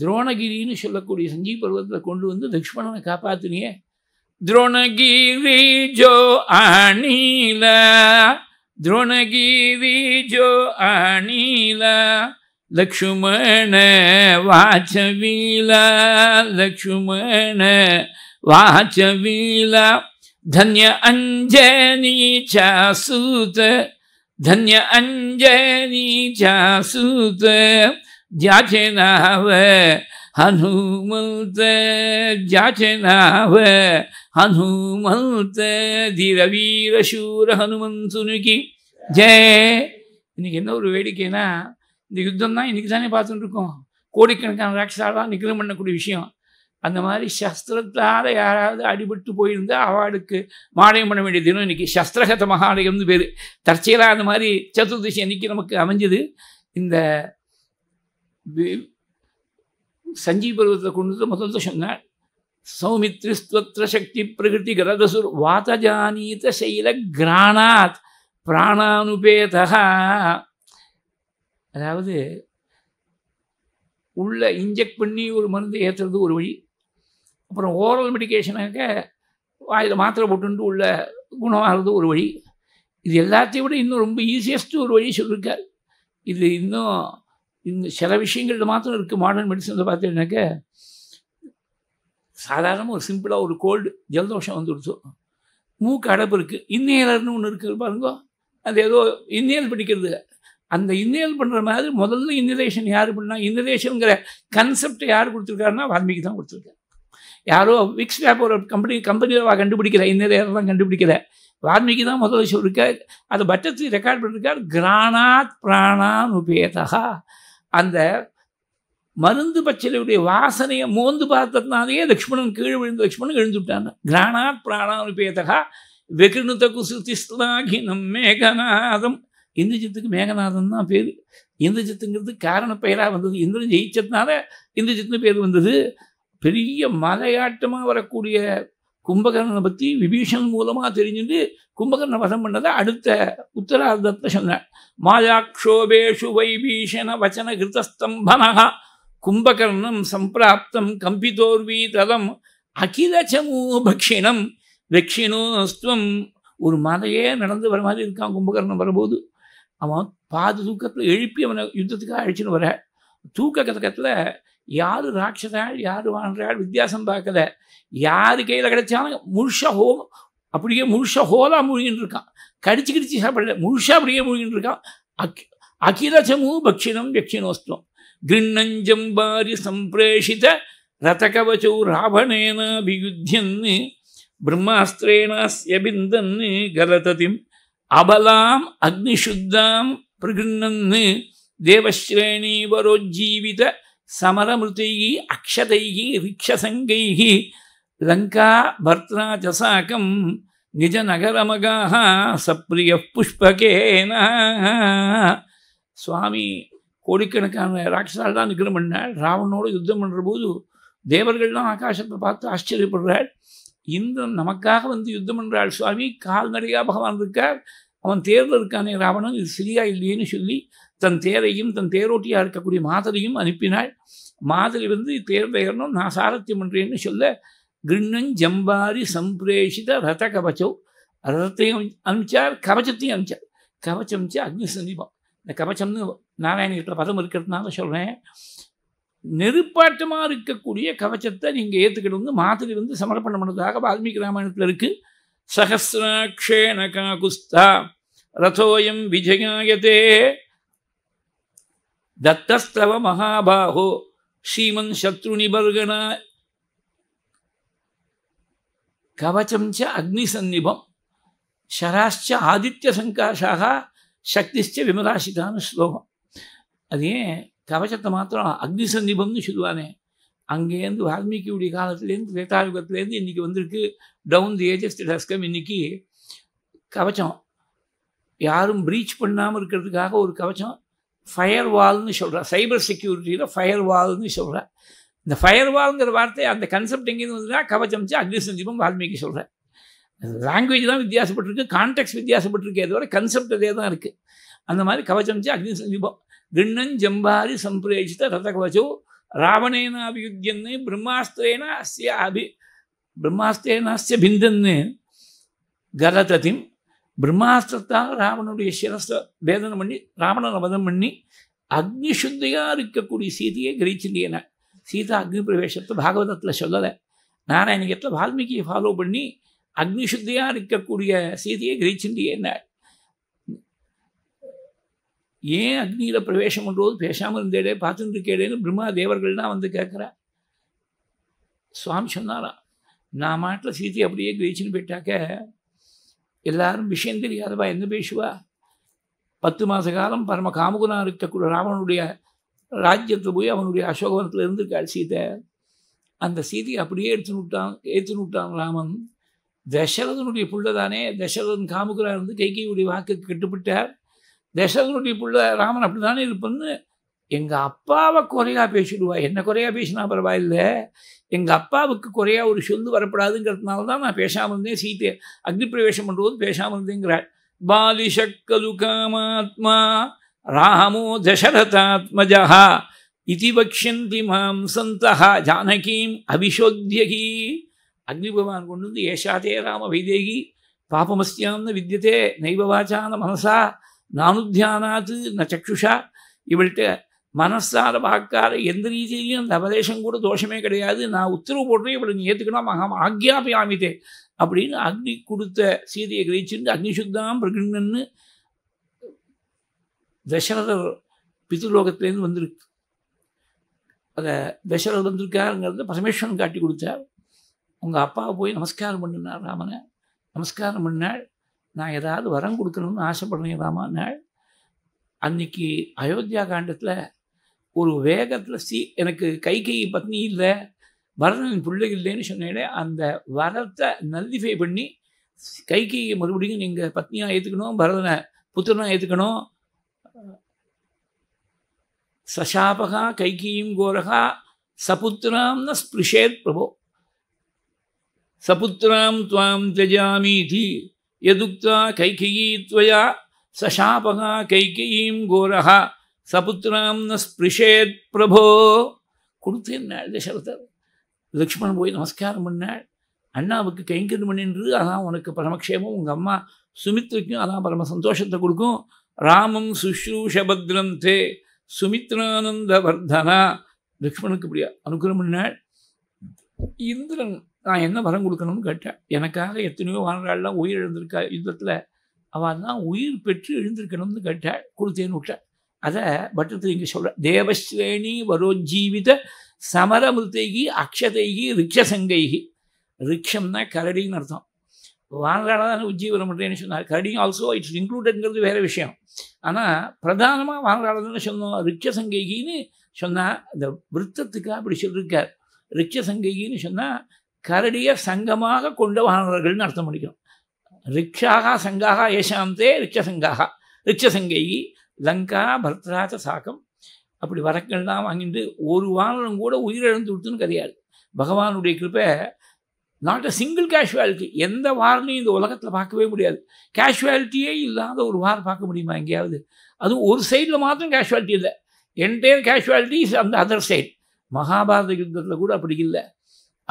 துரோணகிரின்னு சொல்லக்கூடிய சஞ்சீவ் பருவத்தில் கொண்டு வந்து லக்ஷ்மணனை காப்பாத்தினியே துரோணகிரி ஜோ அணில துரோணகிரி ஜோ அணில லக்ஷ்மண வாச்சவீல லக்ஷ்மண வாச்சவீல धन्य अञ्जनी चासूत धन्य अञ्जनी चासूत ஜாச்சனாவ ஹனுமந்த ஜாச்சனாவ ஹனுமந்த தீரவீரசூர ஹனுமந்துனுக்கு ஜெய இன்னைக்கு என்ன ஒரு வேடிக்கைனா இந்த யுத்தம் தான் இன்றைக்கி தானே பார்த்துட்டு இருக்கோம் கோடிக்கணக்கான ராட்சாலாம் நிகரம் பண்ணக்கூடிய விஷயம் அந்த மாதிரி சஸ்திரத்தால் யாராவது அடிபட்டு போயிருந்தால் அவளுக்கு மாடயம் பண்ண வேண்டிய தினம் இன்றைக்கி சஸ்திரகத மகாலயம்னு பேர் தற்செயலாக அந்த மாதிரி சதுர்தசி அன்னைக்கு நமக்கு அமைஞ்சது இந்த சஞ்சீவ் ಪರ್ವತದ ಕುಣಿತ ಮತ್ತೊಂದು சொன்னார் ಸೌಮಿತ್ರಿಸ್ತೋತ್ರ சக்தி பிரகிருதி ಗರದಸುರ್ வாதஜானீத செயல கிராணாத் பிராணானுபேதா அதாவது உள்ளே இன்ஜெக்ட் பண்ணி ஒரு மருந்து ஏற்றுறது ஒரு வழி அப்புறம் ஓரல் மெடிக்கேஷனாக வாயில் மாத்திரை போட்டு உள்ள குணமாகிறது ஒரு வழி இது எல்லாத்தையும் விட இன்னும் ரொம்ப ஈஸியஸ்ட்டு ஒரு வழி சொல்லியிருக்கார் இது இன்னும் இந்த சில விஷயங்களில் மாத்திரம் இருக்குது மாடர்ன் மெடிசனில் பார்த்தீங்கன்னாக்க சாதாரணமாக ஒரு சிம்பிளாக ஒரு கோல்டு ஜலதோஷம் வந்துடுச்சு மூக்கு அடப்பு இருக்குது இன்னேலர்னு ஒன்று இருக்குது பாருங்க அது ஏதோ இன்னேல் பிடிக்கிறது அந்த இன்னேல் பண்ணுற மாதிரி முதல்ல இன்னலேஷன் யார் பண்ணால் இன்னலேஷனுங்கிற கன்செப்டை யார் கொடுத்துருக்காருன்னா வால்மீகி தான் கொடுத்துருக்காரு யாரோ விக்ஸ் ஒரு கம்பெனி கம்பெனியில் கண்டுபிடிக்கிற இன்னலேயர் தான் கண்டுபிடிக்கிற வால்மீகி தான் முதல்ல சொல்லியிருக்கார் அதை பட்டத்தில் ரெக்கார்ட் பண்ணியிருக்கார் கிரானாத் பிராணான் அந்த மருந்து பச்சிலையுடைய வாசனையை மோந்து பார்த்ததுனாலேயே லக்ஷ்மணன் கீழே விழுந்து லக்ஷ்மணன் எழுந்துட்டான் கிராணாத் பிராணானுபேதகா வெகிருணுத குசுதிஸ்லாகினம் மேகநாதம் இந்திரஜித்துக்கு மேகநாதன் தான் பேர் இந்திரஜித்துங்கிறது காரண பெயராக வந்தது இந்திரன் ஜெயிச்சதுனால இந்திரஜித்துன்னு பேர் வந்தது பெரிய மலையாட்டமாக வரக்கூடிய கும்பகர்ணனை பற்றி விபீஷன் மூலமாக தெரிஞ்சுட்டு கும்பகர்ண வசம் பண்ணதை அடுத்த உத்தரார்த்தத்தை சொன்னார் மாயாக்ஷோபேஷு வைபீஷண வச்சன கிருதஸ்தம்பனக கும்பகர்ணம் சம்பிராப்தம் கம்பிதோர்வி தலம் அகிலச்சமூ பக்ஷிணம் வெக்ஷினோஸ்துவம் ஒரு மலையே நடந்து வர மாதிரி இருக்கான் கும்பகர்ணம் வரபோது அவன் பாது தூக்கத்தில் எழுப்பி அவனை யுத்தத்துக்காக அழிச்சுன்னு வர தூக்க கதக்கத்தில் யார் ராட்சதாள் யார் வாழ்கிறாள் வித்தியாசம் பார்க்கல யார் கையில் கிடைச்சாலும் முழுஷா ஹோ அப்படியே முழுஷாக ஹோலா மூழ்கின்னு இருக்கான் கடிச்சு கடிச்சு சாப்பிடல முழுஷா அப்படியே மூழ்கின்னு இருக்கான் அக் அகிலச்சமு பக்ஷினம் தட்சிணோஸ்தம் கிருண்ணஞ்சம்பாரி சம்பிரேஷித ரதகவச்சோ ராவணேனாபியுத்தியன்னு பிரம்மாஸ்திரேணாஸ்ய பிந்தன்னு கலததிம் அபலாம் அக்னிசுத்தாம் பிரகிருண்ணன்னு தேவஸ்ரேணீவரோஜ்ஜீவித సమరమృతై అక్షతై వీక్షసంగై லங்கா భర్త్రా చ సాకం నిజ నగరమగా సప్రియ పుష్పకేన சுவாமி கோடிக்கணக்கான ராட்சசாலாம் நிகரம் பண்ணாள் ராவணோடு யுத்தம் பண்ணுற போது தேவர்கள்லாம் ஆகாசத்தை பார்த்து ஆச்சரியப்படுறாள் இந்திரன் நமக்காக வந்து யுத்தம் பண்ணுறாள் சுவாமி கால்நடையாக பகவான் இருக்கார் அவன் இருக்கானே ராவணன் இது சரியா இல்லையேன்னு சொல்லி தன் தேரையும் தன் தேரோட்டியாக இருக்கக்கூடிய மாதிரியும் அனுப்பினாள் மாதிரி வந்து தேர்தல் ஏறணும் நான் சாரத்தியம் பண்ணுறேன்னு சொல்ல கிண்ணன் ஜம்பாரி சம்பிரேஷித ரத கவச்சோ ரதத்தையும் அனுப்பிச்சார் கவச்சத்தையும் அனுப்பிச்சார் கவச்சம் அக்னி சந்தீபம் இந்த கவச்சம்னு நாராயணகிட்ட பதம் இருக்கிறதுனால சொல்கிறேன் நெருப்பாட்டமாக இருக்கக்கூடிய கவச்சத்தை நீங்கள் ஏற்றுக்கிட்டு வந்து மாதிரி வந்து சமர்ப்பணம் பண்ணுறதாக வால்மீகி ராமாயணத்தில் இருக்குது சகசிராட்சே நகாகுஸ்தா रथोयम विजयागते दत्तस्तव महाबाहो श्रीमन शत्रु निबर्गण कवचम च अग्निसन्निभम शराश्च आदित्य संकाशाह शक्तिश्च विमराशितान श्लोक अदे कवचते मात्र अग्निसन्निभम शुद्वाने अंगे வால்மீகியுடைய காலத்துலேருந்து வேதாயுகத்துலேருந்து இன்னைக்கு வந்திருக்கு டவுன் தி யாரும் ப்ரீச் பண்ணாமல் இருக்கிறதுக்காக ஒரு கவச்சம் ஃபயர் வால்னு சொல்கிறா சைபர் செக்யூரிட்டியில் ஃபயர் வால்னு சொல்கிறா இந்த ஃபயர் வால்ங்கிற வார்த்தை அந்த கன்செப்ட் எங்கேருந்து கவச்சம் வச்சு அக்னி சஞ்சீபம் வால்மீகி சொல்கிறேன் லாங்குவேஜ் தான் வித்தியாசப்பட்டிருக்கு கான்டெக்ட் வித்தியாசப்பட்டிருக்கே தவிர கன்செப்ட் அதே தான் இருக்குது அந்த மாதிரி வச்சு அக்னி சஞ்சீபம் கிண்ணன் ஜம்பாரி சம்பிரேஷித ரத கவச்சோ ராவணேனாபியுத்தியன்னு பிரம்மாஸ்திரேனா அஸ்ய அபி பிரம்மாஸ்திரேனாஸ்ய பிந்தன்னு கலததிம் பிரம்மாஸ்திரத்தால் ராவணனுடைய சிரஸை வேதனை பண்ணி ராவண வதம் பண்ணி அக்னி சுத்தியாக இருக்கக்கூடிய சீதையை கிரீச்சிண்டியன சீதா அக்னி பிரவேசத்தை பாகவதத்தில் சொல்லலை நாராயணிகத்தில் வால்மீகியை ஃபாலோ பண்ணி அக்னி சுத்தியாக இருக்கக்கூடிய சீதையை கிரகிச்சிருந்தேன ஏன் அக்னியில் பிரவேசம் பண்ணுறது பேசாமல் இருந்தேடே பார்த்துட்டு இருக்கேடேன்னு பிரம்மா தேவர்கள்னா வந்து கேட்குறா சுவாமி சொன்னாரா நான் மாட்டில் சீதையை அப்படியே கிரகிச்சின்னு போயிட்டாக்க எல்லாரும் விஷயம் தெரியாதவா என்ன பேசுவா பத்து மாத காலம் பரம காமகுணா இருக்கக்கூடிய ராவனுடைய ராஜ்யத்தில் போய் அவனுடைய அசோகவனத்தில் இருந்திருக்காள் சீதை அந்த சீதையை அப்படியே எடுத்து விட்டான் ஏற்று விட்டான் ராமன் தசரதனுடைய புள்ள தானே தசரதன் காமுகராக இருந்து கைகையுடைய வாக்கு கட்டுப்பட்டார் தசரதனுடைய புள்ள ராமன் அப்படி தானே இருப்பன்னு எங்கள் அப்பாவை குறையாக பேசிடுவா என்ன குறையாக பேசினா பரவாயில்ல எங்கள் அப்பாவுக்கு குறையாக ஒரு சொல்லு வரப்படாதுங்கிறதுனால தான் நான் பேசாமல் இருந்தேன் சீத்தை அக்னி பிரவேசம் பண்ணும்போது பேசாமல் இருந்தேங்கிறாள் பாலிஷக்கலு காமாத்மா ராமோ தசரதாத்மஜா இது வக்ஷந்தி மாம் சந்தா ஜானகீம் அபிஷோத்யகி அக்னி பகவான் கொண்டு வந்து ஏஷாதே ராம வைதேகி பாபமஸ்தியாம்னு வித்தியதே நைவவாச்சான மனசா நானுத்தியானாத்து ந சக்ஷுஷா இவள்கிட்ட மனசார வாக்கார எந்த ரீதியிலையும் அந்த அபதேசம் கூட தோஷமே கிடையாது நான் உத்தரவு போடுறேன் இப்படி நீ ஏற்றுக்கணும் மகாம் ஆக்யாபியாமிதே அப்படின்னு அக்னி கொடுத்த சீதையை கிரகிச்சிருந்து அக்னிசுத்தாம் பிரகிண்ணன்னு தசரதர் பித்ருலோகத்திலேருந்து வந்திருக்கு அதை தசரதர் வந்திருக்காருங்கிறத பரமேஸ்வரன் காட்டி கொடுத்தார் உங்கள் அப்பாவை போய் நமஸ்காரம் பண்ணினார் ராமனை நமஸ்காரம் பண்ணாள் நான் ஏதாவது வரம் கொடுக்கணும்னு ஆசைப்படுறேன் ராமனாள் அன்னைக்கு அயோத்தியா காண்டத்தில் ஒரு வேகத்தில் சீ எனக்கு கைகை பத்னி இல்லை பரதனின் பிள்ளை இல்லைன்னு சொன்னேனே அந்த வரத்தை நல்லிஃபை பண்ணி கைகையை மறுபடியும் நீங்கள் பத்னியாக ஏற்றுக்கணும் பரதனை புத்திரனாக ஏற்றுக்கணும் சசாபகா கைகியும் கோரகா ந ஸ்பிருஷேத் பிரபோ சபுத்திராம் துவாம் தி எதுக்தா கைகியீ துவயா சசாபகா கைகியீம் கோரகா சபுத்திராம்ன ஸ்பிருஷேத் பிரபோ கொடுத்தேன்னாள் தசரதர் லக்ஷ்மணன் போய் நமஸ்காரம் பண்ணாள் அண்ணாவுக்கு கைங்கரியம் பண்ணின்று அதான் உனக்கு பரமக்ஷேமம் உங்கள் அம்மா சுமித்ரிக்கும் அதான் பரம சந்தோஷத்தை கொடுக்கும் ராமம் சுஷ்ரூஷபத்ரம் தே சுமித்ரானந்த வர்தனா லக்ஷ்மணுக்கு இப்படியா அனுகிரம் பண்ணாள் இந்திரன் நான் என்ன வரம் கொடுக்கணும்னு கேட்டேன் எனக்காக எத்தனையோ வாழ்நாள்லாம் உயிர் எழுந்திருக்கா யுத்தத்தில் அவள் தான் உயிர் பெற்று எழுந்திருக்கணும்னு கேட்டாள் கொடுத்தேன்னு விட்டாள் அதை பட்டத்தில் இங்கே சொல்ற தேவஸ்ரேணி வரோஜீவித சமரமிருத்தைகி அக்ஷதைகி ரிக்ஷசங்கைகி ரிக்ஷம்னா கரடின்னு அர்த்தம் வானரால தான் உஜ்ஜீவரம் பண்ணுறேன்னு சொன்னார் கரடி ஆல்சோ இட்ஸ் இன்க்ளூடட்ங்கிறது வேறு விஷயம் ஆனால் பிரதானமாக வானரால தான் சொன்னோம் ரிக்ஷசங்கைகின்னு சொன்னால் இந்த விருத்தத்துக்காக அப்படி சொல்லியிருக்கார் ரிக்ஷசங்கைகின்னு சொன்னால் கரடியை சங்கமாக கொண்ட வானரர்கள்னு அர்த்தம் பண்ணிக்கணும் ரிக்ஷாகா சங்காகா ஏஷாந்தே ரிக்ஷசங்காகா ரிக்ஷசங்கைகி லங்கா பரத்ராஜ சாக்கம் அப்படி வரக்கள்லாம் வாங்கிட்டு ஒரு வானரம் கூட உயிரிழந்து விடுத்துன்னு கிடையாது பகவானுடைய கிருப்பை நாட் அ சிங்கிள் கேஷுவாலிட்டி எந்த வாரனையும் இந்த உலகத்தில் பார்க்கவே முடியாது கேஷுவாலிட்டியே இல்லாத ஒரு வாரம் பார்க்க முடியுமா எங்கேயாவது அதுவும் ஒரு சைடில் மாத்திரம் கேஷுவாலிட்டி இல்லை என்டையர் கேஷுவாலிட்டி இஸ் அந்த அதர் சைட் மகாபாரத யுத்தத்தில் கூட அப்படி இல்லை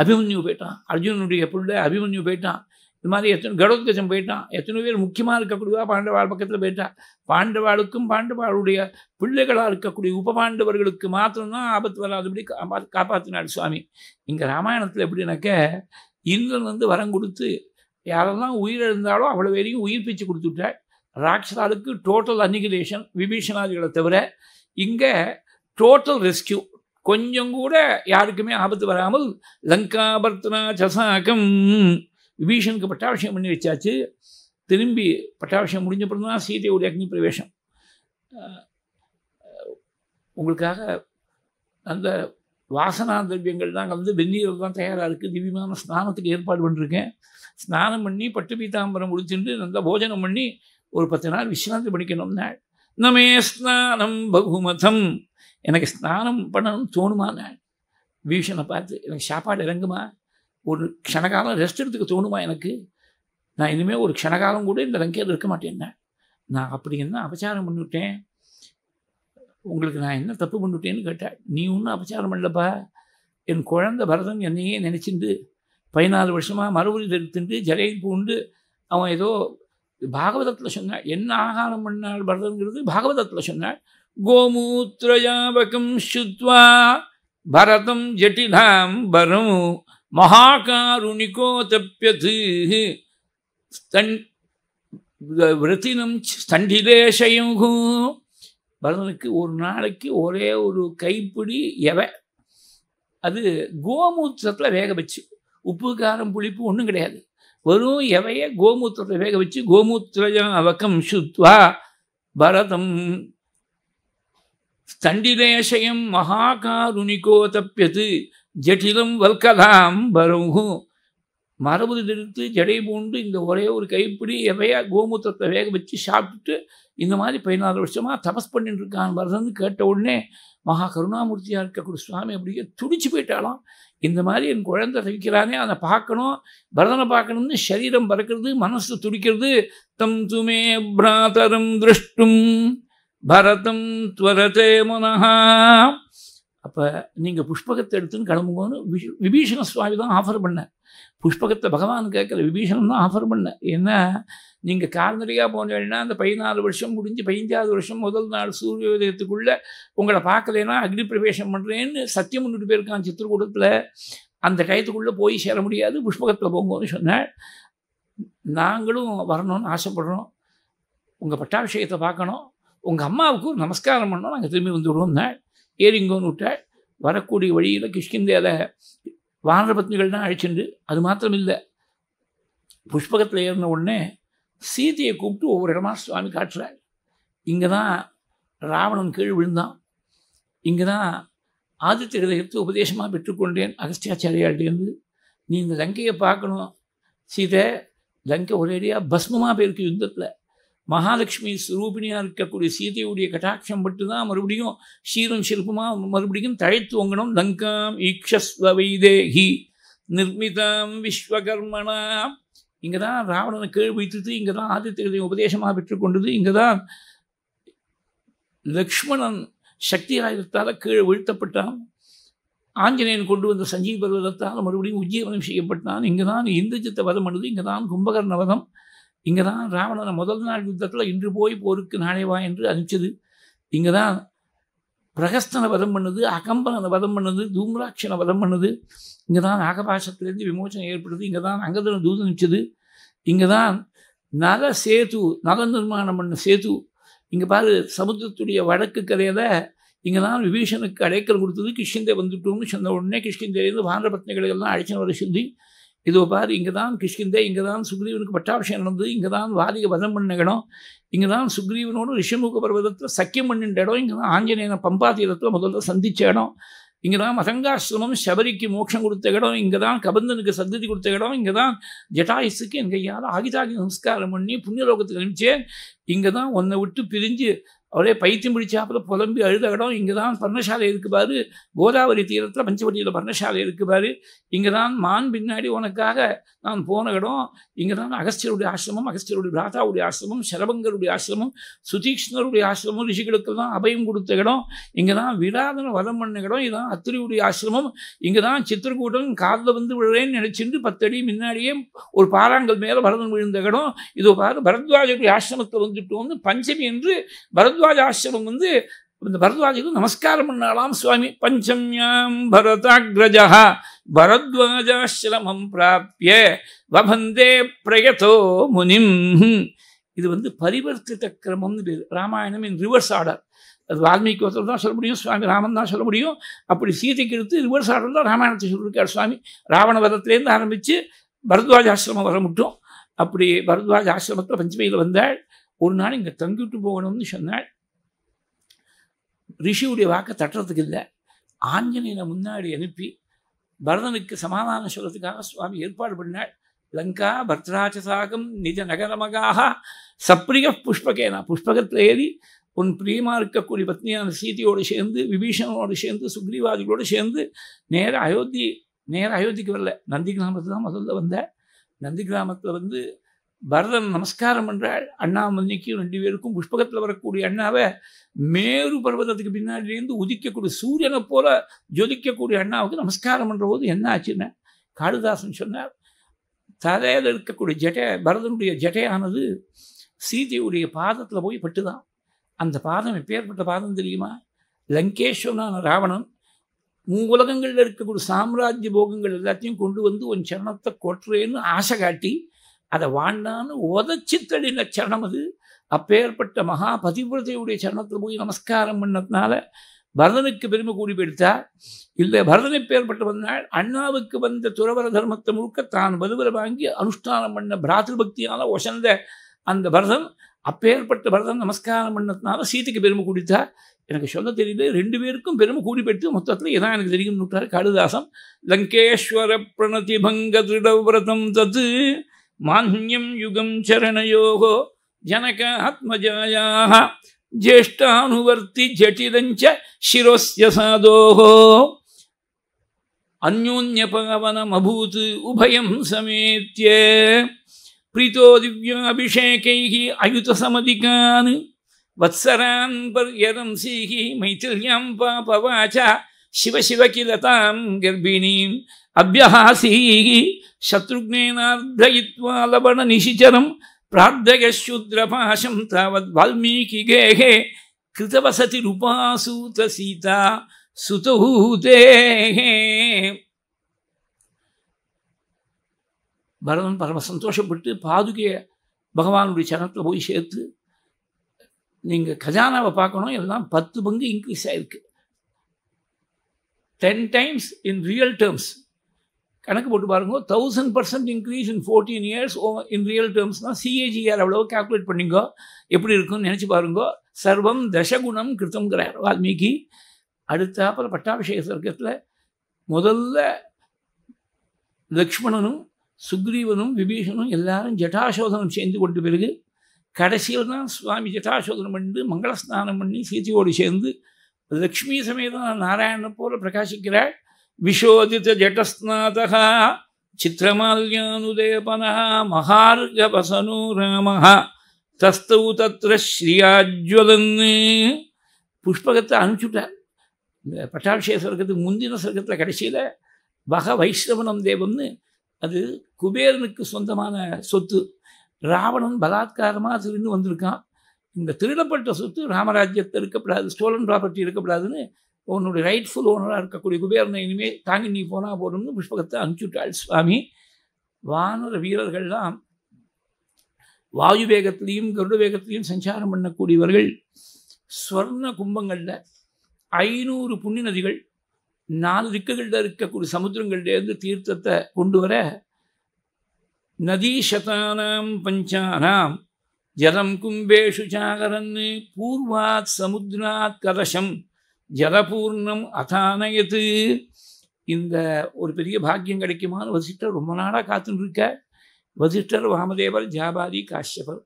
அபிமன்யு போயிட்டான் அர்ஜுனனுடைய பிள்ளை அபிமன்யு போயிட்டான் இது மாதிரி எத்தனை கடோத்கஜம் போயிட்டான் எத்தனை பேர் முக்கியமாக இருக்கக்கூடியவா பாண்டவாள் பக்கத்தில் போயிட்டா பாண்டவாளுக்கும் பாண்டவாளுடைய பிள்ளைகளாக இருக்கக்கூடிய உப பாண்டவர்களுக்கு மாத்திரம்தான் ஆபத்து வராதபடி காப்பாற்றினாள் சுவாமி இங்கே ராமாயணத்தில் எப்படினாக்க இந்திரன் வந்து வரம் கொடுத்து யாரெல்லாம் உயிரிழந்தாலோ அவ்வளோ பேரையும் உயிர் பிச்சு கொடுத்துட்டாள் ராட்சசாளுக்கு டோட்டல் அன்னிகிலேஷன் விபீஷணாதிகளை தவிர இங்கே டோட்டல் ரெஸ்கியூ கொஞ்சம் கூட யாருக்குமே ஆபத்து வராமல் லங்காபர்த்தனா சசாகம் விபீஷனுக்கு பட்டாபிஷேகம் பண்ணி வச்சாச்சு திரும்பி பட்டாபிஷேகம் முடிஞ்ச பிறந்தான் சீதையுடைய அக்னி பிரவேசம் உங்களுக்காக அந்த வாசனா திரவியங்கள் தான் வந்து வெந்நீர் தான் தயாராக இருக்குது திவ்யமான ஸ்நானத்துக்கு ஏற்பாடு பண்ணிருக்கேன் ஸ்நானம் பண்ணி பட்டு பீதாம்பரம் முடிச்சுட்டு நல்லா போஜனம் பண்ணி ஒரு பத்து நாள் விஸ்ராந்தி பண்ணிக்கணும்னா நமே ஸ்நானம் பகுமதம் எனக்கு ஸ்நானம் பண்ணணும்னு தோணுமா நாள் வீஷனை பார்த்து எனக்கு சாப்பாடு இறங்குமா ஒரு க்ஷணகாலம் ரெஸ்ட் எடுத்துக்க தோணுமா எனக்கு நான் இனிமேல் ஒரு க்ஷணகாலம் கூட இந்த லங்கையில் இருக்க மாட்டேன் நான் அப்படி என்ன அபச்சாரம் பண்ணிவிட்டேன் உங்களுக்கு நான் என்ன தப்பு பண்ணிவிட்டேன்னு கேட்டேன் நீ ஒன்றும் அபச்சாரம் பண்ணலப்பா என் குழந்த பரதன் என்னையே நினச்சிண்டு பதினாலு வருஷமாக மறுபடி தெரிவித்துண்டு ஜலையில் பூண்டு அவன் ஏதோ பாகவதத்தில் சொன்னாள் என்ன ஆகாரம் பண்ணாள் பரதங்கிறது பாகவதத்தில் சொன்னாள் கோமூத்ரயாபகம் சுத்வா பரதம் ஜட்டிதாம் பரமு மகாகாருணிகோ தப்பியது ஸ்தன் விரத்தினம் ஸ்தண்டிலேஷயும் பரதனுக்கு ஒரு நாளைக்கு ஒரே ஒரு கைப்பிடி எவை அது கோமூத்திரத்தில் வேக வச்சு உப்பு காரம் புளிப்பு ஒன்றும் கிடையாது வெறும் எவைய கோமூத்திரத்தை வேக வச்சு கோமூத்திரஜம் அவக்கம் சுத்வா பரதம் ஸ்தண்டிலேஷயம் மகாகாருணிகோ தப்பியது ஜட்டிலும் வல்கதாம் வருகும் மரபு திருத்து ஜடை பூண்டு இந்த ஒரே ஒரு கைப்பிடி எவையா கோமூத்திரத்தை வேக வச்சு சாப்பிட்டுட்டு இந்த மாதிரி பதினாறு வருஷமாக தபஸ் பண்ணிட்டு இருக்கான் வரதன்னு கேட்ட உடனே மகா கருணாமூர்த்தியாக இருக்கக்கூடிய சுவாமி அப்படியே துடிச்சு போயிட்டாலும் இந்த மாதிரி என் குழந்தை தவிக்கிறானே அதை பார்க்கணும் பரதனை பார்க்கணும்னு சரீரம் பறக்கிறது மனசு துடிக்கிறது தம் துமே பிராதரம் திருஷ்டும் பரதம் துவரதே முனகா அப்போ நீங்கள் புஷ்பகத்தை எடுத்துன்னு கிளம்புங்கன்னு விஷ் விபீஷண சுவாமி தான் ஆஃபர் பண்ணேன் புஷ்பகத்தை பகவான் கேட்கல விபீஷணம் தான் ஆஃபர் பண்ணேன் ஏன்னா நீங்கள் கால்நடையாக போனீங்கன்னா அந்த பதினாலு வருஷம் முடிஞ்சு பதினஞ்சாவது வருஷம் முதல் நாள் சூரிய உதயத்துக்குள்ளே உங்களை பார்க்கலைன்னா அக்னி பிரவேசம் பண்ணுறேன்னு சத்தியம் முன்னிட்டு போயிருக்கான் சித்திரக்கூடத்தில் அந்த டயத்துக்குள்ளே போய் சேர முடியாது புஷ்பகத்தில் போங்கன்னு சொன்னால் நாங்களும் வரணும்னு ஆசைப்படுறோம் உங்கள் பட்டாபிஷேகத்தை பார்க்கணும் உங்கள் அம்மாவுக்கு நமஸ்காரம் பண்ணோம் நாங்கள் திரும்பி வந்துவிடுவோம்னாள் ஏறிங்கோன்னு விட்டால் வரக்கூடிய வழியில் பத்னிகள் தான் அழிச்சுண்டு அது மாத்திரம் இல்லை புஷ்பகத்தில் ஏறின உடனே சீதையை கூப்பிட்டு ஒவ்வொரு இடமா சுவாமி காட்டுறாரு இங்கே தான் ராவணன் கீழ் விழுந்தான் இங்கே தான் ஆதித்ய ஹிருதயத்தை உபதேசமாக பெற்றுக்கொண்டேன் அகஸ்தியாச்சாரியார்டேருந்து நீ இந்த லங்கையை பார்க்கணும் சீதை லங்கை ஒரேடியாக பஸ்மமாக போயிருக்கு யுத்தத்தில் மகாலட்சுமி சுரூபிணியாக இருக்கக்கூடிய சீதையுடைய கட்டாட்சம் பட்டு தான் மறுபடியும் சீரும் சிற்பமாக மறுபடியும் தழைத்துவங்கணும் லங்காம் வைதேகி நிர்மிதாம் விஸ்வகர்மனா இங்கே தான் ராவணனை கீழ் வைத்தது இங்கே தான் ஆதித்யதை உபதேசமாக பெற்றுக்கொண்டது இங்கே தான் லக்ஷ்மணன் சக்தி ஆயுதத்தால் கீழே வீழ்த்தப்பட்டான் ஆஞ்சநேயன் கொண்டு வந்த சஞ்சீவ பர்வதத்தால் மறுபடியும் உஜ்ஜீவனம் செய்யப்பட்டான் இங்கே தான் இந்துஜித்த வதம் அணுது இங்கே தான் கும்பகர்ண வதம் இங்கே தான் ராவணனை முதல் நாள் யுத்தத்தில் இன்று போய் போருக்கு நாளே வா என்று அனுப்பிச்சது இங்கே தான் பிரகஸ்தனை வதம் பண்ணுது அகம்பனனை வதம் பண்ணுது தூம்ராட்சனை வதம் பண்ணுது இங்கே தான் நாகபாசத்திலேருந்து விமோசனம் ஏற்படுது இங்கே தான் அங்கதன தூதனிச்சது இங்கே தான் நல சேது நல நிர்மாணம் பண்ண சேது இங்கே பாரு சமுத்திரத்துடைய வடக்கு கரையில் இங்கே தான் விபீஷனுக்கு அடைக்கல் கொடுத்தது கிருஷ்ணந்தை வந்துட்டோம்னு சொன்ன உடனே கிருஷ்ணந்தேலேருந்து வானரபத்னிகளை எல்லாம் அழைச்சின்னு வர சொல்லி இதோ பார் இங்கே தான் கிஷ்கிந்தே இங்கே தான் சுக்ரீவனுக்கு பட்டாபிஷேகம் நடந்தது இங்கே தான் வாதிக வதம் பண்ண இடம் இங்கே தான் சுக்ரீவனோடு ரிஷமுக பர்வதத்தில் சக்கியம் பண்ணின்ற இடம் இங்கே தான் ஆஞ்சநேயன பம்பாதீரத்தில் தீரத்தில் முதல்ல சந்தித்த இடம் இங்கே தான் மதங்காசிரமம் சபரிக்கு மோட்சம் கொடுத்த இடம் இங்கே தான் கபந்தனுக்கு சந்ததி கொடுத்த இடம் இங்கே தான் ஜட்டாயுசுக்கு என் கையால் ஆகிதாகி நமஸ்காரம் பண்ணி புண்ணியலோகத்துக்கு அனுப்பிச்சேன் இங்கே தான் உன்னை விட்டு பிரிஞ்சு அவரே பைத்தியம் பிடிச்சாப்புல புலம்பி அழுத இடம் இங்கே தான் பர்ணசாலை இருக்குபாரு கோதாவரி தீரத்தில் பஞ்சவட்டியில் பர்ணசாலை இருக்குபாரு இங்கே தான் மான் பின்னாடி உனக்காக நான் போன இடம் இங்கே தான் அகஸ்தியருடைய ஆசிரமம் அகஸ்தியருடைய பிராதாவுடைய ஆசிரமம் சரபங்கருடைய ஆசிரமம் சுதீக்ஷ்ணருடைய ஆசிரமம் ரிஷிகளுக்கு தான் அபயம் கொடுத்த இடம் இங்கே தான் விராதன வதம் பண்ண இடம் இதுதான் அத்திரியுடைய ஆசிரமம் இங்கே தான் சித்திரக்கூட்டம் காதில் வந்து விழுறேன்னு நினைச்சிட்டு பத்தடி முன்னாடியே ஒரு பாறாங்கல் மேலே பரதன் விழுந்த இடம் இதோ பாரு பரத்வாஜருடைய ஆசிரமத்தை வந்துட்டு வந்து பஞ்சமி என்று பரத் பரத்வாஜ ஆசிரமம் வந்து இந்த பரத்வாஜுக்கு நமஸ்காரம் பண்ணலாம் சுவாமி பஞ்சம்யாம் பரதாகிரஜா பரத்வாஜாசிரமம் பிராப்பிய வபந்தே பிரயதோ முனிம் இது வந்து பரிவர்த்தித கிரமம் ராமாயணம் இன் ரிவர்ஸ் ஆர்டர் அது வால்மீகி ஒருத்தர் தான் சொல்ல முடியும் சுவாமி ராமன் தான் சொல்ல முடியும் அப்படி சீதைக்கு எடுத்து ரிவர்ஸ் ஆர்டர் தான் ராமாயணத்தை சொல்லியிருக்கார் சுவாமி ராவண வதத்திலேருந்து ஆரம்பித்து பரத்வாஜ ஆசிரமம் வர முட்டும் அப்படி பரத்வாஜ ஆசிரமத்தில் பஞ்சமையில் வந்தாள் ஒரு நாள் இங்கே தங்கிட்டு போகணும்னு சொன்னால் ரிஷியுடைய வாக்கை தட்டுறதுக்கு இல்லை ஆஞ்சநேயனை முன்னாடி அனுப்பி பரதனுக்கு சமாதானம் சொல்கிறதுக்காக சுவாமி ஏற்பாடு பண்ணால் லங்கா பத்ராச்சசாகம் நிஜ நகரமகாக சப்ரிய புஷ்பகேனா புஷ்பகத்தில் ஏறி உன் பிரியமாக இருக்கக்கூடிய பத்னியான சீதியோடு சேர்ந்து விபீஷணனோடு சேர்ந்து சுக்ரீவாதிகளோடு சேர்ந்து நேர அயோத்தி நேர அயோத்திக்கு வரல நந்தி கிராமத்தில் தான் முதல்ல வந்த நந்தி கிராமத்தில் வந்து பரதன் நமஸ்காரம் என்றால் மன்னிக்கு ரெண்டு பேருக்கும் புஷ்பகத்தில் வரக்கூடிய அண்ணாவை மேரு பர்வதத்துக்கு பின்னாடிலேருந்து உதிக்கக்கூடிய சூரியனை போல ஜொதிக்கக்கூடிய அண்ணாவுக்கு நமஸ்காரம் பண்ணுற போது என்ன ஆச்சுன்னா காளிதாசன் சொன்னார் தலையில் இருக்கக்கூடிய ஜெட்டை பரதனுடைய ஜட்டையானது சீதையுடைய பாதத்தில் போய் பட்டுதான் அந்த பாதம் எப்பேற்பட்ட பாதம் தெரியுமா லங்கேஸ்வரனான ராவணன் மூலகங்களில் இருக்கக்கூடிய சாம்ராஜ்ய போகங்கள் எல்லாத்தையும் கொண்டு வந்து உன் சரணத்தை கொட்டுறேன்னு ஆசை காட்டி அதை வாண்டான்னு உதச்சி தள்ளின சரணம் அது அப்பேற்பட்ட மகா பதிவிரதையுடைய சரணத்தில் போய் நமஸ்காரம் பண்ணதுனால பரதனுக்கு பெருமை கூடி போயிடுத்தா இல்லை பரதனை பேர்பட்டு வந்தால் அண்ணாவுக்கு வந்த துறவர தர்மத்தை முழுக்க தான் வலுவரை வாங்கி அனுஷ்டானம் பண்ண பிராத்திரு பக்தியால் ஒசந்த அந்த பரதன் அப்பேற்பட்ட பரதன் நமஸ்காரம் பண்ணதுனால சீதைக்கு பெருமை கூடித்தா எனக்கு சொல்ல தெரியல ரெண்டு பேருக்கும் பெருமை கூடி பெற்று மொத்தத்தில் இதான் எனக்கு தெரியும் விட்டார் காளிதாசம் லங்கேஸ்வர பிரணதி பங்க திருடவிரதம் தத்து मान्यं योगो जनक आत्मजाया ज्येष्ठानुवर्ति जटिलञ्च शिरोस्य साधोः अभूत उभयं समेत्य प्रीतो दिव्याभिषेकैः अयुतसमधिकान् वत्सरान् पर्यरंसीः मैथिल्यां पापवाच शिव शिव किल गर्भिणीं अव्यहासी शत्रुघ्नेनार्धयित्वा लवणनिशिचरं प्रार्धयशूद्रपाशं तावद्वाल्मीकिगेहे कृतवसतिरुपासूतसीता सुतभूतेः भरणन् परम सन्तोषपट् पादुके भगवानुडि चरणत्ल पोय् सेर्त् நீங்கள் கஜானாவை பார்க்கணும் எல்லாம் பத்து பங்கு இன்க்ரீஸ் ஆயிருக்கு ten times in real terms கணக்கு போட்டு பாருங்க thousand percent increase in fourteen years in real டேர்ம்ஸ்னால் சிஏஜிஆர் அவ்வளோ கேல்குலேட் பண்ணிங்கோ எப்படி இருக்கும்னு நினச்சி பாருங்கோ சர்வம் தசகுணம் கிருத்தங்கிறார் வால்மீகி அடுத்தாப்பில் பட்டாபிஷேக சர்க்கத்தில் முதல்ல லக்ஷ்மணனும் சுக்ரீவனும் விபீஷனும் எல்லாரும் ஜட்டாசோதனம் சேர்ந்து கொண்டு பிறகு கடைசியில் தான் சுவாமி ஜட்டாசோதனம் பண்ணி மங்களஸ்நானம் பண்ணி சீத்தையோடு சேர்ந்து லக்ஷ்மி சமேதம் நாராயணன் போல பிரகாசிக்கிறாள் विशोदितजटस्नातः சித்திரமால்யானுதேபனா மகார்கபசனோ ராம தஸ்தவு தத்திர ஸ்ரீயாஜ்வலன்னு புஷ்பகத்தை அனுப்பிச்சுட்டார் இந்த பட்டாபிஷேக சர்க்கத்துக்கு முந்தின சர்க்கத்தில் கடைசியில் வக வைஷ்ணவனம் தேவம்னு அது குபேரனுக்கு சொந்தமான சொத்து ராவணன் பலாத்காரமாக திருந்து வந்திருக்கான் இந்த திருடப்பட்ட சொத்து ராமராஜ்யத்தை இருக்கப்படாது ஸ்டோலன் ப்ராப்பர்ட்டி இருக்கப்படாதுன்னு உன்னுடைய ரைட்ஃபுல் ஓனராக இருக்கக்கூடிய குபேரனை இனிமேல் தாங்கி நீ போனால் போதும்னு புஷ்பகத்தை அனுப்பிச்சுட்டாள் சுவாமி வானர வீரர்கள்லாம் வாயு வேகத்திலையும் கருட வேகத்திலையும் சஞ்சாரம் பண்ணக்கூடியவர்கள் ஸ்வர்ண கும்பங்களில் ஐநூறு புண்ணி நதிகள் நாலு திக்குகளில் இருக்கக்கூடிய சமுத்திரங்கள்லேருந்து தீர்த்தத்தை கொண்டு வர நதீஷதானாம் பஞ்சானாம் ஜலம் கும்பேஷு சாகரன் பூர்வாத் சமுத்ராத் கலசம் ஜலபூர்ணம் அதானயத்து இந்த ஒரு பெரிய பாக்கியம் கிடைக்குமான்னு வசிஷ்டர் ரொம்ப நாளாக காத்துட்டு இருக்க வசிஷ்டர் வாமதேவர் ஜாபாதி காஷ்யபர்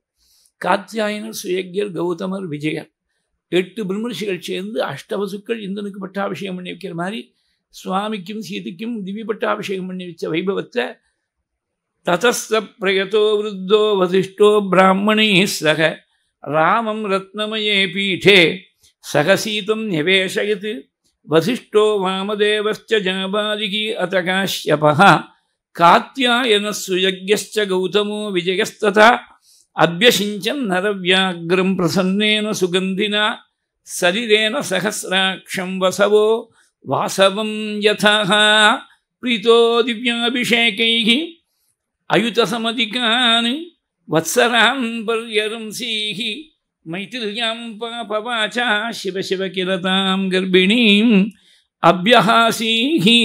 காத்தியாயனர் சுயக்யர் கௌதமர் விஜயர் எட்டு பிரம்மரிஷிகள் சேர்ந்து அஷ்டவசுக்கள் இந்தனுக்கு பட்டாபிஷேகம் பண்ணி வைக்கிற மாதிரி சுவாமிக்கும் சீதைக்கும் திவ்ய பட்டாபிஷேகம் பண்ணி வச்ச வைபவத்தை ததஸ்த பிரயதோ விருத்தோ வசிஷ்டோ பிராமணே சக ராமம் ரத்னமயே பீடே सहसीतम् न्यवेशयत् वसिष्ठो वामदेवश्च जाबादिः अत काश्यपः कात्यायनः गौतमो विजयस्तथा अभ्यषिञ्चम् नरव्याग्रं प्रसन्नेन सुगन्धिना शरीरेण सहस्राक्षं वसवो वासवं यथाहा प्रीतो दिव्याभिषेकैः अयुतसमधिकान् वत्सराम् पर्यरंसीः मैथिल्यां पापवाचा கிரதாம் கர்ப்பிணீம் அபியஹாசீஹி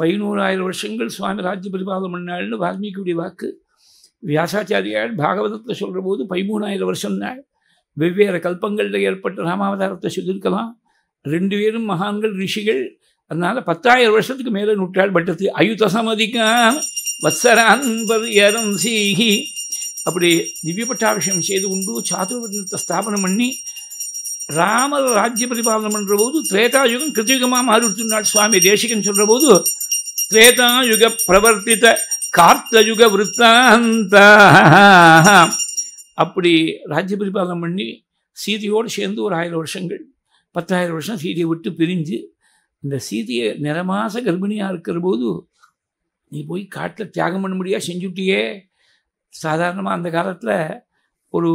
பதினோராயிரம் வருஷங்கள் சுவாமி ராஜ்ய பரிபாலம் பண்ணாள்னு வால்மீகியுடைய வாக்கு வியாசாச்சாரியால் பாகவதத்தை சொல்கிற போது பதிமூணாயிரம் வருஷம் நாள் வெவ்வேறு கல்பங்களில் ஏற்பட்ட ராமாவதாரத்தை சொல்லியிருக்கலாம் ரெண்டு பேரும் மகான்கள் ரிஷிகள் அதனால் பத்தாயிரம் வருஷத்துக்கு மேலே நூற்றாள் பட்டத்து அயுத சமதிக்கான் வத்சரான் பரியரும் சீஹி அப்படி திவ்ய பட்டாபிஷேகம் செய்து கொண்டு சாதுர்வர்ணத்தை ஸ்தாபனம் பண்ணி ராமர் ராஜ்ய பரிபாலனம் பண்ணுற போது திரேதாயுகம் கிருத்தியுகமாக மாறிவிட்டுனாள் சுவாமி தேசிகன் சொல்கிற போது திரேதாயுக பிரவர்த்தித்த கார்த்தயுக விற்த்தாந்த அப்படி ராஜ்ய பரிபாலனம் பண்ணி சீதையோடு சேர்ந்து ஒரு ஆயிரம் வருஷங்கள் பத்தாயிரம் வருஷம் சீதையை விட்டு பிரிஞ்சு இந்த சீதையை நிறமாச கர்ப்பிணியாக இருக்கிற போது நீ போய் காட்டில் தியாகம் பண்ண முடியாது செஞ்சுட்டியே சாதாரணமாக அந்த காலத்தில் ஒரு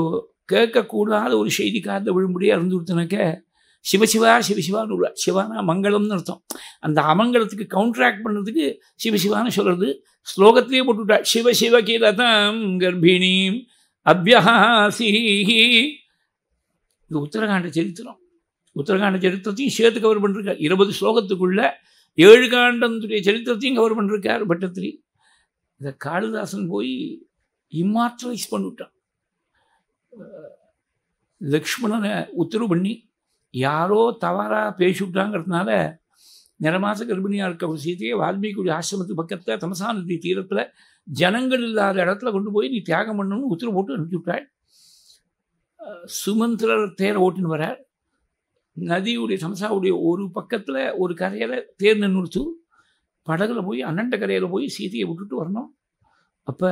கேட்கக்கூடாத ஒரு செய்தி காதில் விழும்படியாக இருந்து கொடுத்தனாக்க சிவசிவா சிவசிவான்னு விழா சிவானா மங்களம்னு அர்த்தம் அந்த அமங்கலத்துக்கு கவுண்ட்ராக்ட் பண்ணுறதுக்கு சிவசிவான்னு சொல்கிறது ஸ்லோகத்திலே போட்டுவிட்டா சிவசிவ கீதம் கர்ப்பிணீம் அபியஹாசி இது உத்தரகாண்ட சரித்திரம் உத்தரகாண்ட சரித்திரத்தையும் சேர்த்து கவர் பண்ணிருக்கார் இருபது ஸ்லோகத்துக்குள்ள ஏழு காண்டத்துடைய சரித்திரத்தையும் கவர் பண்ணிருக்கார் பட்டத்திரி இதை காளிதாசன் போய் இம்மாற்றலைஸ் பண்ணிவிட்டான் லக்ஷ்மணனை உத்தரவு பண்ணி யாரோ தவறாக பேசிவிட்டாங்கிறதுனால நிறமாச கர்ப்பிணியாக இருக்க சீத்தையை வால்மீகி ஆசிரமத்துக்கு பக்கத்தில் தமசா நதி தீரத்தில் ஜனங்கள் இல்லாத இடத்துல கொண்டு போய் நீ தியாகம் பண்ணணும்னு உத்தரவு போட்டு அனுப்பிச்சுட்டாள் சுமந்திரர் தேரை ஓட்டின்னு வரார் நதியுடைய சம்சாவுடைய ஒரு பக்கத்தில் ஒரு கரையில் தேர் நின்று படகுல போய் அண்ணண்ட கரையில் போய் சீதையை விட்டுட்டு வரணும் அப்போ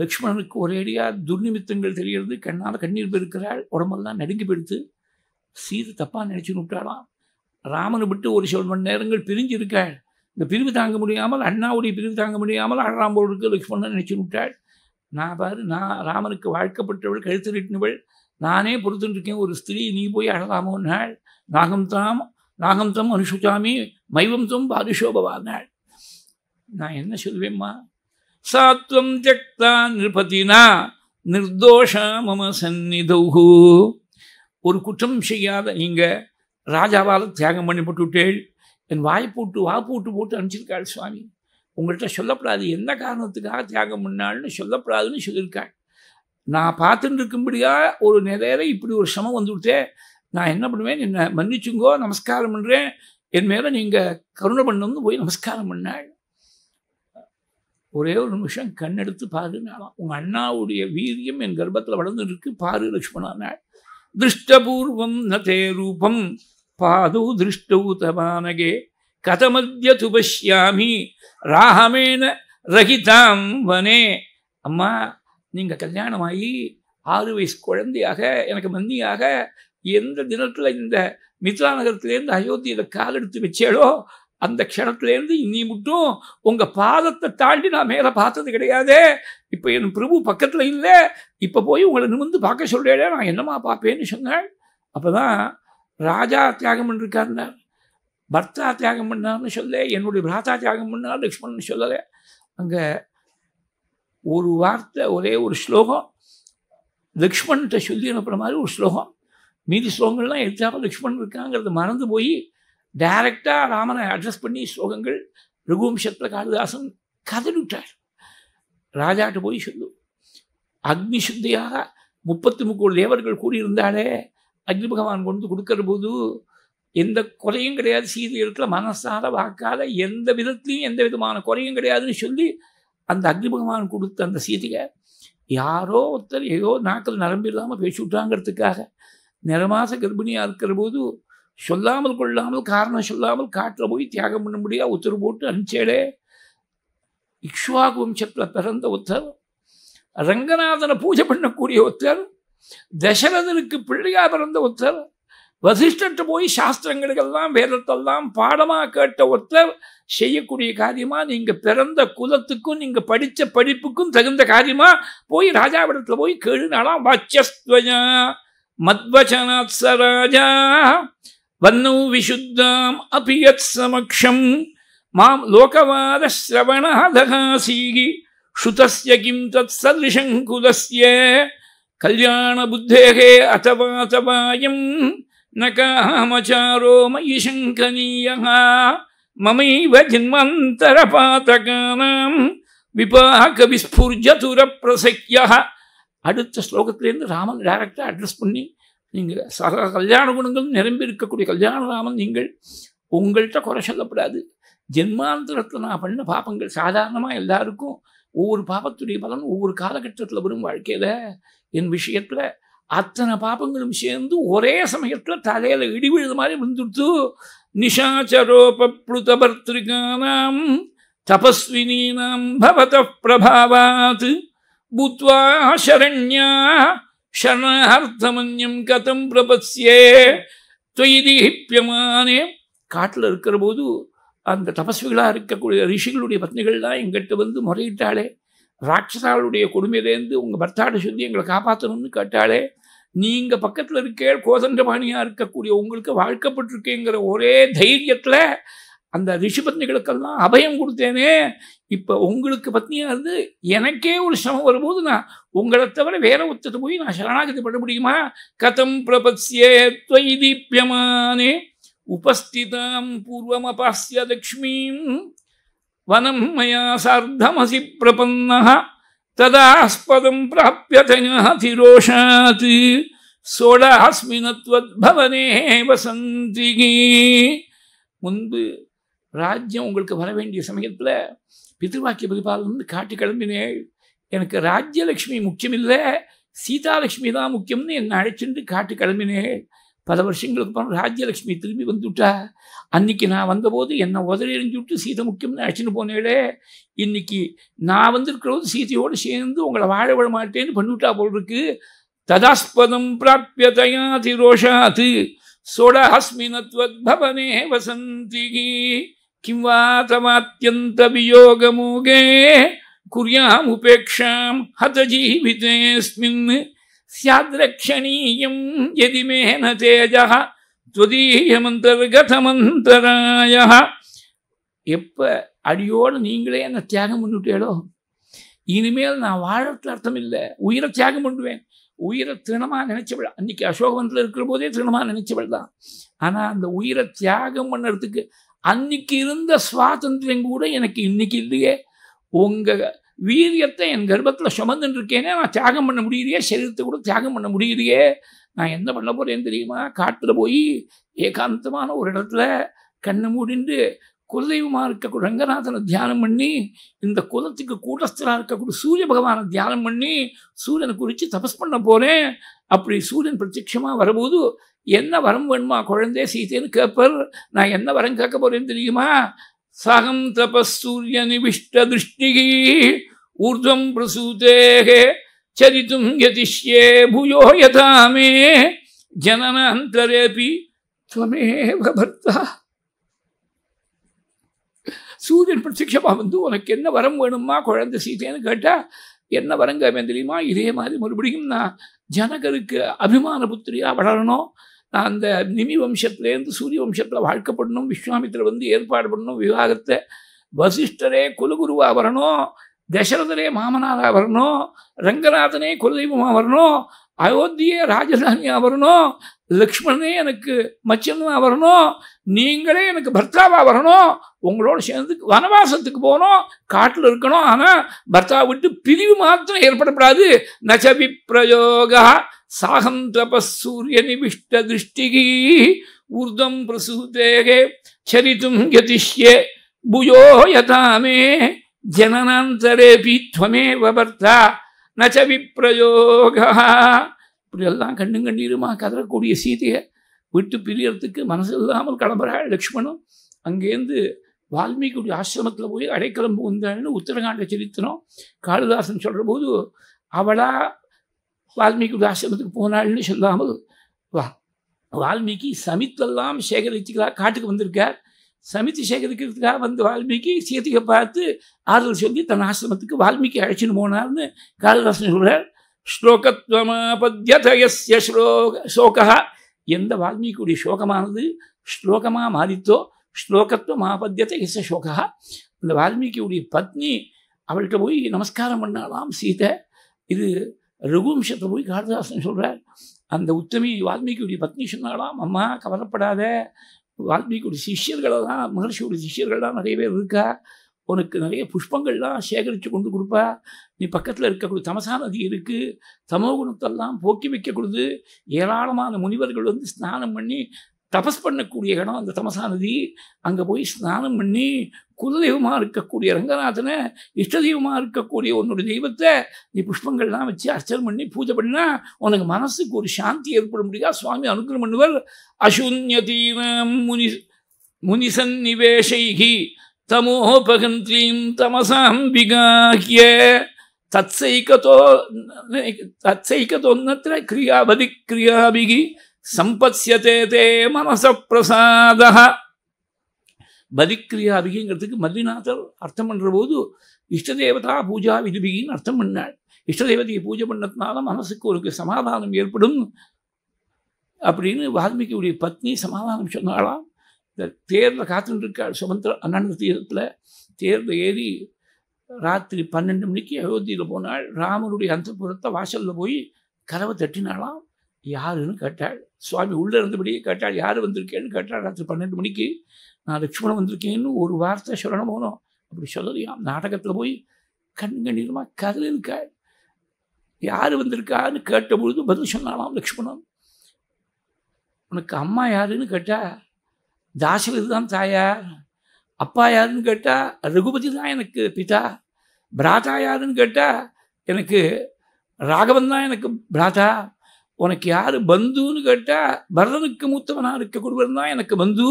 லக்ஷ்மணனுக்கு ஒரேடியாக துர்நிமித்தங்கள் தெரிகிறது கண்ணால் கண்ணீர் பெருக்கிறாள் உடம்பெல்லாம் நடுங்கி பெடுத்து சீது தப்பாக நினச்சி விட்டாளாம் ராமனை விட்டு ஒரு சில மணி நேரங்கள் பிரிஞ்சு இருக்காள் இந்த பிரிவு தாங்க முடியாமல் அண்ணாவுடைய பிரிவு தாங்க முடியாமல் அழறாம்போல் இருக்க லக்ஷ்மணன் நினச்சி விட்டாள் நான் பாரு நான் ராமனுக்கு வாழ்க்கப்பட்டவள் கழுத்தறிட்டினவள் நானே பொறுத்துருக்கேன் ஒரு ஸ்திரீ நீ போய் அழலாமோன்னாள் நாகம்தாம் நாகம்தம் அனுசுச்சாமி மைவம்தம் பாரிஷோபவானாள் நான் என்ன சொல்வேம்மா சாத்வம் தியக்தா நிருபதினா நிர்தோஷ மம சந்நிதௌஹூ ஒரு குற்றம் செய்யாத நீங்கள் ராஜாவால் தியாகம் பண்ணி விட்டேள் என் வாய்ப்பூட்டு வாப்பூட்டு போட்டு அனுப்பிச்சிருக்காள் சுவாமி உங்கள்கிட்ட சொல்லப்படாது என்ன காரணத்துக்காக தியாகம் பண்ணாள்னு சொல்லப்படாதுன்னு சொல்லியிருக்காள் நான் பார்த்துட்டு இருக்கும்படியா ஒரு நிறைய இப்படி ஒரு சமம் வந்துவிட்டே நான் என்ன பண்ணுவேன் என்னை மன்னிச்சுங்கோ நமஸ்காரம் பண்ணுறேன் என் மேலே நீங்கள் கருணை பண்ணணும்னு போய் நமஸ்காரம் பண்ணாள் ஒரே ஒரு நிமிஷம் கண்ணெடுத்து பாருனாலாம் உங்கள் அண்ணாவுடைய வீரியம் என் கர்ப்பத்தில் வளர்ந்துருக்கு பாரு லக்ஷ்மணானாள் திருஷ்டபூர்வம் நதே ரூபம் பாதௌ திருஷ்டௌ தமானகே கதமத்திய துபஷ்யாமி ராகமேன ரஹிதாம் வனே அம்மா நீங்கள் கல்யாணமாகி ஆறு வயசு குழந்தையாக எனக்கு மன்னியாக எந்த தினத்தில் இந்த மித்ரா நகரத்திலேருந்து அயோத்தியில் காலெடுத்து வச்சேடோ அந்த க்ஷணத்துலேருந்து இனி மட்டும் உங்கள் பாதத்தை தாண்டி நான் மேலே பார்த்தது கிடையாது இப்போ என் பிரபு பக்கத்தில் இல்லை இப்போ போய் உங்களை நிமிந்து பார்க்க சொல்கிறேன் நான் என்னம்மா பார்ப்பேன்னு சொன்னாள் அப்போ தான் ராஜா தியாகம் பண்ணிருக்காருனார் பர்தா தியாகம் பண்ணார்னு சொல்ல என்னுடைய பிராத்தா தியாகம் பண்ணார் லக்ஷ்மணன் சொல்லலை அங்கே ஒரு வார்த்தை ஒரே ஒரு ஸ்லோகம் லக்ஷ்மண்கிட்ட சொல்லி அனுப்புகிற மாதிரி ஒரு ஸ்லோகம் மீதி ஸ்லோகங்கள்லாம் எடுத்தாலும் லக்ஷ்மணன் இருக்காங்கிறது மறந்து போய் டைரக்டாக ராமனை அட்ரஸ் பண்ணி ஸ்லோகங்கள் ரகுவம்சத்தில் காளிதாசன் கதறிவிட்டார் ராஜாட்டு போய் சொல்லு அக்னி சுத்தியாக முப்பத்தி முக்கோடு தேவர்கள் கூடியிருந்தாலே அக்னி பகவான் கொண்டு கொடுக்கற போது எந்த குறையும் கிடையாது சீதையத்தில் மனசால வாக்கால எந்த விதத்துலையும் எந்த விதமான குறையும் கிடையாதுன்னு சொல்லி அந்த அக்னி பகவான் கொடுத்த அந்த சீதையை யாரோ ஒருத்தர் ஏதோ நாக்கள் நரம்பில்லாமல் பேசி விட்டாங்கிறதுக்காக நிறமாச கர்ப்பிணியாக இருக்கிற போது சொல்லாமல் கொள்ளாமல் காரணம் சொல்லாமல் காட்டில் போய் தியாகம் பண்ண முடியாது உத்தரவு போட்டு அனுப்பிச்சேடே இக்ஷுவாகு வம்சத்தில் பிறந்த ஒருத்தர் ரங்கநாதனை பூஜை பண்ணக்கூடிய ஒருத்தர் தசரதனுக்கு பிள்ளையாக பிறந்த ஒருத்தர் வசிஷ்டர்கிட்ட போய் சாஸ்திரங்களுக்கெல்லாம் வேதத்தெல்லாம் பாடமாக கேட்ட ஒருத்தர் செய்யக்கூடிய காரியமாக நீங்கள் பிறந்த குலத்துக்கும் நீங்கள் படித்த படிப்புக்கும் தகுந்த காரியமாக போய் ராஜாவிடத்தில் போய் கேளுனாலாம் வாச்சஸ்துவஜா மத்வச்சனாத்சராஜா வன்னௌ விஷுத்தாம் அபியத் சமக்ஷம் மாம் லோகவாத ஸ்ரவணாதகாசீகி ஸ்ருதஸ்ய கிம் தத் சல்ஷங்குலஸ்ய கல்யாண புத்தேகே அதவா தவாயம் மயி சங்கனீயா மமைவ ஜன்மந்தர பாதகானாம் விபாக விஸ்புர்ஜதுர பிரசக்யா அடுத்த ஸ்லோகத்திலேருந்து ராமன் டைரக்டாக அட்ரஸ் பண்ணி நீங்கள் சக கல்யாண குணங்கள் நிரம்பி இருக்கக்கூடிய கல்யாணராமன் நீங்கள் உங்கள்கிட்ட குறை சொல்லப்படாது ஜென்மாந்திரத்தில் நான் பண்ண பாப்பங்கள் சாதாரணமாக எல்லாருக்கும் ஒவ்வொரு பாபத்துடைய பலன் ஒவ்வொரு காலகட்டத்தில் வரும் வாழ்க்கையில் என் விஷயத்தில் அத்தனை பாப்பங்களும் சேர்ந்து ஒரே சமயத்தில் தலையில் இடி விழுது மாதிரி விழுந்துடுத்து நிஷாச்சரோபப்ளுதபர்த்திகானாம் தபஸ்வினீனாம் பவத பிரபாவாத் பூத்வா சரண்யா ஷரணார்த்தமன்யம் கதம் பிரபத்யே துவதிஹிப்பியமானே காட்டில் இருக்கிற போது அந்த தபஸ்விகளாக இருக்கக்கூடிய ரிஷிகளுடைய பத்னிகள்லாம் எங்கிட்ட வந்து முறையிட்டாளே ராட்சசாளுடைய கொடுமையிலேருந்து உங்கள் பர்த்தாடு சொல்லி எங்களை காப்பாற்றணும்னு கேட்டாலே நீங்கள் பக்கத்தில் இருக்க கோதண்டபாணியாக இருக்கக்கூடிய உங்களுக்கு வாழ்க்கப்பட்டிருக்கேங்கிற ஒரே தைரியத்தில் அந்த ரிஷி பத்னிகளுக்கெல்லாம் அபயம் கொடுத்தேனே இப்போ உங்களுக்கு பத்னியாக இருந்து எனக்கே ஒரு சமம் வரும்போது நான் உங்களை தவிர வேற ஒத்தத்தை போய் நான் சரணாகதி பண்ண முடியுமா கதம் பிரபத்யே உபஸ்திதாம் பூர்வம் உபஸ்திதாம் பூர்வமபாஸ்ய லக்ஷ்மீம் வனம் மயா சார்த்தமசி பிரபன்னா ததாஸ்பதம் பிராபியதனாதிரோஷாத் பவனே வசந்திகி முன்பு ராஜ்யம் உங்களுக்கு வர வேண்டிய சமயத்தில் பிதிர்வாக்கிய பரிபாலன் காட்டி கிளம்பினேள் எனக்கு ராஜ்யலட்சுமி முக்கியமில்லை சீதாலட்சுமி தான் முக்கியம்னு என்னை அழைச்சிட்டு காட்டி கிளம்பினேள் பல வருஷங்களுக்கு அப்புறம் ராஜ்யலட்சுமி திரும்பி வந்துவிட்டா அன்னைக்கு நான் வந்தபோது என்னை உதவி உதறி விட்டு சீதை முக்கியம்னு அழைச்சின்னு போனேளே இன்னைக்கு நான் வந்திருக்கிறபோது சீதையோடு சேர்ந்து உங்களை வாழ விட மாட்டேன்னு பண்ணிவிட்டா போல் இருக்கு ததாஸ்பதம் பிராபியதையா திரோஷாத்து அஸ்மினத்வத் பவனே வசந்திகி किं वा तवात्यन्तवियोगमोगे कुर्यामुपेक्षां हतजीवितेऽस्मिन् स्याद्रक्षणीयं यदि मेन எப்போ அடியோடு நீங்களே என்னை தியாகம் பண்ணிவிட்டேடோ இனிமேல் நான் வாழறதுக்கு அர்த்தம் இல்லை உயிரை தியாகம் பண்ணுவேன் உயிரை திருணமாக நினச்சவள் அன்றைக்கி அசோகவனத்தில் இருக்கிற போதே திருணமாக நினைச்சவள் தான் ஆனால் அந்த உயிரை தியாகம் பண்ணுறதுக்கு அன்னைக்கு இருந்த சுவாதந்திரம் கூட எனக்கு இன்னைக்கு இல்லையே உங்கள் வீரியத்தை என் கர்ப்பத்தில் சுமந்துட்டு இருக்கேனே நான் தியாகம் பண்ண முடியலையே சரீரத்தை கூட தியாகம் பண்ண முடியலையே நான் என்ன பண்ண போகிறேன்னு தெரியுமா காட்டில் போய் ஏகாந்தமான ஒரு இடத்துல கண்ணை மூடிண்டு குலதெய்வமாக இருக்கக்கூடிய ரங்கநாதனை தியானம் பண்ணி இந்த குலத்துக்கு கூட்டஸ்தராக இருக்கக்கூடிய சூரிய பகவானை தியானம் பண்ணி சூரியனை குறித்து தபஸ் பண்ண போகிறேன் அப்படி சூரியன் பிரத்யட்சமாக வரும்போது என்ன வரம் வேணுமா குழந்தை சீத்தேன்னு கேட்பர் நான் என்ன வரம் கேட்க போகிறேன்னு தெரியுமா சகம் தபூரிய நிவிஷ்ட திருஷ்டிகி ஊர்துவம் பிரசூதேகே சரித்தும் யதிஷ்யே பூயோ யதாமே ஜனனாந்தரேபி சூரியன் பிரத்யட்சமாக வந்து உனக்கு என்ன வரம் வேணுமா குழந்தை சீத்தேன்னு கேட்டால் என்ன வரங்க தெரியுமா இதே மாதிரி மறுபடியும் நான் ஜனகருக்கு அபிமான புத்திரியாக வளரணும் அந்த நிமி வம்சத்துலேருந்து சூரிய வம்சத்தில் வாழ்க்கப்படணும் விஸ்வாமித்திர வந்து ஏற்பாடு பண்ணணும் விவாகத்தை வசிஷ்டரே குலகுருவாக வரணும் தசரதரே மாமனாராக வரணும் ரங்கநாதனே குலதெய்வமாக வரணும் அயோத்தியே ராஜதானியாக வரணும் லக்ஷ்மணனே எனக்கு மச்சனாக வரணும் நீங்களே எனக்கு பர்த்தாவாக வரணும் உங்களோட சேர்ந்து வனவாசத்துக்கு போகணும் காட்டில் இருக்கணும் ஆனால் பர்த்தாவை விட்டு பிரிவு மாத்திரம் ஏற்படப்படாது நச்ச சாகந்தபூரியநிவிஷ்ட ஊர்தம் பிரசூதேகே சரித்தும் யதிஷ்யே புயோயதாமே ஜனநாந்தரே ஜனனாந்தரேபி துவமேவ வர்த்தா நச்ச விப்ரயோகா இப்படியெல்லாம் கண்ணும் கண்ணீருமா கதறக்கூடிய சீதையை விட்டு பிரியறதுக்கு மனசு இல்லாமல் கிளம்புறா லக்ஷ்மணும் அங்கேருந்து வால்மீகியுடைய ஆசிரமத்தில் போய் அடைக்கலம் புகுந்தாள்னு உத்தரகாண்ட சரித்திரம் காளிதாசன் சொல்கிற போது அவளாக வால்மீகி உதாசிரமத்துக்கு போனாள்னு சொல்லாமல் வா வால்மீகி சமித்தெல்லாம் சேகரிச்சுக்கலாம் காட்டுக்கு வந்திருக்கார் சமித்து சேகரிக்கிறதுக்காக வந்து வால்மீகி சீதையை பார்த்து ஆறுதல் சொல்லி தன் ஆசிரமத்துக்கு வால்மீகி அழைச்சின்னு போனார்னு காளிதாசன் சொல்கிறார் ஸ்லோகத்வமாபத்யதயஸ்ய ஸ்லோக சோகா எந்த வால்மீகியுடைய சோகமானது ஸ்லோகமாக மாறித்தோ ஸ்லோகத்துவம் ஆபத்தியத்தை எஸ் சோகா அந்த வால்மீகியுடைய பத்னி அவள்கிட்ட போய் நமஸ்காரம் பண்ணலாம் சீதை இது ரகுவம்சத்தில் போய் பாரதிதாசன் சொல்கிறார் அந்த உத்தமி வால்மீகியுடைய பத்னி சொன்னாலாம் அம்மா கவலைப்படாத வால்மீகியுடைய சிஷியர்களை தான் மகர்ஷியுடைய சிஷியர்கள் தான் நிறைய பேர் இருக்கா உனக்கு நிறைய புஷ்பங்கள்லாம் சேகரித்து கொண்டு கொடுப்பா நீ பக்கத்தில் இருக்கக்கூடிய தமசா நதி இருக்குது தமோகுணத்தெல்லாம் போக்கி வைக்கக்கூடாது ஏராளமான முனிவர்கள் வந்து ஸ்நானம் பண்ணி தபஸ் பண்ணக்கூடிய இடம் அந்த தமசா நதி அங்கே போய் ஸ்நானம் பண்ணி குலதெய்வமாக இருக்கக்கூடிய ரங்கநாதனை இஷ்ட தெய்வமாக இருக்கக்கூடிய உன்னுடைய தெய்வத்தை நீ புஷ்பங்கள்லாம் வச்சு அர்ச்சனை பண்ணி பூஜை பண்ணினா உனக்கு மனசுக்கு ஒரு சாந்தி ஏற்பட முடியாது சுவாமி அனுகிரகம் பண்ணுவர் அசூன்யதீனம் முனி முனிசன்னிவேஷைகி தமோபகந்தீம் தமசாம்பிகாக்கிய தத்சைக்கதோ தத்சைக்கதோன்னத்திர கிரியாபதி கிரியாபிகி சம்பத்யதே தே மனச பிரசாத பதிக்கிரியாபிகிங்கிறதுக்கு மல்லிநாதர் அர்த்தம் பண்ணுற போது இஷ்ட தேவதா பூஜா விதிபிகின்னு அர்த்தம் பண்ணாள் இஷ்ட தேவதையை பூஜை பண்ணதுனால மனசுக்கு ஒரு சமாதானம் ஏற்படும் அப்படின்னு வால்மீகியுடைய பத்னி சமாதானம் சொன்னாளா இந்த தேரில் காத்துட்டு இருக்காள் சுமந்திர அண்ணன் தீரத்தில் தேரில் ஏறி ராத்திரி பன்னெண்டு மணிக்கு அயோத்தியில் போனாள் ராமனுடைய அந்தபுரத்தை வாசலில் போய் கதவை தட்டினாளாம் யாருன்னு கேட்டாள் சுவாமி உள்ளே இருந்தபடியே கேட்டாள் யார் வந்திருக்கேன்னு கேட்டாள் ராத்திரி பன்னெண்டு மணிக்கு நான் லக்ஷ்மணன் வந்திருக்கேன்னு ஒரு வார்த்தை சொல்லணும் போனோம் அப்படி சொல்லலையாம் நாடகத்தில் போய் கண் கண்ணீரமாக கதறி இருக்காள் யார் வந்திருக்கான்னு கேட்டபொழுது பதில் சொன்னாலாம் லக்ஷ்மணன் உனக்கு அம்மா யாருன்னு கேட்டால் தாசரதி தான் தாயார் அப்பா யாருன்னு கேட்டால் ரகுபதி தான் எனக்கு பிதா பிராதா யாருன்னு கேட்டால் எனக்கு ராகவன் தான் எனக்கு பிராதா உனக்கு யார் பந்துன்னு கேட்டால் பரதனுக்கு மூத்தவனாக இருக்கக்கூடியவர் தான் எனக்கு பந்து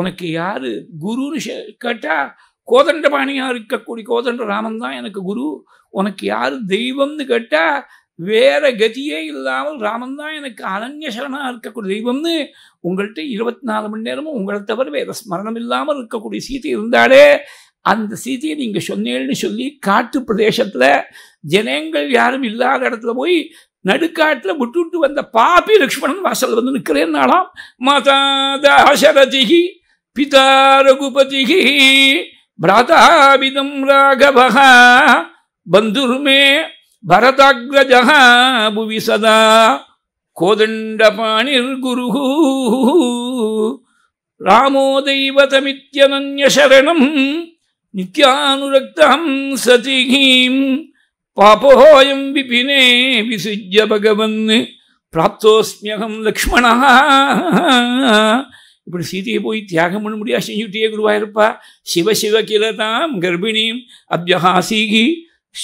உனக்கு யார் குருன்னு கேட்டால் கோதண்டபாணியாக இருக்கக்கூடிய கோதண்ட ராமன் தான் எனக்கு குரு உனக்கு யார் தெய்வம்னு கேட்டால் வேற கதியே இல்லாமல் ராமன் தான் எனக்கு அனன்யசரனாக இருக்கக்கூடிய தெய்வம்னு உங்கள்கிட்ட இருபத்தி நாலு மணி நேரமும் உங்களை தவிர வேறு ஸ்மரணம் இல்லாமல் இருக்கக்கூடிய சீதை இருந்தாலே அந்த சீதையை நீங்கள் சொன்னேன்னு சொல்லி காட்டு பிரதேசத்தில் ஜனங்கள் யாரும் இல்லாத இடத்துல போய் நடுக்காட்டில் விட்டு விட்டு வந்த பாபி லக்ஷ்மணன் வாசல் வந்து நிற்கிறேன்னாலாம் மாதா தாசரதிகி பிதா ரகுபதிகி பிராதாபிதம் ராகவா பந்துருமே பரதாகிரஜா புவி சதா கோதண்டபாணிர்குரு ராமோ தெய்வதமித்யனன்யசரணம் நித்யானுரக்தம் சதிகீம் பாபோயம் விபினே വിസിജ്യ பகவன் பிராப்தோஸ்மியகம் லக்ஷ்மணா இப்படி சீதையை போய் தியாகம் பண்ண முடியா செஞ்சுட்டே குருவாயிருப்பா சிவ சிவ கிலதாம் கர்ப்பிணியும் அப்யஹாசீகி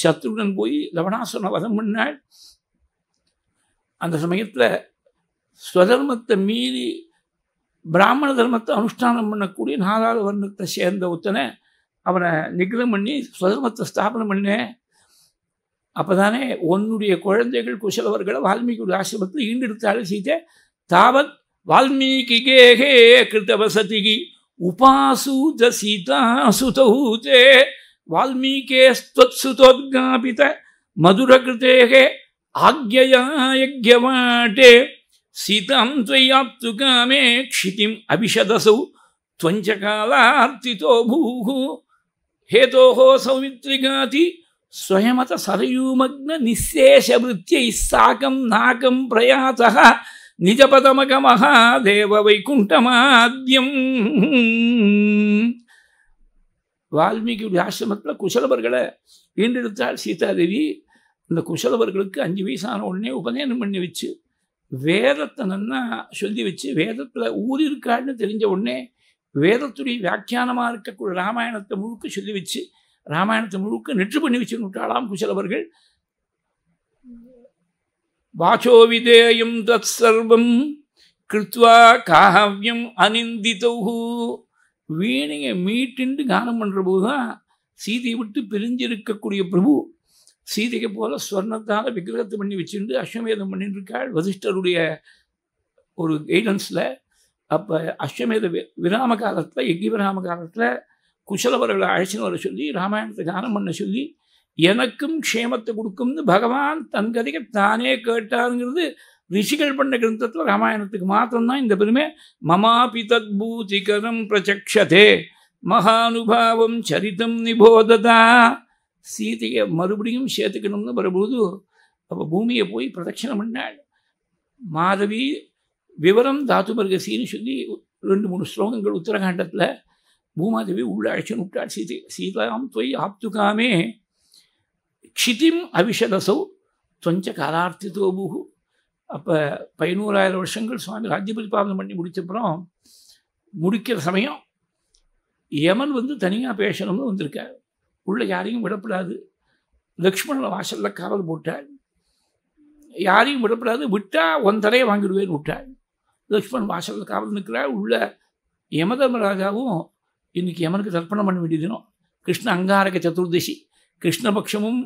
சத்ருடன் போய் லவணாசுரனை வதம் பண்ணாள் அந்த சமயத்தில் ஸ்வதர்மத்தை மீறி பிராமண தர்மத்தை அனுஷ்டானம் பண்ணக்கூடிய நாலாவது வர்ணத்தை சேர்ந்த ஒத்தனை அவனை நிகிரம் பண்ணி ஸ்வதர்மத்தை ஸ்தாபனம் பண்ணேன் अे उन्े कुशलव वालमी आश्रम ईंटे तबत् वाल्मीकि कृतवसि उपासूत सीता वाल्मीकेत्सुत मधुरकृते आज्ञयाटे सीतायाप्त क्षिति अभिषदसौ तवच कालाति भूः हेतो सौमित्रिगाति ஸ்வயமத சதயூமக்ன நிசேஷவத்தியை சாகம் நாகம் பிரயாசா நிஜபதமக மகாதேவ வைகுண்டமாத்யம் வால்மீகியுடைய ஆசிரமத்தில் குசலவர்களை ஈண்டெடுத்தாள் சீதாதேவி அந்த குசலவர்களுக்கு அஞ்சு வயசான உடனே உபநயனம் பண்ணி வச்சு வேதத்தை நன்னா சொல்லி வச்சு வேதத்தில் ஊர் இருக்காடுன்னு தெரிஞ்ச உடனே வேதத்துடைய வியாக்கியானமாக இருக்கக்கூடிய ராமாயணத்தை முழுக்க சொல்லி வச்சு ராமாயணத்தை முழுக்க நெற்று பண்ணி வச்சு விட்டாளாம் குசலவர்கள் வாசோவிதேயம் தத் சர்வம் கிருத்வா காவியம் அனிந்திதௌஹு வீணையை மீட்டின்று கானம் பண்ணுற போது தான் சீதையை விட்டு பிரிஞ்சிருக்கக்கூடிய பிரபு சீதையை போல ஸ்வர்ணத்தால் விக்கிரகத்தை பண்ணி வச்சுட்டு அஸ்வமேதம் பண்ணிட்டு இருக்காள் வசிஷ்டருடைய ஒரு கைடன்ஸில் அப்போ அஸ்வமேத விராம காலத்தில் எக்கி விராம காலத்தில் குசலவர்களை அழைச்சின்னு வர சொல்லி ராமாயணத்தை தியானம் பண்ண சொல்லி எனக்கும் க்ஷேமத்தை கொடுக்கும்னு பகவான் தன் கதையை தானே கேட்டாருங்கிறது ரிஷிகள் பண்ண கிரந்தத்தில் ராமாயணத்துக்கு மாத்திரம்தான் இந்த பெருமை மமாபி தத்பூதிகரம் பிரச்சக்ஷதே மகானுபாவம் சரித்தம் நிபோததா சீதையை மறுபடியும் சேர்த்துக்கணும்னு வரும்போது அப்போ பூமியை போய் பிரதட்சிணம் பண்ணாள் மாதவி விவரம் தாத்துமர்கசின்னு சொல்லி ரெண்டு மூணு ஸ்லோகங்கள் உத்தரகாண்டத்தில் பூமாதேவி உள்ளாட்சி அழைச்சுன்னு சீதை சீதாம் தொய் ஆப்துகாமே க்ஷிதிம் அவிஷதசௌ தொஞ்ச காலார்த்திதோ பூகு அப்போ பதினோராயிரம் வருஷங்கள் சுவாமி ராஜ்யபரிபாலனம் பண்ணி முடித்தப்புறம் முடிக்கிற சமயம் யமன் வந்து தனியாக பேசணும்னு வந்திருக்கார் உள்ளே யாரையும் விடப்படாது லக்ஷ்மண வாசலில் காவல் போட்டாள் யாரையும் விடப்படாது விட்டால் ஒன் தடையை வாங்கிடுவேன்னு விட்டாள் லக்ஷ்மண் வாசலில் காவல் நிற்கிறாள் உள்ள யமதர்மராஜாவும் இன்றைக்கி யமனுக்கு தர்ப்பணம் பண்ண வேண்டிய தினம் கிருஷ்ண அங்காரக சதுர்தசி கிருஷ்ணபக்ஷமும்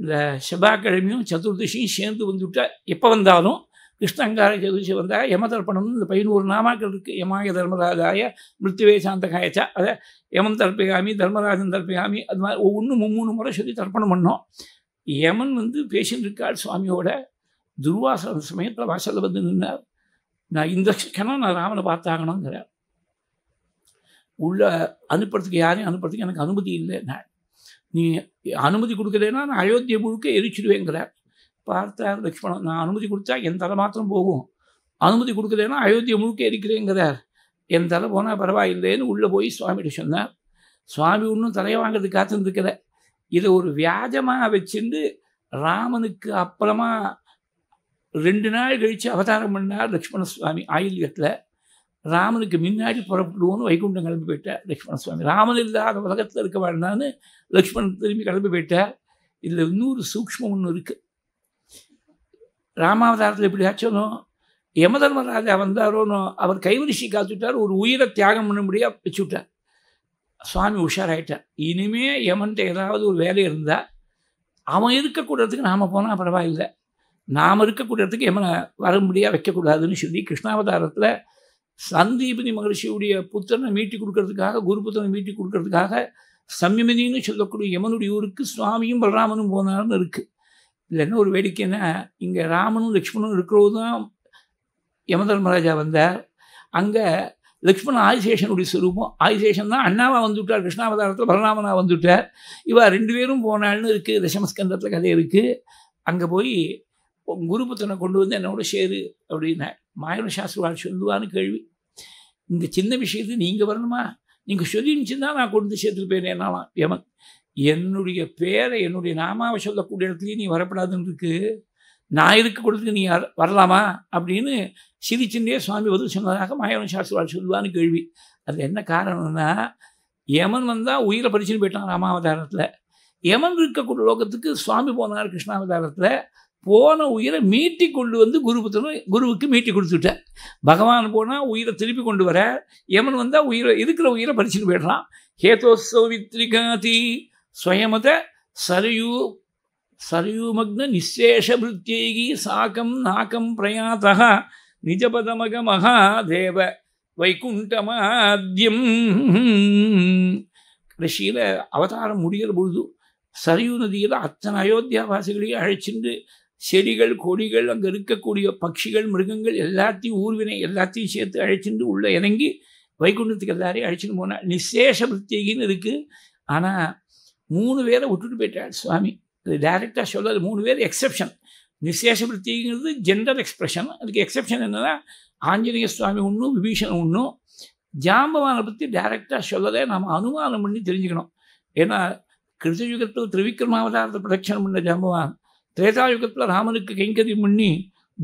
இந்த செவ்வாய்க்கிழமையும் சதுர்தசியும் சேர்ந்து வந்துவிட்டால் எப்போ வந்தாலும் கிருஷ்ண அங்காரக சதுர்தசி வந்தால் யம தர்ப்பணம் இந்த பதினோரு நாமாக்கள் இருக்குது யமாய தர்மராஜாய மிருத்துவே சாந்தகாயச்சா அதை யமன் தர்ப்பிகாமி தர்மராஜன் தர்ப்பிகாமி அது மாதிரி ஒவ்வொன்றும் மும்மூணு முறை சொல்லி தர்ப்பணம் பண்ணோம் யமன் வந்து பேசின் இருக்காள் சுவாமியோட துர்வாசன சமயத்தில் வாசலில் வந்து நின்னார் நான் இந்த கணம் நான் ராமனை பார்த்தாகணுங்கிறார் உள்ளே அனுப்புறதுக்கு யாரையும் அனுப்புறதுக்கு எனக்கு அனுமதி இல்லைன்னா நீ அனுமதி கொடுக்குறேன்னா நான் அயோத்தியை முழுக்க எரிச்சிடுவேங்கிறார் பார்த்தார் லக்ஷ்மணன் நான் அனுமதி கொடுத்தா என் தலை மாத்திரம் போகும் அனுமதி கொடுக்கலன்னா அயோத்தியை முழுக்க எரிக்கிறேங்கிறார் என் தலை போனால் பரவாயில்லைன்னு உள்ளே போய் சுவாமிகிட்ட சொன்னார் சுவாமி ஒன்றும் தலையை வாங்கிறது காத்துருந்துருக்கிற இதை ஒரு வியாஜமாக வச்சுட்டு ராமனுக்கு அப்புறமா ரெண்டு நாள் கழித்து அவதாரம் பண்ணார் லக்ஷ்மண சுவாமி ஆயுள்யத்தில் ராமனுக்கு முன்னாடி புறப்படுவோன்னு வைகுண்டம் கிளம்பி போயிட்டார் லக்ஷ்மண சுவாமி ராமன் இல்லாத உலகத்தில் இருக்க வேண்டான்னு லக்ஷ்மணன் திரும்பி கிளம்பி போயிட்டார் இதில் இன்னொரு சூக்மம் ஒன்று இருக்குது ராமாவதாரத்தில் எப்படி ஆச்சோனோ யமதர்மராஜா வந்தாரோனோ அவர் கைவரிசி காத்துட்டார் ஒரு உயிரை தியாகம் பண்ண முடியாது விட்டார் சுவாமி உஷாராயிட்டார் இனிமே யமன்ட்ட ஏதாவது ஒரு வேலை இருந்தால் அவன் இருக்கக்கூடத்துக்கு நாம் போனால் பரவாயில்லை நாம் இருக்கக்கூடத்துக்கு யமனை வர முடியாது வைக்கக்கூடாதுன்னு சொல்லி கிருஷ்ணாவதாரத்தில் சந்தீபனி மகர்ஷியுடைய புத்திரனை மீட்டி கொடுக்கறதுக்காக குரு புத்திரனை மீட்டி கொடுக்கறதுக்காக சம்யமதின்னு சொல்லக்கூடிய யமனுடைய ஊருக்கு சுவாமியும் பலராமனும் போனார்னு இருக்குது இதில் என்ன ஒரு வேடிக்கைன்னா இங்கே ராமனும் லக்ஷ்மணும் இருக்கிறது தான் யமதர்மராஜா வந்தார் அங்கே லக்ஷ்மண் ஆதிசேஷனுடைய சுரூபம் ஆதிசேஷன் தான் அண்ணாவாக வந்துவிட்டார் கிருஷ்ணாவதாரத்தில் பலராமனாக வந்துவிட்டார் இவா ரெண்டு பேரும் போனாள்னு இருக்குது தசமஸ்கந்தத்தில் கதை இருக்குது அங்கே போய் குருபுத்தனை கொண்டு வந்து என்னோட சேரு அப்படின்னா மாயன சாஸ்திரிவாள் சொல்லுவான்னு கேள்வி இந்த சின்ன விஷயத்து நீங்கள் வரணுமா நீங்கள் சொல்லிருந்துச்சுன்னா நான் கொண்டு போயிருந்தேன் என்னாலாம் யமன் என்னுடைய பேரை என்னுடைய நாமாவை சொல்லக்கூடிய இடத்துலையும் நீ வரப்படாதுன்னு இருக்கு நான் இருக்க கொடுத்து நீ வரலாமா அப்படின்னு சிரிச்சுட்டே சுவாமி பதில் சொன்னதாக மாயவன் சாஸ்திரிவாள் சொல்லுவான்னு கேள்வி அது என்ன காரணம்னா யமன் வந்தால் உயிரை பறிச்சுன்னு போயிட்டான் ராமாவதாரத்தில் யமன் இருக்கக்கூடிய லோகத்துக்கு சுவாமி போனார் கிருஷ்ணாவதாரத்தில் போன உயிரை மீட்டி கொண்டு வந்து குருபுத்தனும் குருவுக்கு மீட்டி கொடுத்துட்டேன் பகவான் போனால் உயிரை திருப்பி கொண்டு வர யமன் வந்தால் உயிரை இருக்கிற உயிரை பறிச்சுட்டு போயிடுறான் ஹேதோசவித்ரிகாதி சுயமத சரியூ சரியூமக்ன நிசேஷ விருத்தியைகி சாக்கம் நாக்கம் பிரயாத்தக நிஜபதமக மகாதேவ வைகுண்டமாத்தியம் கடைசியில் அவதாரம் முடிகிற பொழுது சரியு நதியில் அத்தனை அயோத்தியா அழைச்சிட்டு செடிகள் கொடிகள் அங்கே இருக்கக்கூடிய பட்சிகள் மிருகங்கள் எல்லாத்தையும் ஊர்வினை எல்லாத்தையும் சேர்த்து அழைச்சிட்டு உள்ளே இறங்கி வைகுண்டத்துக்கு எல்லாரையும் அழைச்சிட்டு போனால் நிசேஷ பிரத்யேகின்னு இருக்குது ஆனால் மூணு பேரை விட்டுட்டு போயிட்டாள் சுவாமி அது டைரெக்டாக சொல்லாது மூணு பேர் எக்ஸப்ஷன் நிசேஷ பிரத்யேகிறது ஜெண்டர் எக்ஸ்பிரஷன் அதுக்கு எக்ஸப்ஷன் என்னென்னா ஆஞ்சநேய சுவாமி ஒன்றும் விபீஷன் ஒன்றும் ஜாம்பவானை பற்றி டைரெக்டாக சொல்லதே நாம் அனுமானம் பண்ணி தெரிஞ்சுக்கணும் ஏன்னா கிருஷ்ணயுகத்தில் திருவிக்ரமாவதாரத்தை பிரதட்சணம் பண்ண ஜாம்பவான் திரேதா யுகத்தில் ராமனுக்கு கைங்கதி பண்ணி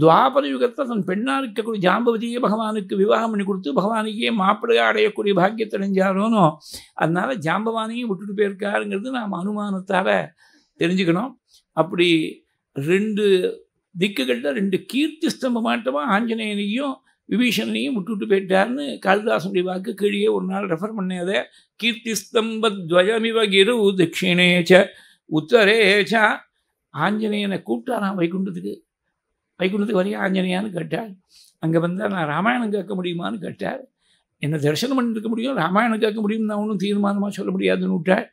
துவாபர யுகத்தில் தன் பெண்ணாக இருக்கக்கூடிய ஜாம்பவதியே பகவானுக்கு விவாகம் பண்ணி கொடுத்து பகவானுக்கே மாப்பிள்ளையாக அடையக்கூடிய பாக்கியத்தை அடைஞ்சாரோனோ அதனால் ஜாம்பவானையும் விட்டுட்டு போயிருக்காருங்கிறது நாம் அனுமானத்தால் தெரிஞ்சுக்கணும் அப்படி ரெண்டு திக்குகளில் ரெண்டு கீர்த்தி ஸ்தம்ப மாட்டமாக ஆஞ்சநேயனையும் விபீஷனையும் விட்டுவிட்டு போயிட்டார்னு காளிதாசனுடைய வாக்கு கீழே ஒரு நாள் ரெஃபர் பண்ணாத கீர்த்தி ஸ்தம்பத்வயமிவ கிரு தட்சிணேச்ச உத்தரேச்சா ஆஞ்சநேயனை கூப்பிட்டாராம் வைகுண்டத்துக்கு வைகுண்டத்துக்கு வரையும் ஆஞ்சநேயான்னு கேட்டார் அங்கே வந்தால் நான் ராமாயணம் கேட்க முடியுமான்னு கேட்டார் என்னை தரிசனம் பண்ணிருக்க முடியும் ராமாயணம் கேட்க முடியும் நான் ஒன்றும் தீர்மானமாக சொல்ல முடியாதுன்னு விட்டாள்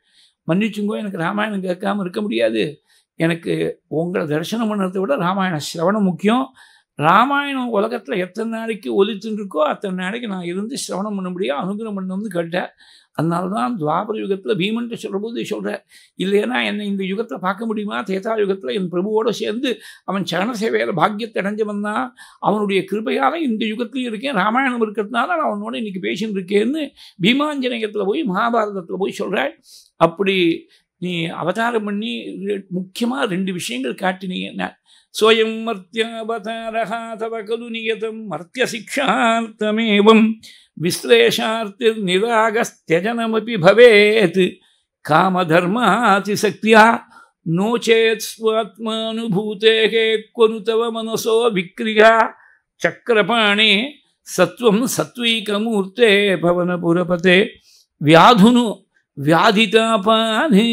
மன்னிச்சுங்கோ எனக்கு ராமாயணம் கேட்காமல் இருக்க முடியாது எனக்கு உங்களை தரிசனம் பண்ணுறதை விட ராமாயண சிரவணம் முக்கியம் ராமாயணம் உலகத்தில் எத்தனை நாளைக்கு ஒலித்துருக்கோ அத்தனை நாளைக்கு நான் இருந்து சிரவணம் பண்ண முடியும் அனுகிரம் பண்ணணும்னு கேட்டேன் அதனால தான் துவாபர யுகத்தில் பீமன்ட்டு சொல்கிற போது சொல்கிறார் இல்லைன்னா என்னை இந்த யுகத்தில் பார்க்க முடியுமா தேதா யுகத்தில் என் பிரபுவோடு சேர்ந்து அவன் சரண சேவையில் பாக்கியத்தை அடைஞ்சவன் தான் அவனுடைய கிருப்பையால் இந்த யுகத்துலையும் இருக்கேன் ராமாயணம் இருக்கிறதுனால நான் அவனோட இன்றைக்கி பேசின்னு இருக்கேன்னு பீமாஞ்சனயத்தில் போய் மகாபாரதத்தில் போய் சொல்கிறாள் அப்படி நீ அவதாரம் பண்ணி முக்கியமாக ரெண்டு விஷயங்கள் காட்டினீங்க சுவயம் மர்த்தியாவதாரா தவ கலு நியதம் மர்த்திய சிக்ஷார்த்தமேவம் विश्लेषार्तिर्निरागस्त्यजनमपि भवेत् कामधर्मातिशक्त्या नो चेत् स्वात्मानुभूतेः क्वनु तव मनसो विक्रिया चक्रपाणे सत्वं सत्त्वीकमूर्ते पवनपुरपते வியாதுனு வியாதிதாபானு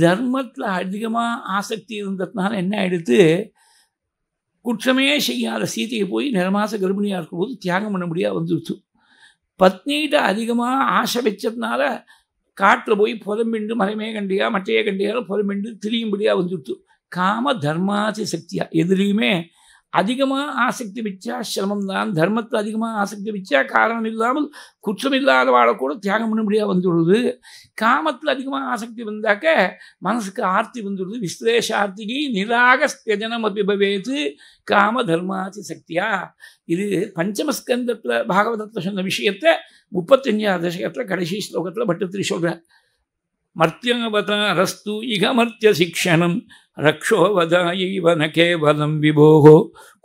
தர்மத்தில் அதிகமாக ஆசக்தி இருந்ததுனால என்ன ஆயிடுத்து குற்றமே செய்யாத சீதையை போய் நிறமாச கர்ப்பிணியாக இருக்கும்போது தியாகம் பண்ண முடியாது வந்துடுச்சு பத்னிகிட்ட அதிகமாக ஆசை வச்சதுனால காட்டில் போய் புதம்பிண்டு மறைமே கண்டியா மட்டையே கண்டியாக புதம்பிண்டு திரியும்படியாக வந்துடுச்சு காம தர்மாதி சக்தியாக எதுலேயுமே அதிகமாக ஆசக்தி வச்சா சிரமம்தான் தர்மத்தை அதிகமாக ஆசக்தி வச்சா காரணம் இல்லாமல் குற்றம் இல்லாத வாழக்கூட தியாகம் பண்ண முடியாது வந்துடுது காமத்தில் அதிகமாக ஆசக்தி வந்தாக்க மனசுக்கு ஆர்த்தி வந்துடுது விஸ்லேஷ ஆர்த்திக்கு நிராக ஸ்தியஜனம் அபிபவேத்து காம தர்மாதி சக்தியா இது பஞ்சமஸ்கந்தத்தில் பாகவதத்தில் சொன்ன விஷயத்தை முப்பத்தஞ்சாவது தசகத்தில் கடைசி ஸ்லோகத்தில் பட்டத்திரி சொல்கிறார் மர்த்தியவதரஸ்து ரஸ்து இகமர்த்திய சிக்ஷனம் रक्षोवदायैव न केवलं विभोः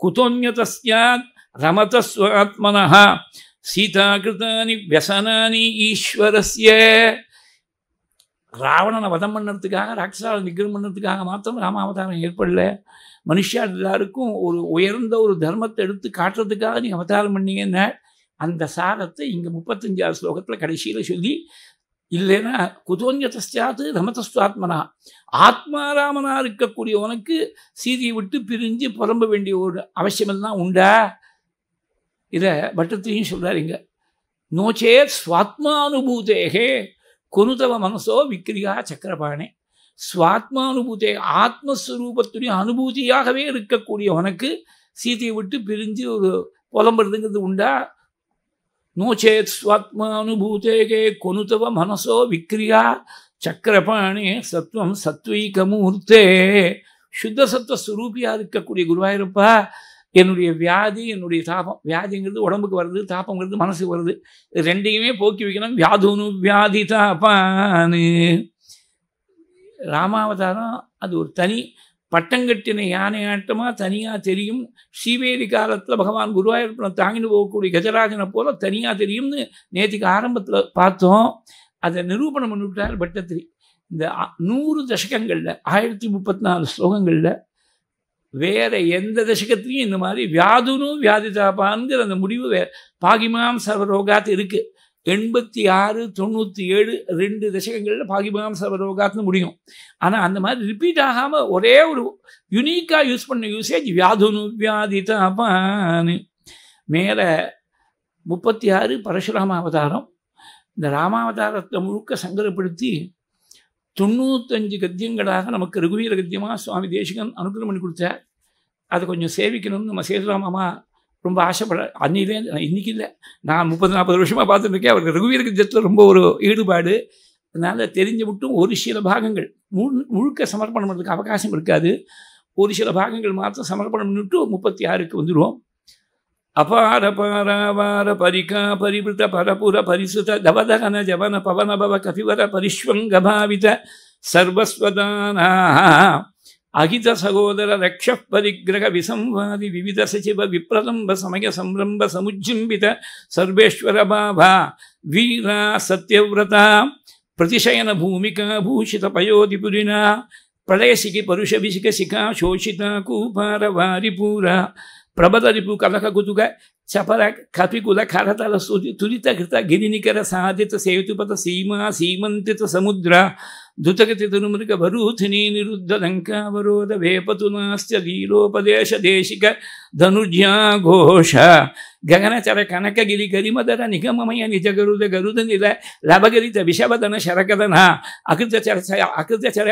कुतोऽन्यतस्यात् रमतस्व வியசனானி ஈஸ்வரஸ்ய ராவணனை வதம் பண்ணுறதுக்காக ராட்சசாவை நிகரம் பண்ணுறதுக்காக மாத்திரம் ராமாவதாரம் ஏற்படல மனுஷா எல்லாருக்கும் ஒரு உயர்ந்த ஒரு தர்மத்தை எடுத்து காட்டுறதுக்காக நீ அவதாரம் பண்ணீங்கன்னா அந்த சாரத்தை இங்கே முப்பத்தஞ்சாறு ஸ்லோகத்தில் கடைசியில் சொல்லி இல்லைன்னா குதோன்யதஸ்யாது ரமதஸ்வாத்மனா ஆத்மாராமனா இருக்கக்கூடியவனுக்கு சீதியை விட்டு பிரிஞ்சு புலம்ப வேண்டிய ஒரு அவசியமெல்லாம் உண்டா இதை வட்டத்திலையும் சொல்கிறாருங்க நோச்சே சுவாத்மானுபூதேகே குருதவ மனசோ விக்கிரியா சக்கரபாணே சுவாத்மானுபூதே ஆத்மஸ்வரூபத்துடைய அனுபூதியாகவே இருக்கக்கூடியவனுக்கு சீதையை விட்டு பிரிஞ்சு ஒரு புலம்புறதுங்கிறது உண்டா நோச்சேத் चेत् கொனுதவ மனசோ मनसो சக்கரபாணி சத்துவம் சத்வீக மூர்த்தே சுத்த சத்துவ சுரூபியாக இருக்கக்கூடிய குருவாயிருப்பா என்னுடைய வியாதி என்னுடைய தாபம் வியாதிங்கிறது உடம்புக்கு வருது தாபங்கிறது மனசுக்கு வருது ரெண்டையுமே போக்கி வைக்கணும் வியாதுனு வியாதி தாபானு ராமாவதாரம் அது ஒரு தனி பட்டங்கட்டின யானை ஆட்டமாக தனியாக தெரியும் ஸ்ரீவேதி காலத்தில் பகவான் குருவாயூரப்பனை தாங்கிட்டு போகக்கூடிய கஜராஜனை போல தனியாக தெரியும்னு நேற்றுக்கு ஆரம்பத்தில் பார்த்தோம் அதை நிரூபணம் பண்ணிவிட்டார் பட்டத்திரி இந்த நூறு தசகங்களில் ஆயிரத்தி முப்பத்தி நாலு ஸ்லோகங்களில் வேற எந்த தசகத்திலையும் இந்த மாதிரி வியாதுனும் வியாதிதாபான்கிற அந்த முடிவு வே பாகிமாம் சவரோகாத்து இருக்குது எண்பத்தி ஆறு தொண்ணூற்றி ஏழு ரெண்டு தசகங்களில் பாகிபகாம் சர்வரோகாத்னு முடியும் ஆனால் அந்த மாதிரி ரிப்பீட் ஆகாமல் ஒரே ஒரு யுனிக்காக யூஸ் பண்ண யூசேஜ் வியாதுனு வியாதி தான் மேலே முப்பத்தி ஆறு பரஷுராம அவதாரம் இந்த ராமாவதாரத்தை முழுக்க சங்கரப்படுத்தி தொண்ணூத்தஞ்சு கத்தியங்களாக நமக்கு ரகுவீர கத்தியமாக சுவாமி தேசிகன் அனுகிரம் பண்ணி கொடுத்தார் அதை கொஞ்சம் சேவிக்கணும்னு நம்ம சேதுராமாமா ரொம்ப ஆசைப்பட அன்னிலே இன்றைக்கி இல்லை நான் முப்பது நாற்பது வருஷமாக பார்த்துருக்கேன் அவருக்கு ரகுவீருக்கு ஜத்தில் ரொம்ப ஒரு ஈடுபாடு அதனால் தெரிஞ்ச மட்டும் ஒரு சில பாகங்கள் முழு முழுக்க சமர்ப்பணம் பண்ணுறதுக்கு அவகாசம் இருக்காது ஒரு சில பாகங்கள் மாத்திரம் சமர்ப்பணம் பண்ணிட்டு முப்பத்தி ஆறுக்கு வந்துடுவோம் அபார பாராவார பரிகா பரிபுத பரபுர பரிசுத தவதகன ஜவன பவன பவ கபிவர பரிஸ்வங்க பாவித சர்வஸ்வதானா अहित सहोदर रक्ष पिग्रह विसंवादि विविध सचिव विप्रलंब समय संरंभ समुज्जिबित सर्वे बाभा वीरा सत्यव्रता प्रतिशयन भूमिका भूषित पयोधिपुरीना प्रलयशिखि परुषभिषिक शिखा शोषिता कूपार वारिपूरा प्रबल रिपु कलक कुतुक चपर कपिकुल खरतल सुरित घृत गिरीकर साधित सेतुपत सीमा सीमंत समुद्रा ಧುತಗತಿತನುಮೃಗ ಭರೂಥಿನಿ ನಿರುದ್ಧ ಲಂಕಾವರೋಧ ವೇಪತು ನಾಸ್ತ್ಯ ಲೀಲೋಪದೇಶ ದೇಶಿಕ ಧನುಜ್ಯಾ ಘೋಷ ಗಗನಚರ ಕನಕಗಿರಿ ಗರಿಮದರ ನಿಗಮಮಯ ನಿಜ ಗರುದ ಗರುದ ನಿಲ ಲಭಗರಿತ ವಿಷವದನ ಶರಕದನ ಅಕೃತಚರ ಅಕೃತಚರ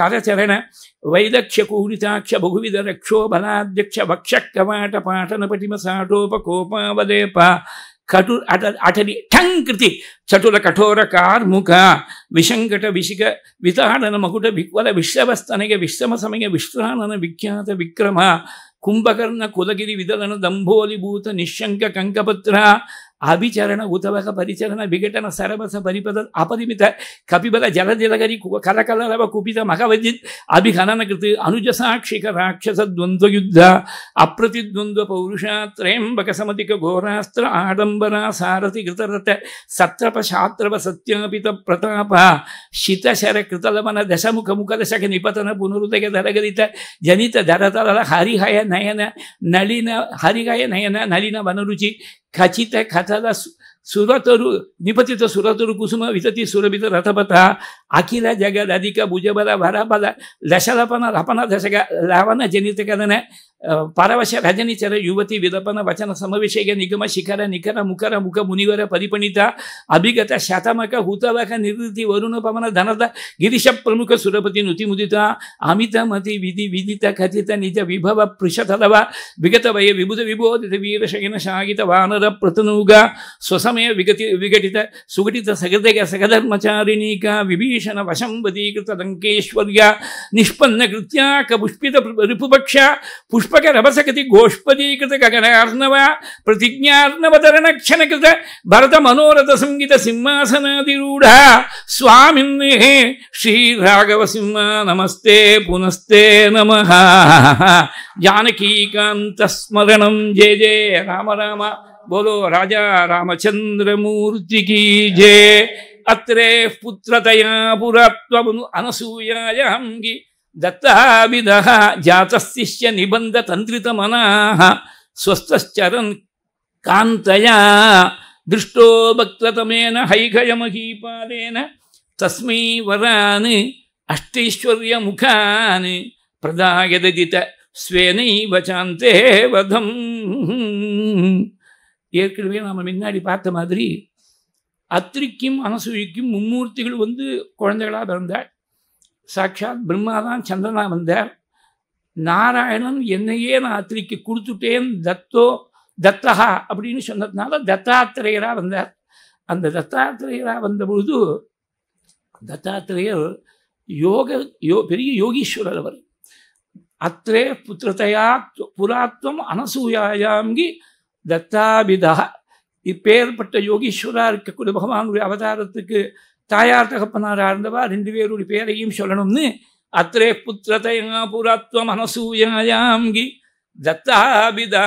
ಕಾರ್ಯಚರಣ ವೈಲಕ್ಷ್ಯ ಕೂಡಿತಾಕ್ಷ ಬಹುವಿಧ ರಕ್ಷೋ ಬಲಾಧ್ಯಕ್ಷ ವಕ್ಷ ಕವಾಟ ಪಾಠನ ಪಟಿಮ ಸಾಟೋಪ ಕೋಪಾವಲೇಪ කටු අටඩි ටැන් කෘති චටුල කටෝර කාර්මුක විෂංගට විසික විතාහනන මකුට වික්වල විශ්්‍යවස්ථනක විශ්්‍රම සමඟ විශ්්‍රාණන වික්්‍යාත වික්‍රම කුම්භකරන කොලගිරි විදලන දම්බෝලි භූත නිශ්ංක කංකපත්‍රා ಆಭಿಚಾರಣ ಊತವಕ ಪರಿಚರಣ ವಿಘಟನ ಸರಬಸ ಪರಿಪದ ಆಪದಿಮಿತ ಕಪಿಬಲ ಜಲಜಲಗರಿ ಕಲಕಲವ ಕುಪಿತ ಮಖವಜಿತ್ ಅಭಿಖನನ ಕೃತಿ ಅನುಜ ಸಾಕ್ಷಿಕ ರಾಕ್ಷಸ ದ್ವಂದ್ವಯುದ್ಧ ಅಪ್ರತಿದ್ವಂದ್ವ ಪೌರುಷ ತ್ರಯಂಬಕ ಸಮತಿಕ ಘೋರಾಸ್ತ್ರ ಆಡಂಬರ ಸಾರಥಿ ಕೃತರಥ ಸತ್ರಪ ಶಾತ್ರವ ಸತ್ಯಾಪಿತ ಪ್ರತಾಪ ಶಿತಶರ ಕೃತಲವನ ದಶಮುಖ ಮುಖದಶಕ ನಿಪತನ ಪುನರುದಯ ದರಗಲಿತ ಜನಿತ ದರತಲ ಹರಿಹಯ ನಯನ ನಳಿನ ಹರಿಹಯ ನಯನ ನಳಿನ ವನರುಚಿ ಖಚಿತ ಖ ಯಾಕಂದ್ರೆ ಸುರತರು ನಿಪತಿತ ಸುರತರು ಕುಸುಮ ವಿತತಿ ಸುರಭಿತ ರಥಪಥ ಅಖಿಲ ಜಗದ ಅಧಿಕ ಭುಜಬಲ ಭರಬಲ ಲಶಲಪನ ರಪನ ದಶಗ ಲವನ ಜನಿತ ಕದನ ಪಾರವಶ್ಯ ರಾಜನಿಚರ ಯುವತಿ ವಿದಪನ ವಚನ ಸಮವಿಷಯ ನಿಗಮ ಶಿಖರ ನಿಖರ ಮುಖರ ಮುಖ ಮುನಿವರ ಪರಿಪಣಿತ ಅಭಿಗತ ಶತಮಕ ಹುತವಕ ನಿರ್ವೃತಿ ವರುಣ ಪವನ ಧನದ ಗಿರಿಶ ಪ್ರಮುಖ ಸುರಪತಿ ನುತಿ ಮುದಿತ ಅಮಿತ ಮತಿ ವಿಧಿ ವಿದಿತ ಕಥಿತ ನಿಜ ವಿಭವ ಪೃಷತದವ ವಿಗತ ವಯ ವಿಭುತ ವಿಭೋದಿತ ವೀರಶಗಿನ ಶಾಗಿತ ವಾನರ ಪ್ರತನೂಗ ಸ್ವಸಮಯ ವಿಗತಿ ವಿಘಟಿತ ಸುಘಟಿತ ಸಗದಗ ಸಗಧರ್ಮಚಾರಿಣೀಕ ವಿಭೀಷಣ ವಶಂ ವದೀಕೃತ ಲಂಕೇಶ್ವರ್ಯ ನಿಷ್ಪನ್ನ ಕೃತ್ಯಾಕ ಪುಷ್ಪಿತ ರಿಪುಭಕ್ಷ ಪುಷ್ పుష్పకరభసకృతి గోష్పదీకృత గగనార్ణవ ప్రతిజ్ఞార్ణవతరణక్షణకృత భరత మనోరథ సంగీత సింహాసనాదిరూఢ స్వామిన్నే శ్రీరాఘవ సింహ నమస్తే పునస్తే నమ జానకీకాంత స్మరణం జయ జయ రామ రామ బోలో రాజా రామచంద్రమూర్తికి జయ అత్రే పుత్రతయా పురత్వమును అనసూయాయాంగి దత్తావిద జాతస్య నిబంధ తంత్రితమనా స్వస్థశ్చరన్ కాంతయా దృష్టో భక్తతమేన హైఘయమహీపాదేన తస్మై వరాన్ అష్టైశ్వర్యముఖాన్ ప్రదాయదిత ஸ்வேனைவ சாந்தே வதம் ஏற்கனவே நாம் முன்னாடி பார்த்த மாதிரி அத்திரிக்கும் அனசூயிக்கும் மும்மூர்த்திகள் வந்து குழந்தைகளாக பிறந்தாள் சாட்சாத் பிரம்மாதான் சந்திரனா வந்தார் நாராயணன் என்னையே நான் அத்திரிக்கு கொடுத்துட்டேன் தத்தோ தத்தகா அப்படின்னு சொன்னதுனால தத்தாத்திரையராக வந்தார் அந்த தத்தாத்திரையராக வந்த பொழுது யோக யோ பெரிய யோகீஸ்வரர் அவர் அத்திரே புத்திரதையா புராத்வம் அனசூயாயாங்கி தத்தாபிதா இப்பேற்பட்ட யோகீஸ்வரா இருக்கக்கூடிய பகவானுடைய அவதாரத்துக்கு தாயார் தகப்பனாராக இருந்தவா ரெண்டு பேருடைய பேரையும் சொல்லணும்னு அத்திரே புத்திரதயா புராத்வ மனசூயாயாங்கி தத்தாபிதா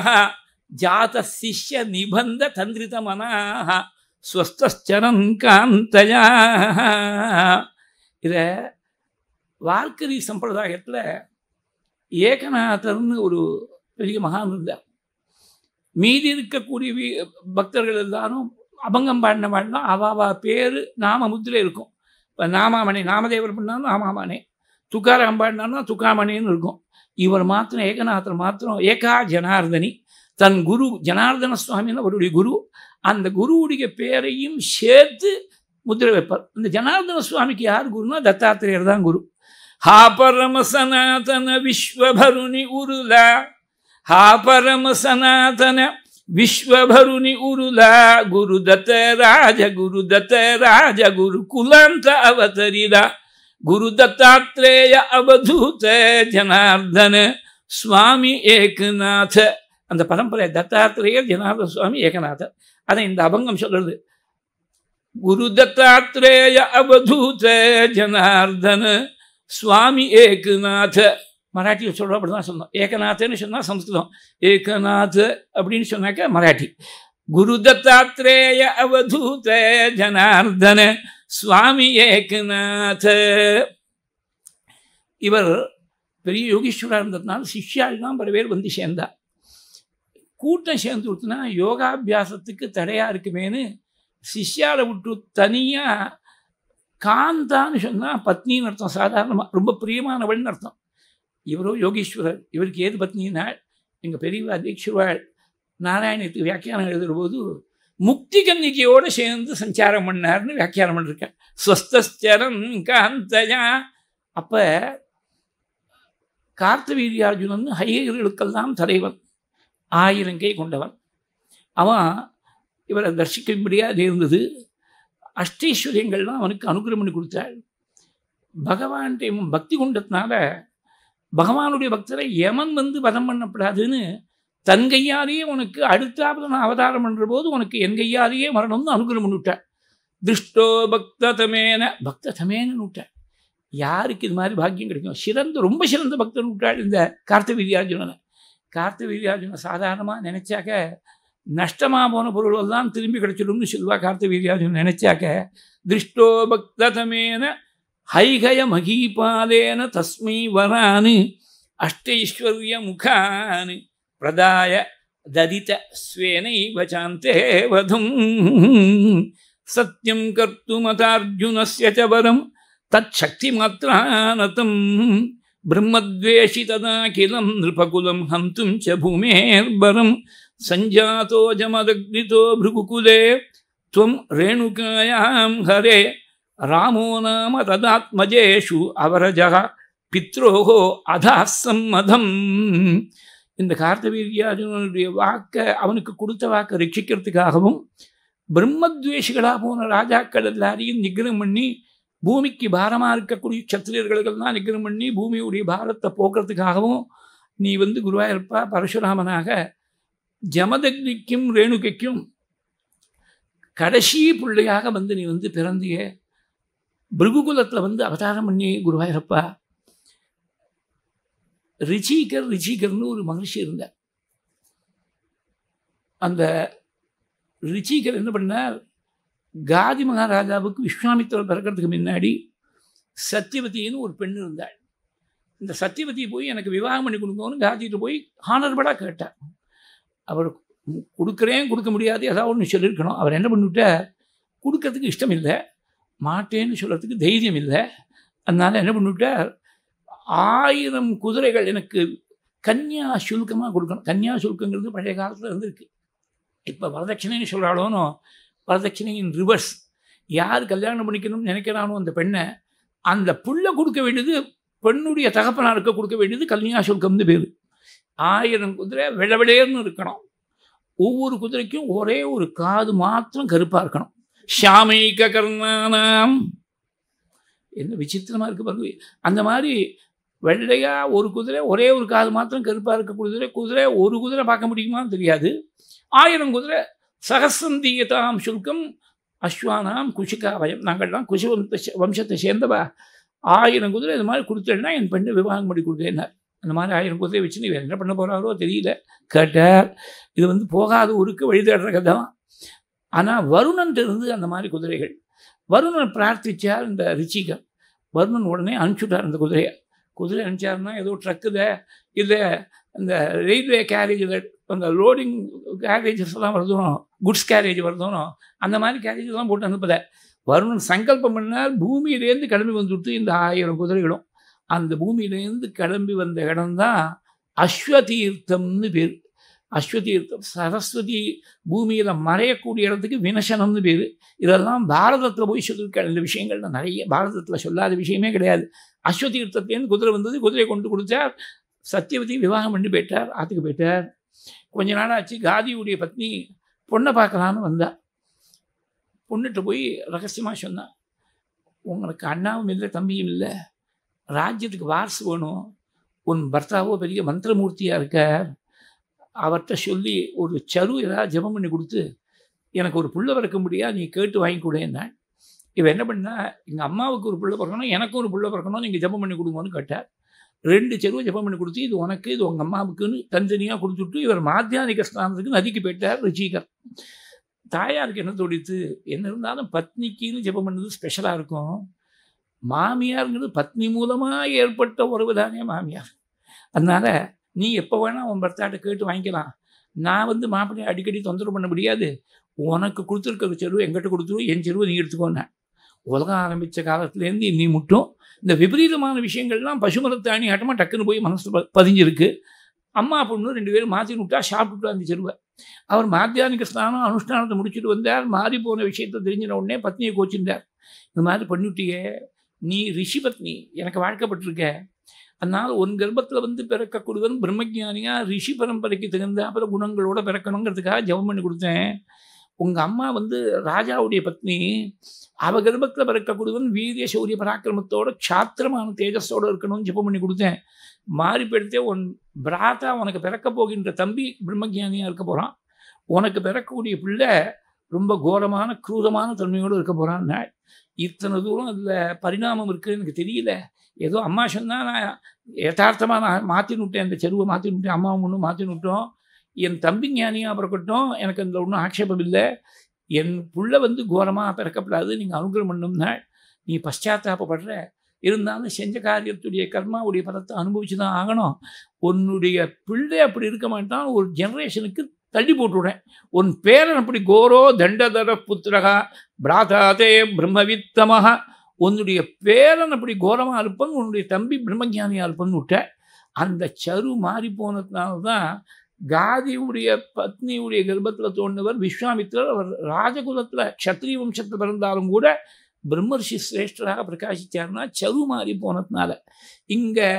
ஜாத சிஷ்ய நிபந்த தந்திரித மனாக ஸ்வஸ்தரன் காந்தயா இதை வார்க்கரி சம்பிரதாயத்தில் ஏகநாதர்னு ஒரு பெரிய மகான் இருந்தார் மீதி இருக்கக்கூடிய பக்தர்கள் எல்லாரும் அபங்கம் பாடின பாடலாம் அவாவா பேர் முத்துல இருக்கும் இப்போ நாமாமணி நாமதேவர் பண்ணாலும் நாமாமணே துக்காராம் பாடினாலும் துக்காமணின்னு இருக்கும் இவர் மாத்திரம் ஏகநாதர் மாத்திரம் ஏகா ஜனார்தனி தன் குரு ஜனார்தன சுவாமின்னு அவருடைய குரு அந்த குருவுடைய பேரையும் சேர்த்து முத்திரை வைப்பார் இந்த ஜனார்தன சுவாமிக்கு யார் குருனா தத்தாத்திரேயர் தான் குரு ஹா பரம சனாதன விஸ்வபருணி உருதா ஹா பரம சனாதன ವಿಶ್ವಭರುನಿ ಉರುಲ ಗುರುದತ್ತ ರಾಜ ಗುರುದತ್ತ ರಾಜ ಗುರುಕುಲಾಂತ ಅವತರಿದ ಗುರುದತ್ತಾತ್ರೇಯ ಅವಧೂತ ಜನಾರ್ದನ சுவாமி ஏகநாத அந்த பரம்பரை தத்தாத்திரேயர் ஜனார்த சுவாமி ஏகநாதர் அதை இந்த அபங்கம் சொல்றது குரு தத்தாத்திரேய அவதூத ஜனார்தன சுவாமி ஏகநாத மராட்டியில் சொல்கிறோம் அப்படி தான் சொன்னோம் ஏகநாதன்னு சொன்னால் சம்ஸ்கிருதம் ஏகநாத் அப்படின்னு சொன்னாக்க மராட்டி குரு தத்தாத்ரேய அவதூத ஜனார்தன சுவாமி ஏகநாத் இவர் பெரிய யோகீஸ்வராக இருந்ததுனால சிஷ்யால் தான் பல பேர் வந்து சேர்ந்தா கூட்டம் சேர்ந்து கொடுத்தனா யோகாபியாசத்துக்கு தடையாக இருக்குமேனு சிஷ்யாவை விட்டு தனியாக காந்தான்னு சொன்னால் பத்னின்னு அர்த்தம் சாதாரணமாக ரொம்ப பிரியமானவள்னு அர்த்தம் இவரோ யோகீஸ்வரர் இவருக்கு ஏது பத்னினால் எங்கள் பெரிய தீட்சிவாள் நாராயணத்துக்கு வியாக்கியானம் எழுதுகிற போது முக்தி கன்னிகையோடு சேர்ந்து சஞ்சாரம் பண்ணார்னு வியாக்கியானம் பண்ணிருக்கேன் ஸ்வஸ்தரம் காந்தயா அப்போ கார்த்தவீரியார்ஜுனன் ஹையர்களுக்கெல்லாம் தலைவன் ஆயிரம் கை கொண்டவன் அவன் இவரை தரிசிக்கும்படியாக இருந்தது அஷ்டீஸ்வரியங்கள்லாம் அவனுக்கு அனுகிரகம் பண்ணி கொடுத்தாள் பகவான்கிட்ட பக்தி கொண்டதுனால பகவானுடைய பக்தரை யமன் வந்து வதம் பண்ணப்படாதுன்னு தன் கையாலேயே உனக்கு அடுத்தாவது நான் அவதாரம் பண்ணுற போது உனக்கு என் கையாலேயே மரணம்னு அனுகிரம் பண்ணிவிட்டேன் திருஷ்டோ பக்ததமேன பக்ததமேனு விட்டாள் யாருக்கு இது மாதிரி பாக்கியம் கிடைக்கும் சிறந்த ரொம்ப சிறந்த பக்தன் விட்டாள் இந்த கார்த்த வித்யார்ஜுனனை கார்த்த சாதாரணமாக நினச்சாக்க நஷ்டமாக போன பொருளெல்லாம் திரும்பி கிடைச்சிடும்னு சொல்லுவா கார்த்த வித்யார்ஜுனன் நினச்சாக்க திருஷ்டோ பக்ததமேன हैहयमहीपादेन वरा अष्टैश्वर्य मुखा प्रदाय ददित स्वेन चाते वधुम् सत्यं कर्तुमताजुन से वरं तच्छक्तिमात्रानतं ब्रह्मद्वेषि तदा किलं नृपकुलं हन्तुं च भूमेर्बरं सञ्जातो भृगुकुले रेणुकायां हरे ராமோ நாம ததாத்மஜேஷு அவரஜக ಜಹ பித்ரோகோ அதாசம்மதம் இந்த கார்த்தவீரியார்ஜுனனுடைய வாக்கை அவனுக்கு கொடுத்த வாக்கை ரட்சிக்கிறதுக்காகவும் பிரம்மத்வேஷிகளாக போன ராஜாக்கள் எல்லாரையும் நிகரம் பண்ணி பூமிக்கு பாரமாக இருக்கக்கூடிய சத்திரியர்களுக்கெல்லாம் நிகரம் பண்ணி பூமியுடைய பாரத்தை போக்குறதுக்காகவும் நீ வந்து குருவாயிருப்பா பரசுராமனாக ஜமதக்னிக்கும் ரேணுகைக்கும் கடைசி பிள்ளையாக வந்து நீ வந்து பிறந்தியே பிருகுகுலத்தில் வந்து அவதாரம் பண்ணி குருவாயிரப்பா ரிச்சிகர் ரிச்சிகர்னு ஒரு மகிழ்ச்சி இருந்தார் அந்த ரிச்சிகர் என்ன பண்ணார் காதி மகாராஜாவுக்கு விஸ்வாமித்திரர் பிறக்கிறதுக்கு முன்னாடி சத்தியவதின்னு ஒரு பெண் இருந்தாள் இந்த சத்தியவதியை போய் எனக்கு விவாகம் பண்ணி கொடுக்கணும்னு காதிட்டு போய் ஹானர்படாக கேட்டார் அவர் கொடுக்குறேன் கொடுக்க முடியாது ஏதாவது ஒன்று சொல்லியிருக்கணும் அவர் என்ன பண்ணிவிட்டார் கொடுக்கறதுக்கு இஷ்டம் இல்லை மாட்டேன்னு சொல்கிறதுக்கு தைரியம் இல்லை அதனால் என்ன பண்ணிவிட்டார் ஆயிரம் குதிரைகள் எனக்கு கன்னியா சுல்கமாக கொடுக்கணும் கன்னியா சுல்கங்கிறது பழைய காலத்தில் இருந்திருக்கு இப்போ வரதட்சணைன்னு சொல்கிறாலோனோ வரதட்சணையின் ரிவர்ஸ் யார் கல்யாணம் பண்ணிக்கணும்னு நினைக்கிறானோ அந்த பெண்ணை அந்த புள்ள கொடுக்க வேண்டியது பெண்ணுடைய தகப்பனாருக்கு கொடுக்க வேண்டியது கல்யாண சுல்கம்னு பேர் ஆயிரம் குதிரை விளவிளையர்னு இருக்கணும் ஒவ்வொரு குதிரைக்கும் ஒரே ஒரு காது மாத்திரம் கருப்பாக இருக்கணும் ஷாமைக கர்ணானாம் என்ன விசித்திரமாக இருக்குது பாருங்க அந்த மாதிரி வெள்ளையாக ஒரு குதிரை ஒரே ஒரு காது மாத்திரம் கருப்பாக இருக்க குதிரை குதிரை ஒரு குதிரை பார்க்க முடியுமான்னு தெரியாது ஆயிரம் குதிரை சகசந்தீயதாம் சுல்கம் அஸ்வானாம் குஷிகா வயம் நாங்கள்லாம் குஷி வம்சத்தை வம்சத்தை சேர்ந்தவா ஆயிரம் குதிரை இது மாதிரி கொடுத்தேன்னா என் பெண்ணு விவாகம் பண்ணி கொடுத்தேன்னார் அந்த மாதிரி ஆயிரம் குதிரை வச்சுன்னு நீ என்ன பண்ண போகிறாரோ தெரியல கேட்டார் இது வந்து போகாத ஊருக்கு வழி தேடுற கதை தான் ஆனால் வருணன் தெரிந்து அந்த மாதிரி குதிரைகள் வருணன் பிரார்த்திச்சார் இந்த ரிச்சிகர் வருணன் உடனே அனுப்பிச்சுட்டார் அந்த குதிரையை குதிரை அனுப்பிச்சாருன்னா ஏதோ ட்ரக்குத இல்லை இந்த ரயில்வே கேரேஜில் அந்த லோடிங் கேரேஜஸ் எல்லாம் வருதணும் குட்ஸ் கேரேஜ் வருதணும் அந்த மாதிரி கேரேஜ் எல்லாம் போட்டு அனுப்பல வருணன் சங்கல்பம் பண்ணால் பூமியிலேருந்து கிளம்பி வந்துவிட்டு இந்த ஆயிரம் குதிரைகளும் அந்த பூமியிலேருந்து கிளம்பி வந்த இடம் தான் அஸ்வதீர்த்தம்னு பேர் அஸ்வதி சரஸ்வதி பூமியில் மறையக்கூடிய இடத்துக்கு வினசனம்னு பேர் இதெல்லாம் பாரதத்தில் போய் சொல்லியிருக்க இந்த விஷயங்கள்லாம் நிறைய பாரதத்தில் சொல்லாத விஷயமே கிடையாது அஸ்வதீர்த்தத்துலேருந்து குதிரை வந்தது குதிரையை கொண்டு கொடுத்தார் சத்தியவதி விவாகம் பண்ணி போயிட்டார் ஆற்றுக்கு போயிட்டார் கொஞ்ச நாள் ஆச்சு காதியுடைய பத்னி பொண்ணை பார்க்கலான்னு வந்தா பொண்ணுகிட்ட போய் ரகசியமாக சொன்னான் உங்களுக்கு அண்ணாவும் இல்லை தம்பியும் இல்லை ராஜ்யத்துக்கு வாரிசு வேணும் உன் பர்த்தாவோ பெரிய மந்திரமூர்த்தியாக இருக்கார் அவர்கிட்ட சொல்லி ஒரு சரு ஏதாவது ஜபம் பண்ணி கொடுத்து எனக்கு ஒரு புள்ள பிறக்க முடியாது நீ கேட்டு வாங்கி கொடுன்னேன் இவன் என்ன பண்ணால் எங்கள் அம்மாவுக்கு ஒரு பிள்ளை பிறக்கணும் எனக்கும் ஒரு பிள்ளை பிறக்கணும் நீங்கள் ஜபம் பண்ணி கொடுங்கன்னு கேட்டார் ரெண்டு செருவை ஜபம் பண்ணி கொடுத்து இது உனக்கு இது உங்கள் அம்மாவுக்குன்னு தனித்தனியாக கொடுத்துட்டு இவர் மாத்தியானிக ஸ்தானத்துக்கு நதிக்கு போயிட்டார் ரிச்சிகர் தாயாருக்கு என்ன தோடித்து என்ன இருந்தாலும் பத்னிக்குன்னு ஜபம் பண்ணது ஸ்பெஷலாக இருக்கும் மாமியாருங்கிறது பத்னி மூலமாக ஏற்பட்ட உறவு தானே மாமியார் அதனால் நீ எப்போ வேணால் உன் பர்த்தாட்ட கேட்டு வாங்கிக்கலாம் நான் வந்து மாப்பிள்ளையை அடிக்கடி தொந்தரவு பண்ண முடியாது உனக்கு கொடுத்துருக்க செருவு எங்கிட்ட கொடுத்துரு என் செருவு நீ எடுத்துக்கோன்னு உலகம் ஆரம்பித்த காலத்துலேருந்து நீ மட்டும் இந்த விபரீதமான விஷயங்கள்லாம் பசுமரத்தை அணி ஆட்டமாக டக்குன்னு போய் மனசு பதிஞ்சிருக்கு அம்மா பொண்ணு ரெண்டு பேரும் மாற்றி விட்டா சாப்பிட்டுட்டு அந்த செருவை அவர் மாத்தியானிக்க ஸ்நானம் அனுஷ்டானத்தை முடிச்சுட்டு வந்தார் மாறி போன விஷயத்தை தெரிஞ்சின உடனே பத்னியை கோச்சிருந்தார் இந்த மாதிரி பண்ணிவிட்டியே நீ ரிஷி பத்னி எனக்கு வாழ்க்கப்பட்டிருக்க அதனால் ஒரு கர்ப்பத்தில் வந்து பிறக்கக்கூடியவன் பிரம்மஜானியாக ரிஷி பரம்பரைக்கு தகுந்த அப்புறம் குணங்களோடு பிறக்கணுங்கிறதுக்காக ஜபம் பண்ணி கொடுத்தேன் உங்கள் அம்மா வந்து ராஜாவுடைய பத்னி அவ கர்ப்பத்தில் பிறக்கக்கூடியவன் வீரிய சௌரிய பராக்கிரமத்தோட சாத்திரமான தேஜஸோடு இருக்கணும்னு ஜெபம் பண்ணி கொடுத்தேன் மாறி போயிடுத்தே உன் பிராத்தா உனக்கு பிறக்க போகின்ற தம்பி பிரம்மஜானியாக இருக்க போகிறான் உனக்கு பிறக்கக்கூடிய பிள்ளை ரொம்ப கோரமான குரூரமான தன்மையோடு இருக்க போகிறான்னா இத்தனை தூரம் அதில் பரிணாமம் இருக்குதுன்னு எனக்கு தெரியல ஏதோ அம்மா சொன்னால் நான் யதார்த்தமாக நான் மாற்றின்னு விட்டேன் அந்த செருவை மாற்றின்னு விட்டேன் அம்மாவும் ஒன்றும் மாற்றின்னு விட்டோம் என் தம்பி ஞானியாக பிறக்கட்டும் எனக்கு அதில் ஒன்றும் ஆக்ஷேபம் இல்லை என் புள்ள வந்து கோரமாக பிறக்கப்படாது நீங்கள் அனுகிரகம் பண்ணோம்னா நீ பஷ்டாத்தாபப்படுற இருந்தாலும் செஞ்ச காரியத்துடைய கர்மாவுடைய பலத்தை அனுபவிச்சு தான் ஆகணும் உன்னுடைய பிள்ளை அப்படி இருக்க மாட்டான் ஒரு ஜென்ரேஷனுக்கு தள்ளி போட்டுவிடுறேன் உன் பேரன் அப்படி கோரோ தண்டதர புத்திரகா பிராதாதே பிரம்மவித்தமாக உன்னுடைய பேரன் அப்படி கோரமாக இருப்பன் உன்னுடைய தம்பி பிரம்மஜானியாக இருப்பன்னு விட்ட அந்த சரு மாறி போனதுனால தான் காதியுடைய பத்னியுடைய கர்ப்பத்தில் தோன்றவர் விஸ்வாமித்திரர் அவர் ராஜகுலத்தில் க்ஷத்ரி வம்சத்தில் பிறந்தாலும் கூட பிரம்மர்ஷி சிரேஷ்டராக பிரகாசித்தார்னா சரு மாறி போனதுனால இங்கே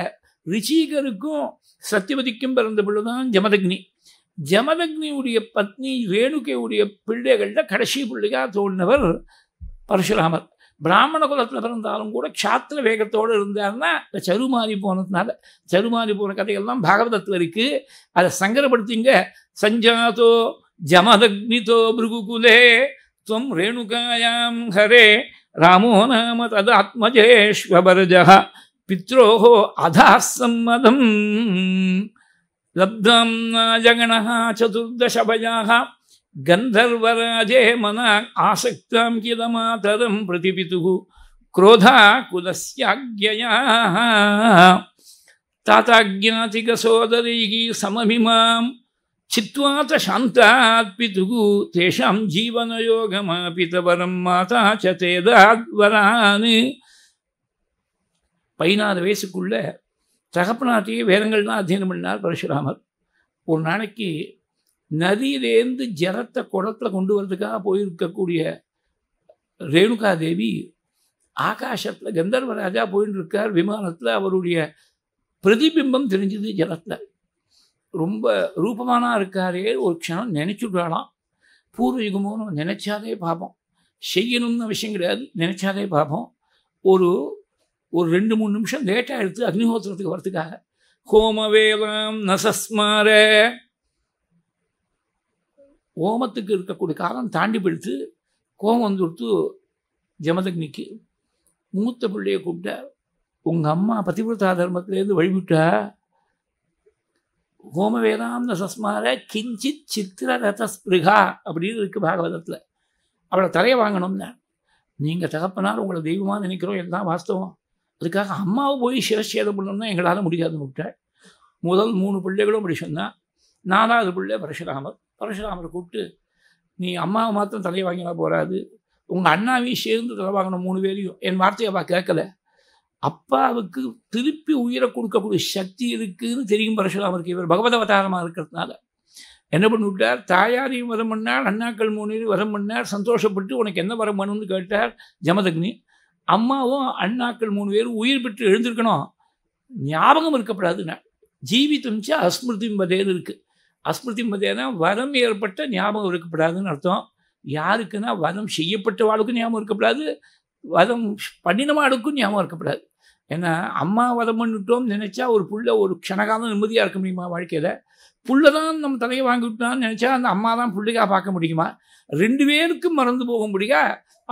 ரிஷிகருக்கும் சத்தியவதிக்கும் பிறந்த பிள்ளை தான் ஜமதக்னி ஜமதக்னியுடைய பத்னி ரேணுகையுடைய பிள்ளைகளில் கடைசி பிள்ளையாக தோன்றினவர் பரசுராமர் பிராமண குலத்தில் பிறந்தாலும் கூட க்ஷாத்திர வேகத்தோடு இருந்தார்னா இந்த சருமாறி போனதுனால சருமாறி போன கதைகள்லாம் பாகவதத்தில் இருக்குது அதை சங்கரப்படுத்திங்க சஞ்சாதோ ஜமதக்னிதோ பிருகுகுலே துவம் ரேணுகாயாம் ஹரே ராமோ நாம ததாத்மஜேஷ்வபரஜா பித்ரோஹோ அதாசம்மதம் लब्धगण चतुर्दश गंधर्वराजे मन आसक्ता प्रति किलमातरं प्रतिपितुः क्रोधा कुलस्याज्ञयाः ताताज्ञातिकसोदरैः समभिमां चित्वा च शान्तात् पितुः माता च तेदाद्वरान् தகப்பனாத்தையே வேதங்கள் தான் அத்தியனம் பண்ணினார் பரஷுராமர் ஒரு நாளைக்கு நதியிலேருந்து ஜலத்தை குடத்தில் கொண்டு வரதுக்காக போயிருக்கக்கூடிய ரேணுகா தேவி ஆகாசத்தில் கந்தர்வராஜா போயின்னு இருக்கார் விமானத்தில் அவருடைய பிரதிபிம்பம் தெரிஞ்சது ஜலத்தில் ரொம்ப ரூபமானாக இருக்காரே ஒரு க்ஷணம் நினச்சுடுறாளாம் பூர்வீகமோன்னு நினச்சாதே பார்ப்போம் செய்யணும்னு விஷயம் கிடையாது நினச்சாதே பார்ப்போம் ஒரு ஒரு ரெண்டு மூணு நிமிஷம் லேட்டாக எடுத்து அக்னிஹோத்திரத்துக்கு வரத்துக்காக ஹோமவேலாம் நசஸ்மார ஓமத்துக்கு இருக்கக்கூடிய காலம் தாண்டி பிடித்து கோபம் வந்து கொடுத்து ஜமதக்னிக்கு மூத்த பிள்ளையை கூப்பிட்டா உங்கள் அம்மா பதிவிரதா தர்மத்திலேருந்து வழிவிட்டா ஹோமவேதாம் சஸ்மார கிஞ்சித் சித்திர ரத ஸ்பிருகா அப்படின்னு இருக்குது பாகவதத்தில் அவளை தலையை வாங்கணும்னா நீங்கள் தகப்பனால் உங்களை தெய்வமாக நினைக்கிறோம் எல்லாம் வாஸ்தவம் அதுக்காக அம்மாவை போய் சிரச்சேதம் பண்ணணும்னா எங்களால் முடியாதுன்னு விட்டாள் முதல் மூணு பிள்ளைகளும் அப்படி சொன்னால் நாலாவது பிள்ளை பரஷுராமர் பரஷுராமர் கூப்பிட்டு நீ அம்மாவை மாத்திரம் தலையை வாங்கினா போகாது உங்கள் அண்ணாவையும் சேர்ந்து தலை வாங்கணும் மூணு பேரையும் என் வார்த்தையை அப்பா கேட்கல அப்பாவுக்கு திருப்பி உயிரை கொடுக்கக்கூடிய சக்தி இருக்குதுன்னு தெரியும் பரஷுராமருக்கு இவர் பகவத அவதாரமாக இருக்கிறதுனால என்ன பண்ணிவிட்டார் தாயாரையும் வரம் பண்ணார் அண்ணாக்கள் மூணு வரம் பண்ணார் சந்தோஷப்பட்டு உனக்கு என்ன வரம் பண்ணுன்னு கேட்டார் ஜமதக்னி அம்மாவும் அண்ணாக்கள் மூணு பேரும் உயிர் பெற்று எழுந்திருக்கணும் ஞாபகம் இருக்கப்படாது ஜீவித்தும்ச்சு அஸ்மிருதி பதேன்னு இருக்குது அஸ்மிருதி மதேனா வரம் ஏற்பட்ட ஞாபகம் இருக்கப்படாதுன்னு அர்த்தம் யாருக்குன்னா வதம் செய்யப்பட்ட வாழ்க்கும் ஞாபகம் இருக்கப்படாது வதம் பண்ணினமாளுக்கும் ஞாபகம் இருக்கப்படாது ஏன்னா அம்மா வதம் பண்ணிட்டோம் நினச்சா ஒரு புள்ள ஒரு க்ஷணகாலம் நிம்மதியாக இருக்க முடியுமா வாழ்க்கையில் புள்ள தான் நம்ம தலையை வாங்கிவிட்டோம்னு நினச்சா அந்த அம்மா தான் பிள்ளைக்காக பார்க்க முடியுமா ரெண்டு பேருக்கும் மறந்து போக முடியா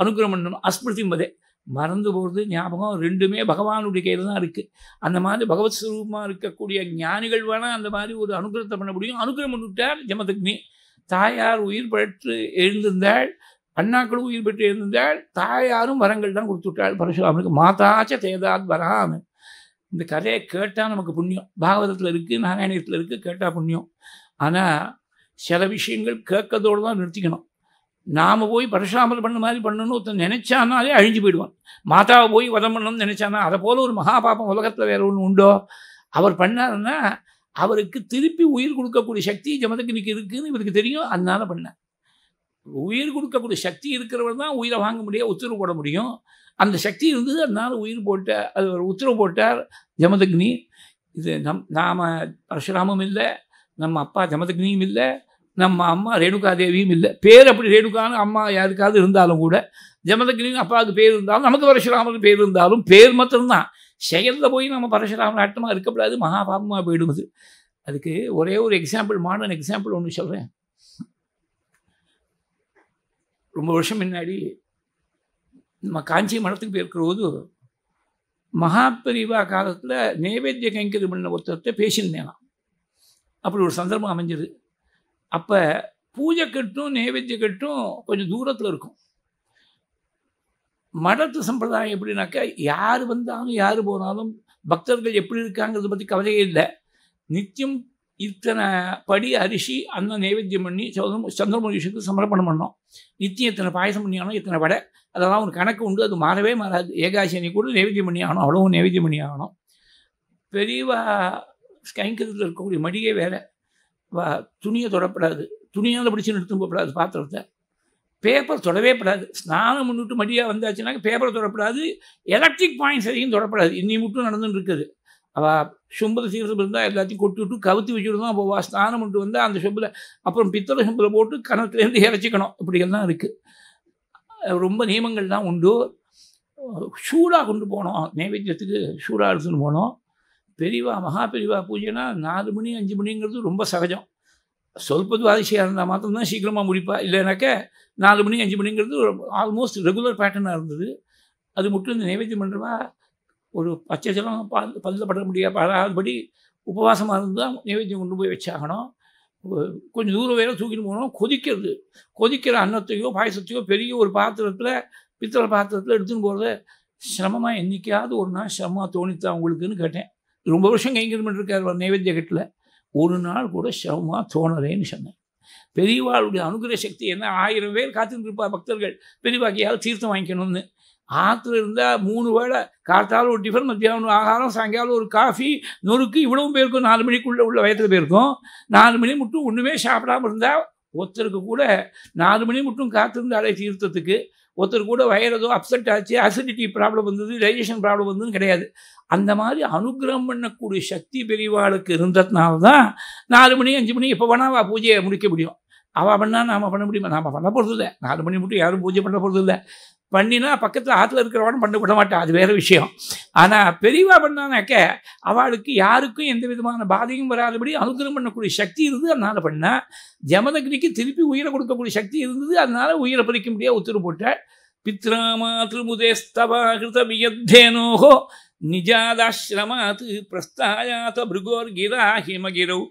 அனுகிரம் பண்ணணும் அஸ்மிருதி மதே மறந்து போகிறது ஞாபகம் ரெண்டுமே பகவானுடைய கையில் தான் இருக்குது அந்த மாதிரி பகவத் ஸ்வரூபமாக இருக்கக்கூடிய ஞானிகள் வேணால் அந்த மாதிரி ஒரு அனுகிரகத்தை பண்ண முடியும் அனுகிரகம் பண்ணிவிட்டார் ஜமதக்னி தாயார் உயிர் பெற்று எழுந்திருந்தாள் அண்ணாக்களும் உயிர் பெற்று எழுந்திருந்தாள் தாயாரும் வரங்கள் தான் கொடுத்துட்டாள் பரசுராமனுக்கு மாதாச்ச தேதாத் வராமல் இந்த கதையை கேட்டால் நமக்கு புண்ணியம் பாகவதத்தில் இருக்குது நாராயணத்தில் இருக்குது கேட்டால் புண்ணியம் ஆனால் சில விஷயங்கள் கேட்கறதோடு தான் நிறுத்திக்கணும் நாம் போய் பரஷுராமர் பண்ண மாதிரி பண்ணணும்னு ஒருத்தன் நினச்சானாலே அழிஞ்சு போயிடுவான் மாதாவை போய் வதம் பண்ணணும்னு நினச்சானா அதை போல் ஒரு மகாபாபம் உலகத்தில் வேறு ஒன்று உண்டோ அவர் பண்ணாருன்னா அவருக்கு திருப்பி உயிர் கொடுக்கக்கூடிய சக்தி ஜமதக்கினிக்கு இருக்குதுன்னு இவருக்கு தெரியும் அதனால பண்ணார் உயிர் கொடுக்கக்கூடிய சக்தி இருக்கிறவர் தான் உயிரை வாங்க முடியாது உத்தரவு போட முடியும் அந்த சக்தி இருந்தது அதனால் உயிர் போட்ட அது ஒரு உத்தரவு போட்டார் ஜமதக்னி இது நம் நாம் பரஷுராமும் இல்லை நம்ம அப்பா ஜமதக்னியும் இல்லை நம்ம அம்மா ரேணுகா தேவியும் இல்லை பேர் அப்படி ரேணுகான்னு அம்மா யாருக்காவது இருந்தாலும் கூட ஜமதகிரின்னு அப்பாவுக்கு பேர் இருந்தாலும் நமக்கு பரசுராமனுக்கு பேர் இருந்தாலும் பேர் மாத்திரம்தான் செயலில் போய் நம்ம பரசுராமன் ஆட்டமாக இருக்கக்கூடாது மகாபாபமாக போயிடும் அது அதுக்கு ஒரே ஒரு எக்ஸாம்பிள் மாடர்ன் எக்ஸாம்பிள் ஒன்று சொல்கிறேன் ரொம்ப வருஷம் முன்னாடி நம்ம காஞ்சி மடத்துக்கு போயிருக்கிற போது மகாபெரிவா காலத்தில் நைவேத்திய கைங்கரி பண்ண ஒருத்தர்கிட்ட பேசியிருந்தேன் அப்படி ஒரு சந்தர்ப்பம் அமைஞ்சது அப்போ பூஜை கட்டும் நைவேத்திய கட்டும் கொஞ்சம் தூரத்தில் இருக்கும் மடத்து சம்பிரதாயம் எப்படின்னாக்கா யார் வந்தாலும் யார் போனாலும் பக்தர்கள் எப்படி இருக்காங்கிறத பற்றி கவலையே இல்லை நித்தியம் இத்தனை படி அரிசி அந்த நைவேத்தியம் பண்ணி சௌதர விஷயத்துக்கு சமர்ப்பணம் பண்ணோம் நித்தியம் இத்தனை பாயசம் பண்ணி ஆகணும் இத்தனை வடை அதெல்லாம் ஒரு கணக்கு உண்டு அது மாறவே மாறாது ஏகாசினி கூட நைவேத்தியம் பண்ணி ஆகணும் அவ்வளவும் நைவேத்தியம் பண்ணி ஆகணும் பெரியவா ஸ்கைங்கரத்தில் இருக்கக்கூடிய மடியே வேலை துணியை தொடப்படாது துணியால் பிடிச்சி நிறுத்தும் போகப்படாது பாத்திரத்தை பேப்பர் தொடவே படாது ஸ்நானம் முன்னிட்டு மடியாக வந்தாச்சுனாக்க பேப்பரை தொடப்படாது எலக்ட்ரிக் பாயிண்ட்ஸ் எதையும் தொடப்படாது இன்னி மட்டும் நடந்துன்னு இருக்குது அவள் சொம்பில் சீரத்தில் இருந்தால் எல்லாத்தையும் கொட்டி விட்டு கவுத்து வச்சுட்டு தான் வா ஸ்நானம் மட்டும் வந்தால் அந்த சொம்பில் அப்புறம் பித்தளை சொம்பில் போட்டு கணத்துலேருந்து இறைச்சிக்கணும் இப்படியெல்லாம் இருக்குது ரொம்ப நியமங்கள் தான் உண்டு சூடாக கொண்டு போனோம் நைவேத்தியத்துக்கு சூடாக எடுத்துன்னு போனோம் பெரியவா மகா பெரிவா பூஜைனா நாலு மணி அஞ்சு மணிங்கிறது ரொம்ப சகஜம் சொல்பதுவாதிசியாக இருந்தால் மாத்திரம்தான் சீக்கிரமாக முடிப்பா இல்லைனாக்க நாலு மணி அஞ்சு மணிங்கிறது ஆல்மோஸ்ட் ரெகுலர் பேட்டர்னாக இருந்தது அது மட்டும் இந்த நைவேத்தியம் பண்ணுறவா ஒரு பச்சை ஜலம் பால் பல்ல பட முடியாது படாதபடி உபவாசமாக இருந்தால் நைவேத்தியம் கொண்டு போய் வச்சாகணும் கொஞ்சம் தூரம் வேற தூக்கிட்டு போகணும் கொதிக்கிறது கொதிக்கிற அன்னத்தையோ பாயசத்தையோ பெரிய ஒரு பாத்திரத்தில் பித்தளை பாத்திரத்தில் எடுத்துன்னு போகிறத சிரமமாக என்றைக்காவது ஒரு நாள் சிரமமாக தோணித்தான் உங்களுக்குன்னு கேட்டேன் ரொம்ப வருஷம் கைங்கரம் பண்ணிருக்கார் நைவேத்திய கட்டில் ஒரு நாள் கூட சிரமமாக தோணலேன்னு சொன்னேன் பெரியவாளுடைய அனுகிர சக்தி என்ன ஆயிரம் பேர் காத்துருப்பா பக்தர்கள் பெரியவாக்கையாவது தீர்த்தம் வாங்கிக்கணும்னு ஆற்றுல இருந்தால் மூணு வேளை காற்றாலும் ஒரு டிஃபன் மத்தியானம் ஆகாரம் சாயங்காலம் ஒரு காஃபி நொறுக்கு இவ்வளவு பேருக்கும் நாலு மணிக்குள்ளே உள்ள வயத்தில் போயிருக்கும் நாலு மணி மட்டும் ஒன்றுமே சாப்பிடாமல் இருந்தால் ஒருத்தருக்கு கூட நாலு மணி மட்டும் காத்திருந்தாலே தீர்த்தத்துக்கு ஒருத்தர் கூட வயிறதோ அப்செட் ஆச்சு அசிடிட்டி ப்ராப்ளம் வந்தது டைஜஷன் ப்ராப்ளம் வந்ததுன்னு கிடையாது அந்த மாதிரி அனுகிரகம் பண்ணக்கூடிய சக்தி பெரிவாளுக்கு இருந்ததுனால தான் நாலு மணி அஞ்சு மணி எப்போ வேணால் பூஜையை முடிக்க முடியும் அவள் பண்ணால் நாம் பண்ண முடியுமா நாம் பண்ண போகிறது இல்லை நாலு மணி மட்டும் யாரும் பூஜை பண்ண போகிறது இல்லை பண்ணினா பக்கத்தில் ஆற்றுல இருக்கிறவனும் பண்ண விட மாட்டான் அது வேறு விஷயம் ஆனால் பெரியவா பண்ணானாக்க அவளுக்கு யாருக்கும் எந்த விதமான பாதையும் வராதபடி அனுகிரகம் பண்ணக்கூடிய சக்தி இருந்தது அதனால் பண்ணால் ஜமதகிரிக்கு திருப்பி உயிரை கொடுக்கக்கூடிய சக்தி இருந்தது அதனால் உயிரை பறிக்க முடியாது உத்தரவு போட்டாள் பித்ராமாதிருமுதேஸ்தவாகிருதவியத்தேனோகோ நிஜாதாசிரமாத் பிரஸ்தாயாத பிருகோர்கிரா ஹிமகிரௌ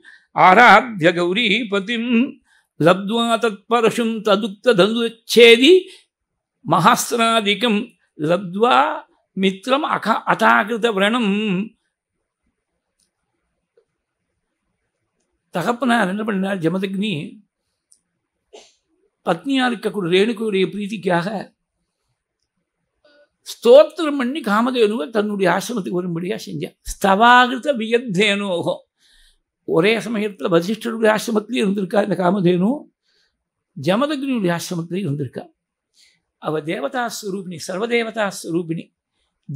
ஆராத்ய கௌரி பதிம் லப்துவா தத்பரஷும் ததுக்த தந்துச்சேதி மகாஸ்திராதிக்கம் லப்துவா மித்திரம் அக அதாகிருத விரணம் தகப்பனார் என்ன பண்ணார் ஜமதக்னி பத்னியாக இருக்கக்கூடிய ரேணுகுடைய பிரீதிக்காக ஸ்தோத்திரம் பண்ணி காமதேனுவை தன்னுடைய ஆசிரமத்துக்கு வரும்படியாக செஞ்சான் ஸ்தவாகிருத வியத்தேனோகம் ஒரே சமயத்தில் வசிஷ்டருடைய ஆசிரமத்திலையும் இருந்திருக்கா இந்த காமதேனு ஜமதகிரியுடைய ஆசிரமத்திலையும் இருந்திருக்கா அவள் தேவதா ஸ்வரூபிணி சர்வதேவதா ஸ்வரூபிணி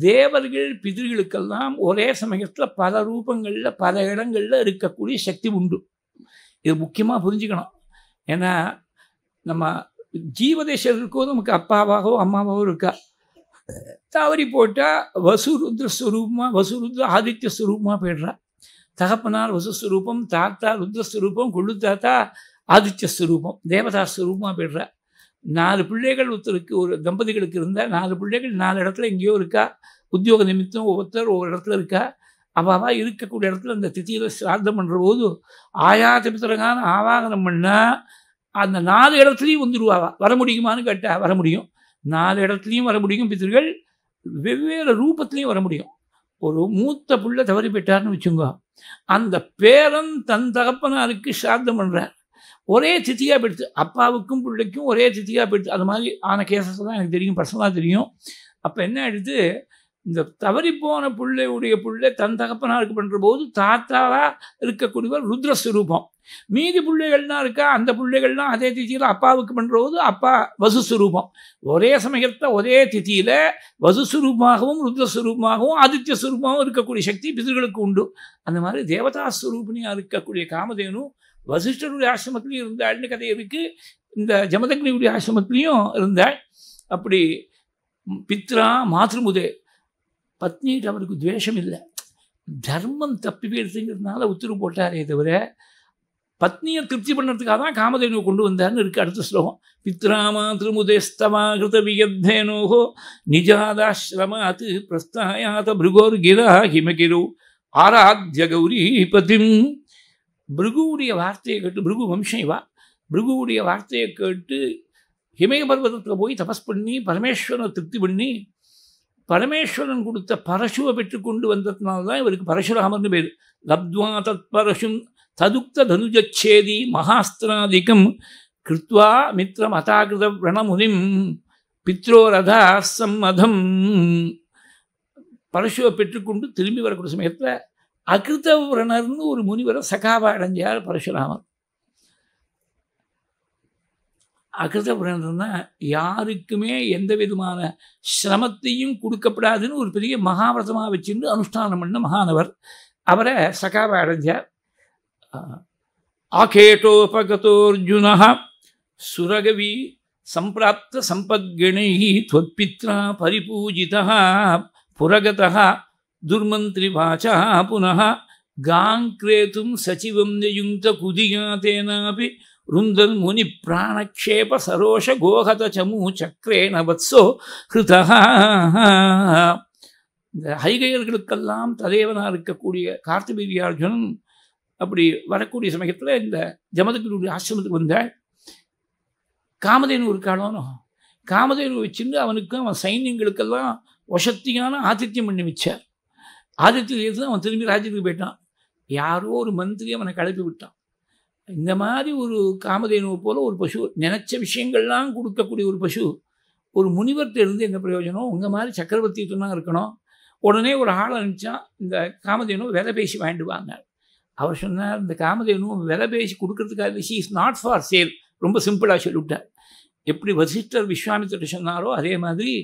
தேவர்கள் பிதிர்களுக்கெல்லாம் ஒரே சமயத்தில் பல ரூபங்களில் பல இடங்களில் இருக்கக்கூடிய சக்தி உண்டு இது முக்கியமாக புரிஞ்சுக்கணும் ஏன்னா நம்ம ஜீவதேசம் நமக்கு அப்பாவாகவோ அம்மாவாகவோ இருக்கா தவறி போட்டால் வசுருத்ர ஸ்வரூபமாக வசுருத்ர ஆதித்ய ஸ்வரூபமாக போயிடுறா தகப்பனார் வசுஸ்வரூபம் தாத்தா ருத்ரஸ்வரூபம் கொள்ளு தாத்தா ஆதித்ய ஸ்வரூபம் தேவதா ஸ்வரூபமாக போய்டுறா நாலு பிள்ளைகள் ஒருத்தருக்கு ஒரு தம்பதிகளுக்கு இருந்தால் நாலு பிள்ளைகள் நாலு இடத்துல எங்கேயோ இருக்கா உத்தியோக நிமித்தம் ஒவ்வொருத்தர் ஒவ்வொரு இடத்துல இருக்கா அவாவாக இருக்கக்கூடிய இடத்துல அந்த தித்தியில் சிராதம் பண்ணுற போது ஆயா பித்திரங்கான ஆவாகனம் பண்ணால் அந்த நாலு இடத்துலையும் வந்துடுவாவா வர முடியுமான்னு கேட்டால் வர முடியும் நாலு இடத்துலையும் வர முடியும் பித்திருக்கள் வெவ்வேறு ரூபத்துலேயும் வர முடியும் ஒரு மூத்த புள்ள தவறி போயிட்டார்னு வச்சுங்க அந்த பேரன் தன் தகப்பனாருக்கு சாந்தம் பண்ணுறார் ஒரே திதியாக போயிடுத்து அப்பாவுக்கும் பிள்ளைக்கும் ஒரே திதியாக போயிடுத்து அது மாதிரி ஆன கேசஸ் தான் எனக்கு தெரியும் பர்சனலாக தெரியும் அப்போ என்ன ஆகிடுது இந்த தவறிப்போன பிள்ளையுடைய பிள்ளை தன் தகப்பனாருக்கு இருக்கு போது தாத்தாவாக இருக்கக்கூடியவர் ருத்ரஸ்வரூபம் மீதி பிள்ளைகள்லாம் இருக்கா அந்த பிள்ளைகள்லாம் அதே திதியில் அப்பாவுக்கு பண்ணுறபோது போது அப்பா வசுஸ்வரூபம் ஒரே சமயத்தில் ஒரே திதியில் வசுஸ்வரூபமாகவும் ருத்ரஸ்வரூபமாகவும் ஆதித்ய சுரூபமாகவும் இருக்கக்கூடிய சக்தி பிதர்களுக்கு உண்டு அந்த மாதிரி தேவதா சுரூபிணியாக இருக்கக்கூடிய காமதேனு வசிஷ்டருடைய ஆசிரமத்திலையும் இருந்தாள்னு கதை இருக்குது இந்த ஜமதக்னியுடைய ஆசிரமத்திலையும் இருந்தாள் அப்படி பித்ரா மாத்ருமுதே பத்னிகிட்ட அவருக்கு துவேஷம் இல்லை தர்மம் தப்பி போயிடுதுங்கிறதுனால உத்தரவு போட்டாரே தவிர பத்னியை திருப்தி பண்ணுறதுக்காக தான் காமதேனுவை கொண்டு வந்தார்னு இருக்குது அடுத்த ஸ்லோகம் பித்ராமா திருமுதேஸ்தமா கிருத வியத்தேனோகோ நிஜாதாஸ்ரமாத் பிரஸ்தாயாத பிருகோர் கிரா ஹிமகிரு ஆராத்ய கௌரி பதிம் பிருகுவுடைய வார்த்தையை கேட்டு பிருகு வம்சைவா பிருகுவுடைய வார்த்தையை கேட்டு ஹிமய பர்வதத்தில் போய் தபஸ் பண்ணி பரமேஸ்வரனை திருப்தி பண்ணி பரமேஸ்வரன் கொடுத்த பரசுவை பெற்றுக்கொண்டு வந்ததுனால தான் இவருக்கு பரசுராமர்னு பேர் லப்துவா தத் பரசும் ததுக்த தனுஜச்சேதி மகாஸ்திராதிக்கம் கிருத்வா மித்ரம் அதாகிருத பிரணமுனிம் பித்ரோரதா மதம் பரசுவை பெற்றுக்கொண்டு திரும்பி வரக்கூடிய சமயத்தில் அகிருத விரணர்னு ஒரு முனிவரை சகாபா அடைஞ்சார் பரசுராமர் அகிருத பிரந்தம் யாருக்குமே எந்த விதமான சிரமத்தையும் கொடுக்கப்படாதுன்னு ஒரு பெரிய மகாவிரதமாக வச்சுருந்து அனுஷ்டானம் பண்ண மகானவர் அவரை சகாவ அடைஞ்சார் ஆகேட்டோபகதோர்ஜுனா சுரகவி சம்பிராப்த சம்பத்கணை தொற்பித்ரா பரிபூஜிதா புரகதா துர்மந்திரி வாச்சா புனः गां சச்சிவம் सचिवं குதியா தேனாபி ருந்தன் முனி பிராணக்ஷேப சரோஷ கோகத சமு சக்கரே நவத்சோ ஹிருதா இந்த ஹைகையர்களுக்கெல்லாம் தலைவனாக இருக்கக்கூடிய அர்ஜுனன் அப்படி வரக்கூடிய சமயத்தில் இந்த ஜமதக்கினுடைய ஆசிரமத்துக்கு வந்தாள் காமதேனு ஒரு காலம் காமதேனு வச்சுருந்து அவனுக்கு அவன் சைன்யங்களுக்கெல்லாம் வசத்தியான ஆதித்யம் பண்ணி வச்சார் ஆதித்யத்தில் அவன் திரும்பி ராஜ்யத்துக்கு போயிட்டான் யாரோ ஒரு மந்திரி அவனை கிளப்பி விட்டான் இந்த மாதிரி ஒரு காமதேனுவை போல் ஒரு பசு நினச்ச விஷயங்கள்லாம் கொடுக்கக்கூடிய ஒரு பசு ஒரு முனிவர்கிட்ட இருந்து என்ன பிரயோஜனம் உங்கள் மாதிரி சக்கரவர்த்தி தான் இருக்கணும் உடனே ஒரு ஆள் அனுப்பிச்சா இந்த காமதேனு விலை பேசி வாங்கிடுவாங்க அவர் சொன்னார் இந்த காமதேனு விலை பேசி கொடுக்கறதுக்காக she is not for sale ரொம்ப சிம்பிளாக சொல்லிவிட்டார் எப்படி வசிஷ்டர் விஸ்வாமித்திட்ட சொன்னாரோ அதே மாதிரி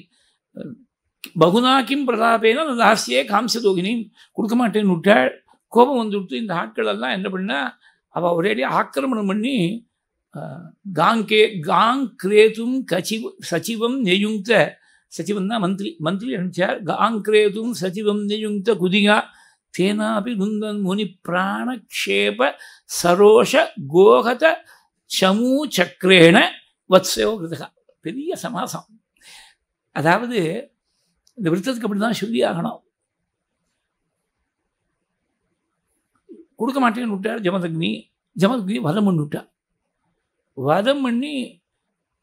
பகுநாக்கிம் பிரதாபேனும் அந்த ஆசையே காம்சதோகினியும் கொடுக்க மாட்டேன்னு விட்டாள் கோபம் வந்துவிட்டு இந்த ஆட்கள் எல்லாம் என்ன பண்ணால் அவள் ஒரேடியே ஆக்கிரமணம் பண்ணி காங்கே காங் கிரேதும் கச்சிவ சச்சிவம் நெயுங்க சச்சிவன் தான் மந்திரி மந்திரி அனுப்பிச்சார் காங் கிரேதும் சச்சிவம் நெயுங்க குதிகா தேனாபி குந்தன் முனி பிராணக்ஷேப சரோஷ கோகத சமூ சக்கரேன வத்சோ கிருதகா பெரிய சமாசம் அதாவது இந்த விருத்தத்துக்கு அப்படி தான் சொல்லி ஆகணும் கொடுக்க மாட்டேன்னு விட்டார் ஜமதக்னி ஜமதக்னி வதம் பண்ணி விட்டார் வதம் பண்ணி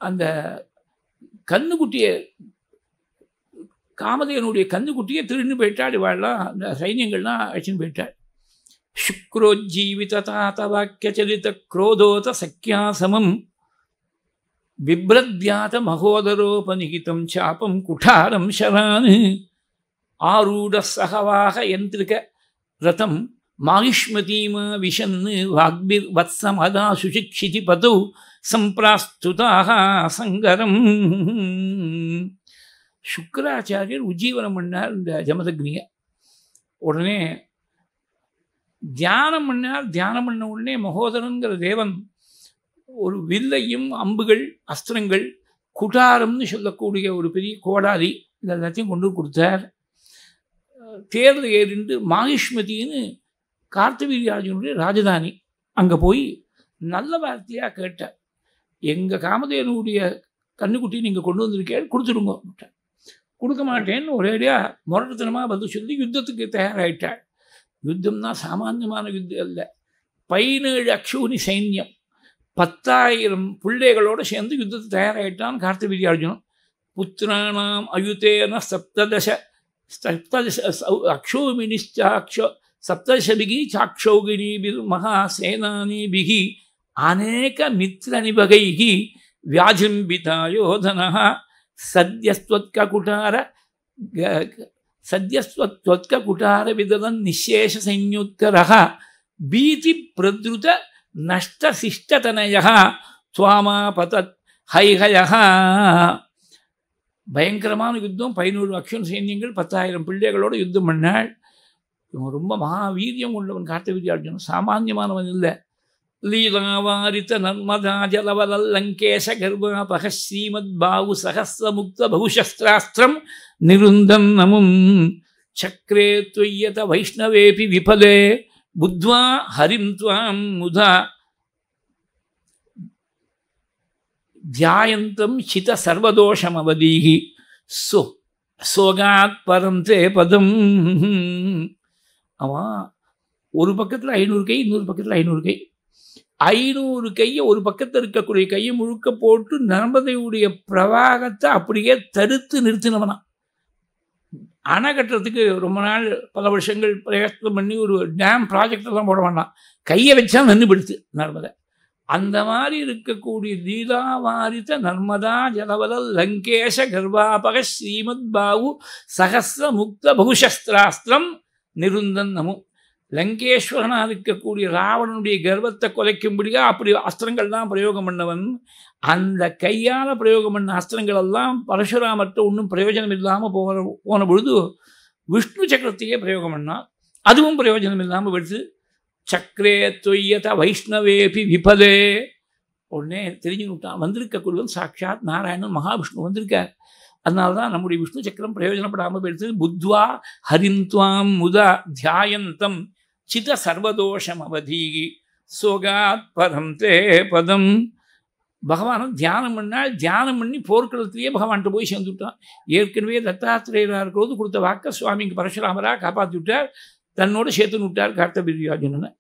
அந்த கன்னுக்குட்டியை காமதேனுடைய கன்னுக்குட்டியை திருன்னு போயிட்டாள் இவாள்லாம் அந்த சைன்யங்கள்லாம் அழைச்சின்னு போயிட்டாள் சுக்ரோஜீவித தாத்த வாக்கிய சரித்த குரோதோத சக்கியாசமம் சமம் விப்ரத்யாத மகோதரோபநிகிதம் சாபம் குட்டாரம் ஷரானு ஆரூட சகவாக எந்திரிக ரதம் மாகிஷ்மதீமா விஷன்னு வாக்பிர் வத்சமதா சுசிக்ஷிதி பது சம்பிராஸ்துதாக சங்கரம் சுக்கராச்சாரியர் உஜ்ஜீவனம் பண்ணார் இந்த ஜமதக்னிய உடனே தியானம் பண்ணார் தியானம் பண்ண உடனே மகோதரங்கிற தேவன் ஒரு வில்லையும் அம்புகள் அஸ்திரங்கள் குடாரம்னு சொல்லக்கூடிய ஒரு பெரிய கோடாரி இதெல்லாத்தையும் கொண்டு கொடுத்தார் தேர்தல் ஏறிண்டு மாகிஷ்மதின்னு கார்த்தவீரியார்ஜுனுடைய ராஜதானி அங்கே போய் நல்ல வார்த்தையாக கேட்டேன் எங்கள் காமதேனுடைய கண்ணுக்குட்டி நீங்கள் கொண்டு வந்திருக்கேன் கொடுத்துடுங்க கொடுக்க மாட்டேன்னு ஒரேடியாக முரட்டுத்தனமாக பதில் சொல்லி யுத்தத்துக்கு தயாராகிட்டாள் யுத்தம்னா சாமானியமான யுத்தம் இல்லை பதினேழு அக்ஷூனி சைன்யம் பத்தாயிரம் பிள்ளைகளோடு சேர்ந்து யுத்தத்தை தயாராகிட்டான் கார்த்திவீரிய அர்ஜுனன் புத்திராணாம் அயுத்தேன சப்ததச சப்ததச அக்ஷோமினிஷ்டாக்ஷோ சப்தசபிகி சாக்ஷௌகினீபிர் மகா சேனானிபிகி அநேக மித்ரநிபகைகி வியாஜிம்பிதாயோதன சத்யஸ்வத்ககுட்டார சத்யஸ்வத்வத்ககுட்டார விததன் நிசேஷ சைன்யோத்கர பீதி பிரதுத நஷ்டசிஷ்டதனய சுவாமாபதத் ஹைஹய பயங்கரமான யுத்தம் பதினோரு அக்ஷன் சைன்யங்கள் பத்தாயிரம் பிள்ளைகளோடு யுத்தம் பண்ணாள் இவன் ரொம்ப மகாவீரியம் உள்ளவன் கார்த்த அர்ஜுனன் சாமானியமானவன் இல்லை லீலாவாரித்த நர்மதா ஜலவலல் லங்கேஷ ஸ்ரீமத் பாவு சகசிரமுக்த பகுஷஸ்திராஸ்திரம் நிருந்தன்னமும் சக்கரே துய்யத வைஷ்ணவேபி விபலே புத்வா ஹரிம் துவாம் முதா தியாயந்தம் சர்வதோஷம் அவதீகி சோ சோகாத் பரம் தே பதம் அவன் ஒரு பக்கத்தில் ஐநூறு கை இன்னொரு பக்கத்தில் ஐநூறு கை ஐநூறு கையை ஒரு பக்கத்தில் இருக்கக்கூடிய கையை முழுக்க போட்டு நர்மதையுடைய பிரவாகத்தை அப்படியே தடுத்து நிறுத்தினவனா அணை கட்டுறதுக்கு ரொம்ப நாள் பல வருஷங்கள் பிரயத்தனம் பண்ணி ஒரு டேம் ப்ராஜெக்டெல்லாம் போட வேண்டாம் கையை வச்சா நின்றுபிடுத்து நர்மதை அந்த மாதிரி இருக்கக்கூடிய லீலாவாரித நர்மதா ஜலவதல் லங்கேஷ கர்வாபக ஸ்ரீமத் பாவு சகசிர முக்த பகுஷஸ்திராஸ்திரம் நிருந்தன் நமு லங்கேஸ்வரனாக இருக்கக்கூடிய ராவணனுடைய கர்வத்தை குலைக்கும்படியா அப்படி அஸ்திரங்கள் தான் பிரயோகம் பண்ணவன் அந்த கையால் பிரயோகம் பண்ண அஸ்திரங்கள் எல்லாம் பரசுராமற்ற ஒன்றும் பிரயோஜனம் இல்லாமல் போகிற போன பொழுது விஷ்ணு சக்கரத்தையே பிரயோகம் பண்ணால் அதுவும் பிரயோஜனம் இல்லாமல் விடுத்து சக்கரே தொய்யத வைஷ்ணவேபி விபதே உடனே தெரிஞ்சு விட்டான் வந்திருக்கக்கூடியவன் சாட்சாத் நாராயணன் மகாவிஷ்ணு வந்திருக்கார் அதனால தான் நம்முடைய விஷ்ணு சக்கரம் பிரயோஜனப்படாமல் போயிடுது புத்வா ஹரிந்துவாம் முதா தியாயந்தம் சித சர்வதோஷம் அவதி சோகாத் பரம் தே பதம் பகவானும் தியானம் பண்ணால் தியானம் பண்ணி போர்க்களத்திலேயே பகவான்கிட்ட போய் சேர்ந்துவிட்டான் ஏற்கனவே தத்தாத்திரேயராக இருக்கிறது கொடுத்த வாக்க சுவாமிக்கு பரஷுராமராக காப்பாற்றி விட்டார் தன்னோடு சேர்த்து விட்டார் கார்த்தபீரியாஜனனை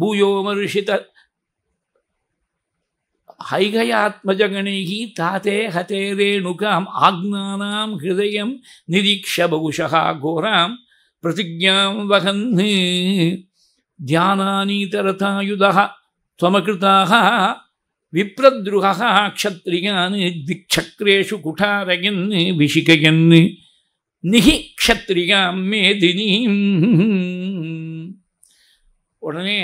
பூயோ மருஷித ஹைகயாத்மஜகணேகி தாத்தே ஹதே ரேணுகாம் ஆக்ஞானாம் ஹிருதயம் நிரீக்ஷ பகுஷா கோராம் பிரதிஜாம் வகன் தியானானீதரதாயுதா त्वमकृताः विप्रद्रुहः क्षत्रियान् दिक्क्षक्रेषु कुठारयन् विशिकयन् நிகி க்ஷத்ரியாம் மேதினீம் உடனே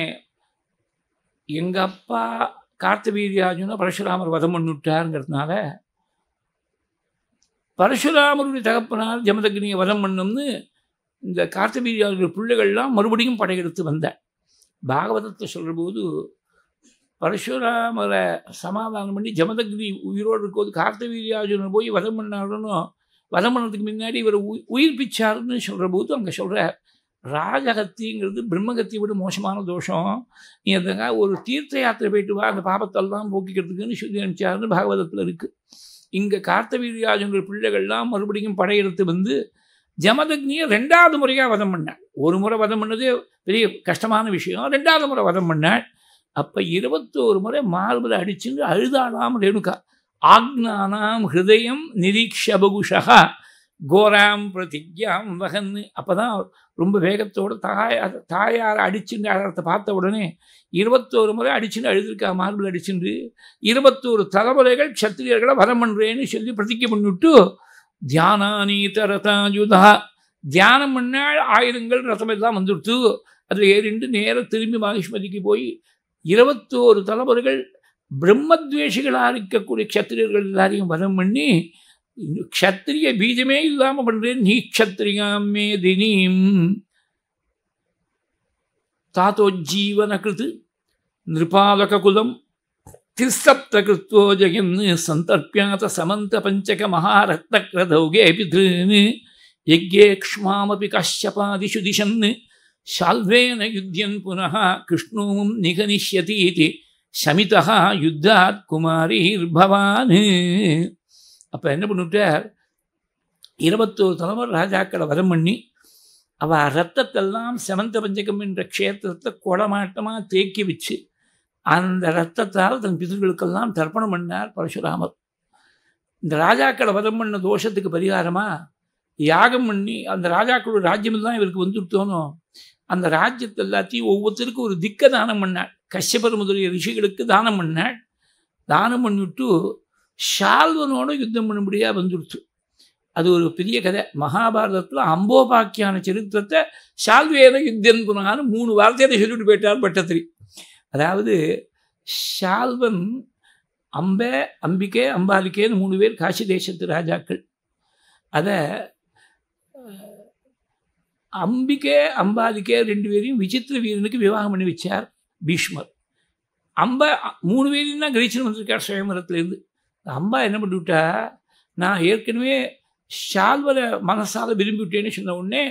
எங்கள் அப்பா வீரியாஜுன பரசுராமர் வதம் பண்ணிவிட்டாருங்கிறதுனால பரசுராமருடைய தகப்பனார் ஜமதக்னியை வதம் பண்ணும்னு இந்த கார்த்தவீரியாருடைய பிள்ளைகள்லாம் மறுபடியும் படையெடுத்து வந்த பாகவதத்தை சொல்கிறபோது பரசுராமரை சமாதானம் பண்ணி ஜமதக்னி உயிரோடு இருக்கும்போது கார்த்தவீரியார்ஜுனன் போய் வதம் பண்ணாருன்னு வதம் பண்ணதுக்கு முன்னாடி இவர் உயிர் பிச்சாருன்னு சொல்கிற போது அங்கே சொல்கிறார் ராஜகத்திங்கிறது பிரம்மகத்தியை விட மோசமான தோஷம் நீ எதுங்க ஒரு தீர்த்த யாத்திரை போயிட்டு வா அந்த பாபத்தெல்லாம் போக்கிக்கிறதுக்குன்னு சுத்தி நினச்சாருன்னு பாகவதத்தில் இருக்குது இங்கே கார்த்தவீரியாஜுங்கிற பிள்ளைகள்லாம் மறுபடியும் படையெடுத்து வந்து ஜமதக்னியை ரெண்டாவது முறையாக வதம் பண்ணாள் ஒரு முறை வதம் பண்ணது பெரிய கஷ்டமான விஷயம் ரெண்டாவது முறை வதம் பண்ணாள் அப்போ இருபத்தோரு முறை மார்பில் அடிச்சுட்டு அழுதாளாம் ரேணுகா ஆக்னானாம் ஹிருதயம் நிரீக்ஷபகுஷகா கோராம் பிரதிஜாம் வகன்னு அப்போ தான் ரொம்ப வேகத்தோடு தாய் தாயாரை அடிச்சுன்னு அழகிறத பார்த்த உடனே இருபத்தோரு முறை அடிச்சுன்னு அழுதுருக்கா மார்பில் அடிச்சுண்டு இருபத்தோரு தலைமுறைகள் சத்திரியர்களை வரம் பண்ணுறேன்னு சொல்லி பிரதிக்க பண்ணிவிட்டு தியானானி தரதாஜுதா தியானம் பண்ணால் ஆயுதங்கள் ரதம் எல்லாம் வந்துடுத்து அதில் ஏறிண்டு நேரம் திரும்பி மகிஷ்மதிக்கு போய் இருபத்தோரு தலைமுறைகள் பிரம்மத்வேஷிகளாக இருக்கக்கூடிய க்ஷத்திரியர்கள் எல்லாரையும் வரம் பண்ணி க்ஷத்திரிய பீஜமே இல்லாமல் பண்ணுறேன் நீ க்ஷத்ரியாமே தினீம் தாத்தோஜீவனகிருத் நிருபாலககுலம் திருசப்தகிருத்வோ ஜெகன் சந்தர்ப்பியாத சமந்த பஞ்சக மகாரத்னகிரதௌகே பிதீன் யஜ்யேக்ஷ்மாமபி கஷ்யபாதிஷு திசன் சால்வேன யுத்தியன் புனः கிருஷ்ணோம் நிகனிஷ்யதி இது சமிதா யுத்தாத் குமாரீர்பவான் அப்போ என்ன பண்ணிவிட்டார் இருபத்தோரு தலைமுறை ராஜாக்களை வரம் பண்ணி அவள் ரத்தத்தெல்லாம் செவந்த பஞ்சகம் என்ற க்ஷேத்திரத்தை குளமாட்டமாக தேக்கி வச்சு அந்த ரத்தத்தால் தன் பிதர்களுக்கெல்லாம் தர்ப்பணம் பண்ணார் பரசுராமர் இந்த ராஜாக்களை வதம் பண்ண தோஷத்துக்கு பரிகாரமாக யாகம் பண்ணி அந்த ராஜாக்களோட ராஜ்யமெல்லாம் இவருக்கு வந்துவிட்டோனோ அந்த ராஜ்யத்தை எல்லாத்தையும் ஒவ்வொருத்தருக்கும் ஒரு திக்க தானம் பண்ணாள் கஷ்யபர் முதலிய ரிஷிகளுக்கு தானம் பண்ணாள் தானம் பண்ணிவிட்டு ஷால்வனோட யுத்தம் பண்ணும்படியாக வந்துடுச்சு அது ஒரு பெரிய கதை மகாபாரதத்தில் அம்போபாக்கியான சரித்திரத்தை ஷால்வேத யுத்தம் பண்ணான்னு மூணு வார்த்தையை சொல்லிட்டு போயிட்டார் பட்டத்திரி அதாவது ஷால்வன் அம்ப அம்பிகே அம்பாலிக்கேன்னு மூணு பேர் காசி தேசத்து ராஜாக்கள் அதை அம்பிகே அம்பாலிக்கே ரெண்டு பேரையும் விசித்திர வீரனுக்கு விவாகம் பண்ணி வச்சார் பீஷ்மர் அம்ப மூணு பேரையும் தான் கிரீச்சன் வந்திருக்கார் சுயமரத்துலேருந்து அம்மா என்ன பண்ணிவிட்டா நான் ஏற்கனவே ஷால்வரை மனசால் விரும்பிவிட்டேன்னு சொன்ன உடனே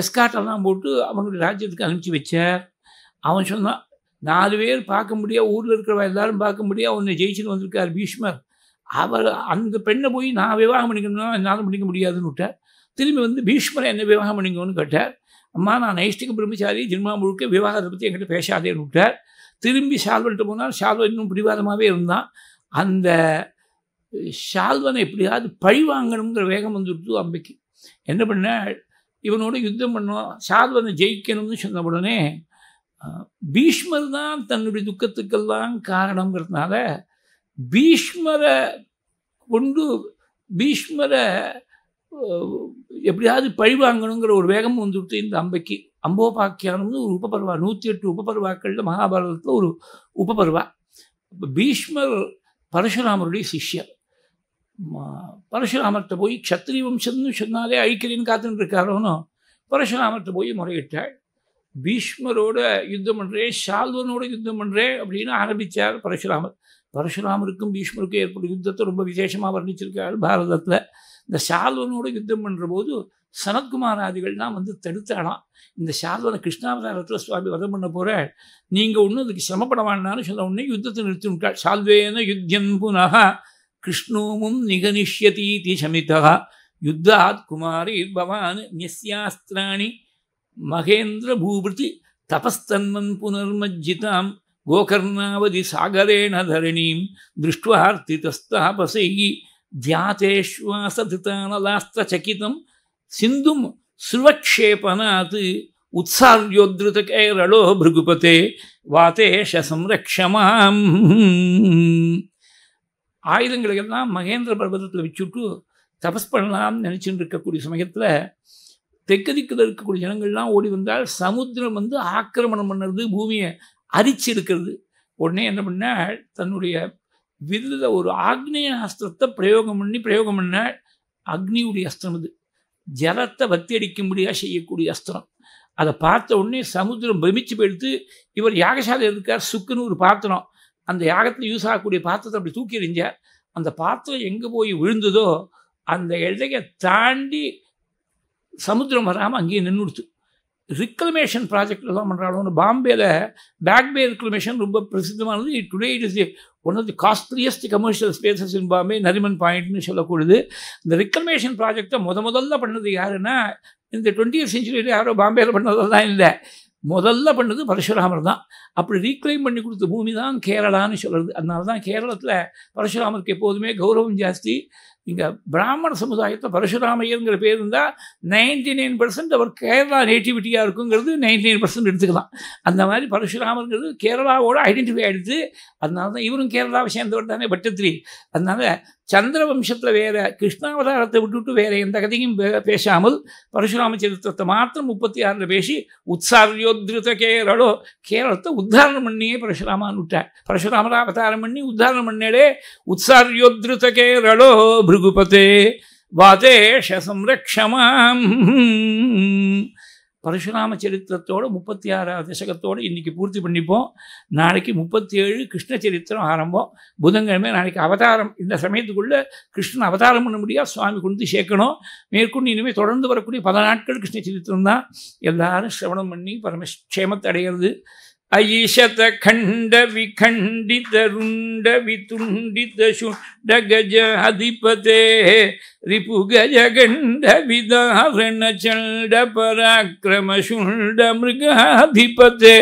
எஸ்காட்டெல்லாம் போட்டு அவனுடைய ராஜ்யத்துக்கு அனுப்பிச்சி வச்சேன் அவன் சொன்னான் நாலு பேர் பார்க்க முடியாது ஊரில் இருக்கிறவ எல்லாரும் பார்க்க முடியாது அவனை ஜெயிச்சுன்னு வந்திருக்கார் பீஷ்மர் அவர் அந்த பெண்ணை போய் நான் விவாகம் பண்ணிக்கணும்னா என்னால் பண்ணிக்க முடியாதுன்னு விட்டார் திரும்பி வந்து பீஷ்மரை என்ன விவாகம் பண்ணிக்கணும்னு கேட்டார் அம்மா நான் நைஷ்டிக பிரம்மச்சாரி ஜென்மா முழுக்க விவாகத்தை பற்றி என்கிட்ட பேசாதேன்னு விட்டார் திரும்பி சால்வன்ட்டு போனால் சால்வன் இன்னும் பிடிவாதமாகவே இருந்தான் அந்த ஷால்வனை எப்படியாவது பழி வாங்கணுங்கிற வேகம் வந்துடுது அம்பைக்கு என்ன பண்ண இவனோட யுத்தம் பண்ணுவோம் ஷால்வனை ஜெயிக்கணும்னு சொன்ன உடனே பீஷ்மர் தான் தன்னுடைய துக்கத்துக்கெல்லாம் காரணங்கிறதுனால பீஷ்மரை கொண்டு பீஷ்மரை எப்படியாவது பழி வாங்கணுங்கிற ஒரு வேகம் வந்துவிட்டு இந்த அம்பைக்கு அம்போபாக்கியானம்னு ஒரு உபபர்வா நூற்றி எட்டு உபபருவாக்களில் மகாபாரதத்தில் ஒரு உபபர்வா இப்போ பீஷ்மர் பரசுராமருடைய சிஷ்யர் பரஷுராமர்கிட்ட போய் க்ஷத்ரி வம்சம்னு சொன்னாலே ஐக்கியன்னு காத்துன்னு இருக்காரோன்னு பரஷுராமர்கிட்ட போய் முறையிட்டாள் பீஷ்மரோட யுத்தம் பண்ணுறேன் சால்வனோட யுத்தம் பண்ணுறேன் அப்படின்னு ஆரம்பித்தார் பரஷுராமர் பரஷுராமருக்கும் பீஷ்மருக்கும் ஏற்படும் யுத்தத்தை ரொம்ப விசேஷமாக வர்ணிச்சிருக்காள் பாரதத்தில் இந்த சால்வனோட யுத்தம் பண்ணுற போது சனத்குமாராதிகள்லாம் வந்து தடுத்தாளாம் இந்த சால்வனை கிருஷ்ணாவதாரத்தில் சுவாமி வதம் பண்ண போகிற நீங்கள் ஒன்று அதுக்கு சிரமப்பட வேண்டாம்னு சொன்ன உடனே யுத்தத்தை நிறுத்தி விட்டாள் சால்வேன யுத்தியன் புனக കൃഷ്ണോമും നിഗനിഷ്യതീതി ശമിത യുദ്ധാത് കുമാരീ ഭവാൻ ന്യസ്യാസ്ത്രാണി മഹേന്ദ്രഭൂഭൃതി തപസ്തന്മൻ പുനർമജ്ജിതാം ഗോകർണാവതി സാഗരേണ ധരണീം ദൃഷ്ട്വാർത്തിതസ്താപസൈ ധ്യാതേശ്വാസധൃതാനലാസ്ത്രചകിതം സിന്ധും സ്രുവക്ഷേപനാത് ഉത്സാര്യോദ്ധൃതകൈരളോ ഭൃഗുപത്തെ വാതേഷ സംരക്ഷമാം ஆயுதங்களை எல்லாம் மகேந்திர பர்வதத்தில் வச்சுட்டு தபஸ் பண்ணலாம்னு நினச்சிட்டு இருக்கக்கூடிய சமயத்தில் தெற்கு திக்கில் இருக்கக்கூடிய ஜனங்கள்லாம் ஓடி வந்தால் சமுத்திரம் வந்து ஆக்கிரமணம் பண்ணுறது பூமியை அரிச்சு எடுக்கிறது உடனே என்ன பண்ணால் தன்னுடைய வில்லில் ஒரு ஆக்னேய அஸ்திரத்தை பிரயோகம் பண்ணி பிரயோகம் பண்ணால் அக்னியுடைய அஸ்திரம் இது ஜலத்தை வத்தி அடிக்கும்படியாக செய்யக்கூடிய அஸ்திரம் அதை பார்த்த உடனே சமுத்திரம் பிரமிச்சு போயிடுத்து இவர் யாகசாலை இருக்கார் சுக்குன்னு ஒரு பாத்திரம் அந்த யாகத்தில் யூஸ் ஆகக்கூடிய பாத்திரத்தை அப்படி தூக்கி எறிஞ்ச அந்த பாத்திரம் எங்கே போய் விழுந்ததோ அந்த எல்லையை தாண்டி சமுத்திரம் வராமல் அங்கேயே நின்றுடுத்து ரிக்ளமேஷன் ப்ராஜெக்டில் தான் பண்ணுறாங்க பாம்பேயில் பேக் பே ரிக்ளமேஷன் ரொம்ப பிரசித்தமானது today it is one of the costliest commercial spaces in Bombay Nariman பாயிண்ட்னு சொல்லக்கூடியது இந்த ரிக்ளமேஷன் ப்ராஜெக்டை முத முதல்ல பண்ணது யாருன்னா இந்த டுவெண்ட்டி செஞ்சுரியில் யாரோ பாம்பேயில் பண்ணதெல்லாம் இல்லை முதல்ல பண்ணது பரશુராமர் தான் அப்படி ரீக்ளைம் பண்ணி கொடுத்த பூமி தான் கேரளான்னு சொல்கிறது அதனால தான் கேரளத்தில் பரசுராமருக்கு எப்போதுமே கௌரவம் ஜாஸ்தி இங்கே பிராமண சமுதாயத்தில் பரசுராமையருங்கிற பேர் இருந்தால் நைன்டி நைன் பர்சன்ட் அவர் கேரளா நேட்டிவிட்டியாக இருக்குங்கிறது நைன்டி நைன் பர்சன்ட் எடுத்துக்கலாம் அந்த மாதிரி பரசுராமருங்கிறது கேரளாவோட ஐடென்டிஃபை ஆகிடுது அதனால தான் இவரும் கேரளாவை சேர்ந்தவர் தானே பட்டத்திரி அதனால் சந்திரவம்சத்தில் வேற கிருஷ்ணாவதாரத்தை விட்டுவிட்டு வேற எந்த கதையும் பேசாமல் பரசுராம சரித்திரத்தை மாத்திரம் முப்பத்தி ஆறில் பேசி உத்சாரியோத்ருத கேரளோ கேரளத்தை உத்தாரணம் பண்ணியே பரசுராமான்னு விட்டார் பரசுராமரா அவதாரம் பண்ணி உத்தாரணம் பண்ணேடே உத்சாரியோத்ருத கேரளோ பிருகுபதே வாதேஷ சம்ரக்ஷமாம் பரசுராம சரித்திரத்தோடு முப்பத்தி ஆறாவது தசகத்தோடு இன்றைக்கி பூர்த்தி பண்ணிப்போம் நாளைக்கு முப்பத்தி ஏழு கிருஷ்ண சரித்திரம் ஆரம்பம் புதன்கிழமை நாளைக்கு அவதாரம் இந்த சமயத்துக்குள்ளே கிருஷ்ணன் அவதாரம் பண்ண முடியாது சுவாமி கொண்டு சேர்க்கணும் மேற்கொண்டு இனிமேல் தொடர்ந்து வரக்கூடிய பல நாட்கள் கிருஷ்ண சரித்திரம் தான் எல்லாரும் சிரவணம் பண்ணி பரம அடைகிறது अयिषत खंड विखंडित रुंड वितुंडित शुंड गज अधिपते रिपु गज गंड विदारण चंड पराक्रम शुंड मृगाधिपते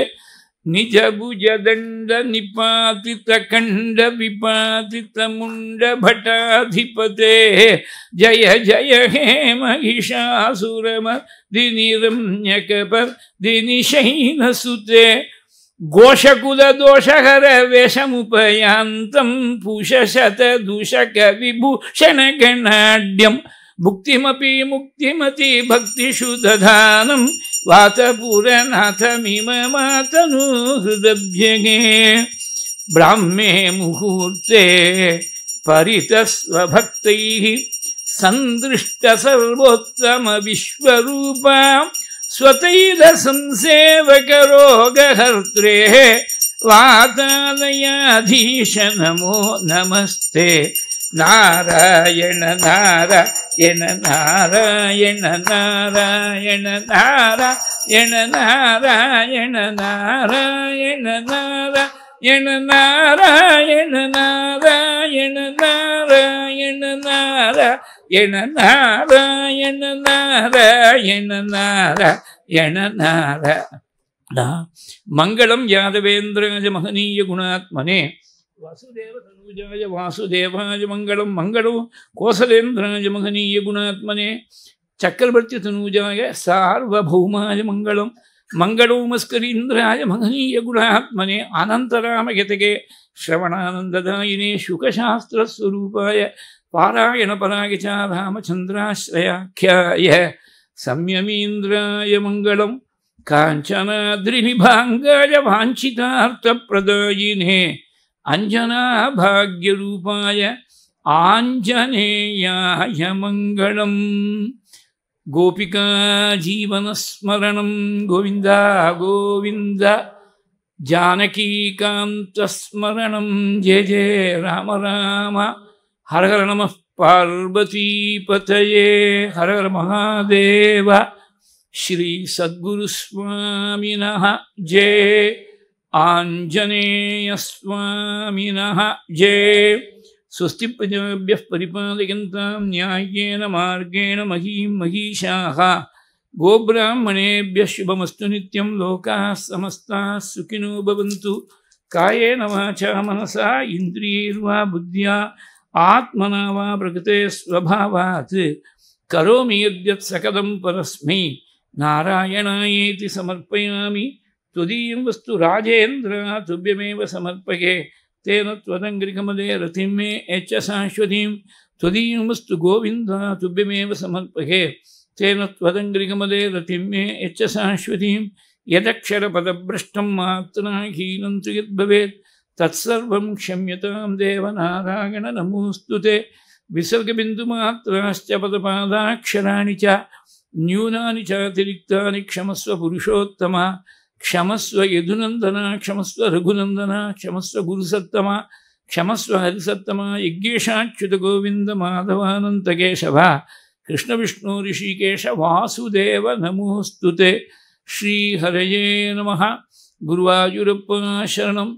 निज भुज दंड निपातित खंड विपातित मुंड भटाधिपते जय जय हे महिषासुर महिषासुरम रम्यक पर दिनी शैन सुते घोषकुद दोषहर वेश मुपयांतम पूष दूषक विभूषण गणाढ़्यम मुक्तिमपी मुक्तिमति भक्ति शुदधानम वात पूरनाथ मीम मातनु हृदय ब्राह्मे मुहूर्ते परित स्वभक्त संदृष्ट सर्वोत्तम विश्वरूपा स्वतैरसं सेवकरोगहर्त्रे वातालयाधीश नमो नमस्ते नारायण नारायण नारायण नारायण नारायण नारायण नारायण नारायण नारायण नारायण नारायण नारायण என நாராயண நாராயண நாராயண நாரா மங்களம் யாதவேந்திராஜ மகனீய குணாத்மனே வாசுதேவதனுஜாய வாசுதேவாய மங்களம் மங்களம் கோசலேந்திராஜ மகனீய குணாத்மனே சக்கரவர்த்தி தனூஜாய சார்வபௌமாய மங்களம் மங்களோமஸ்கரீந்திராய மகனீய குணாத்மனே அனந்தராமகதகே श्रवणानन्ददायिने शुकशास्त्रस्वरूपाय पारायण पारायणपरागिचा रामचन्द्राश्रयाख्याय संयमीन्द्राय मङ्गलम् मंगल गोपिका जीवन स्मरण गोविंद गोविंद जानकी कांत स्मरण जय जय राम राम హరహర నమ పార్వతీపతయే హరహర మహాదేవ శ్రీ సద్గురు స్వామిన జే ఆంజనేయ స్వామిన జే స్వస్తి ప్రజాభ్య పరిపాలయంతం న్యాయేన మార్గేణ మహీ మహిషా గోబ్రాహ్మణేభ్య శుభమస్సు నిత్యం లోకా సమస్త సుఖినో భవంతు కాయేన వాచా మనసా ఇంద్రియర్వా బుద్ధ్యా आत्मना वा प्रकृते स्वभावात् करोमि यद्यत् सकदं परस्मै नारायणायेति समर्पयामि त्वदीयं वस्तु राजेन्द्र तुभ्यमेव समर्पये तेन त्वदङ्घ्रिकमले रतिं मे एच शाश्वतीं त्वदीयं वस्तु गोविन्द तुभ्यमेव समर्पये तेन त्वदङ्घ्रिकमले रतिं मे एच शाश्वतीं यदक्षरपदभ्रष्टं मात्रा हीनं तु यद्भवेत् तत्सर्वं क्षम्यता देवनारायण नमोऽस्तु ते विसर्गबिन्दुमात्राश्च पदपादाक्षराणि च न्यूनानि चातिरिक्तानि क्षमस्व पुरुषोत्तम क्षमस्व यदुनन्दन क्षमस्व रघुनन्दन क्षमस्व गुरुसत्तम क्षमस्व हरिसत्तम यज्ञेशाच्युतगोविन्दमाधवानन्तकेशव कृष्णविष्णु ऋषिकेश वासुदेव नमोऽस्तु ते श्रीहरये नमः गुरुवायुरप्पा शरणं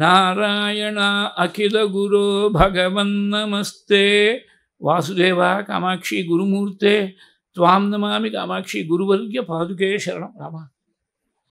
ನಾರಾಯಣ ಅಖಿಲ ಗುರೋ ಭಗವನ್ ನಮಸ್ತೆ ವಾಸುದೇವ ಕಾಮಾಕ್ಷಿ ಗುರುಮೂರ್ತೆ ತ್ವಾಂ ನಮಾಮಿ ಕಾಮಾಕ್ಷಿ ಗುರುವರ್ಗ್ಯ ಪಾದುಕೆ ಶರಣಂ ರಾಮ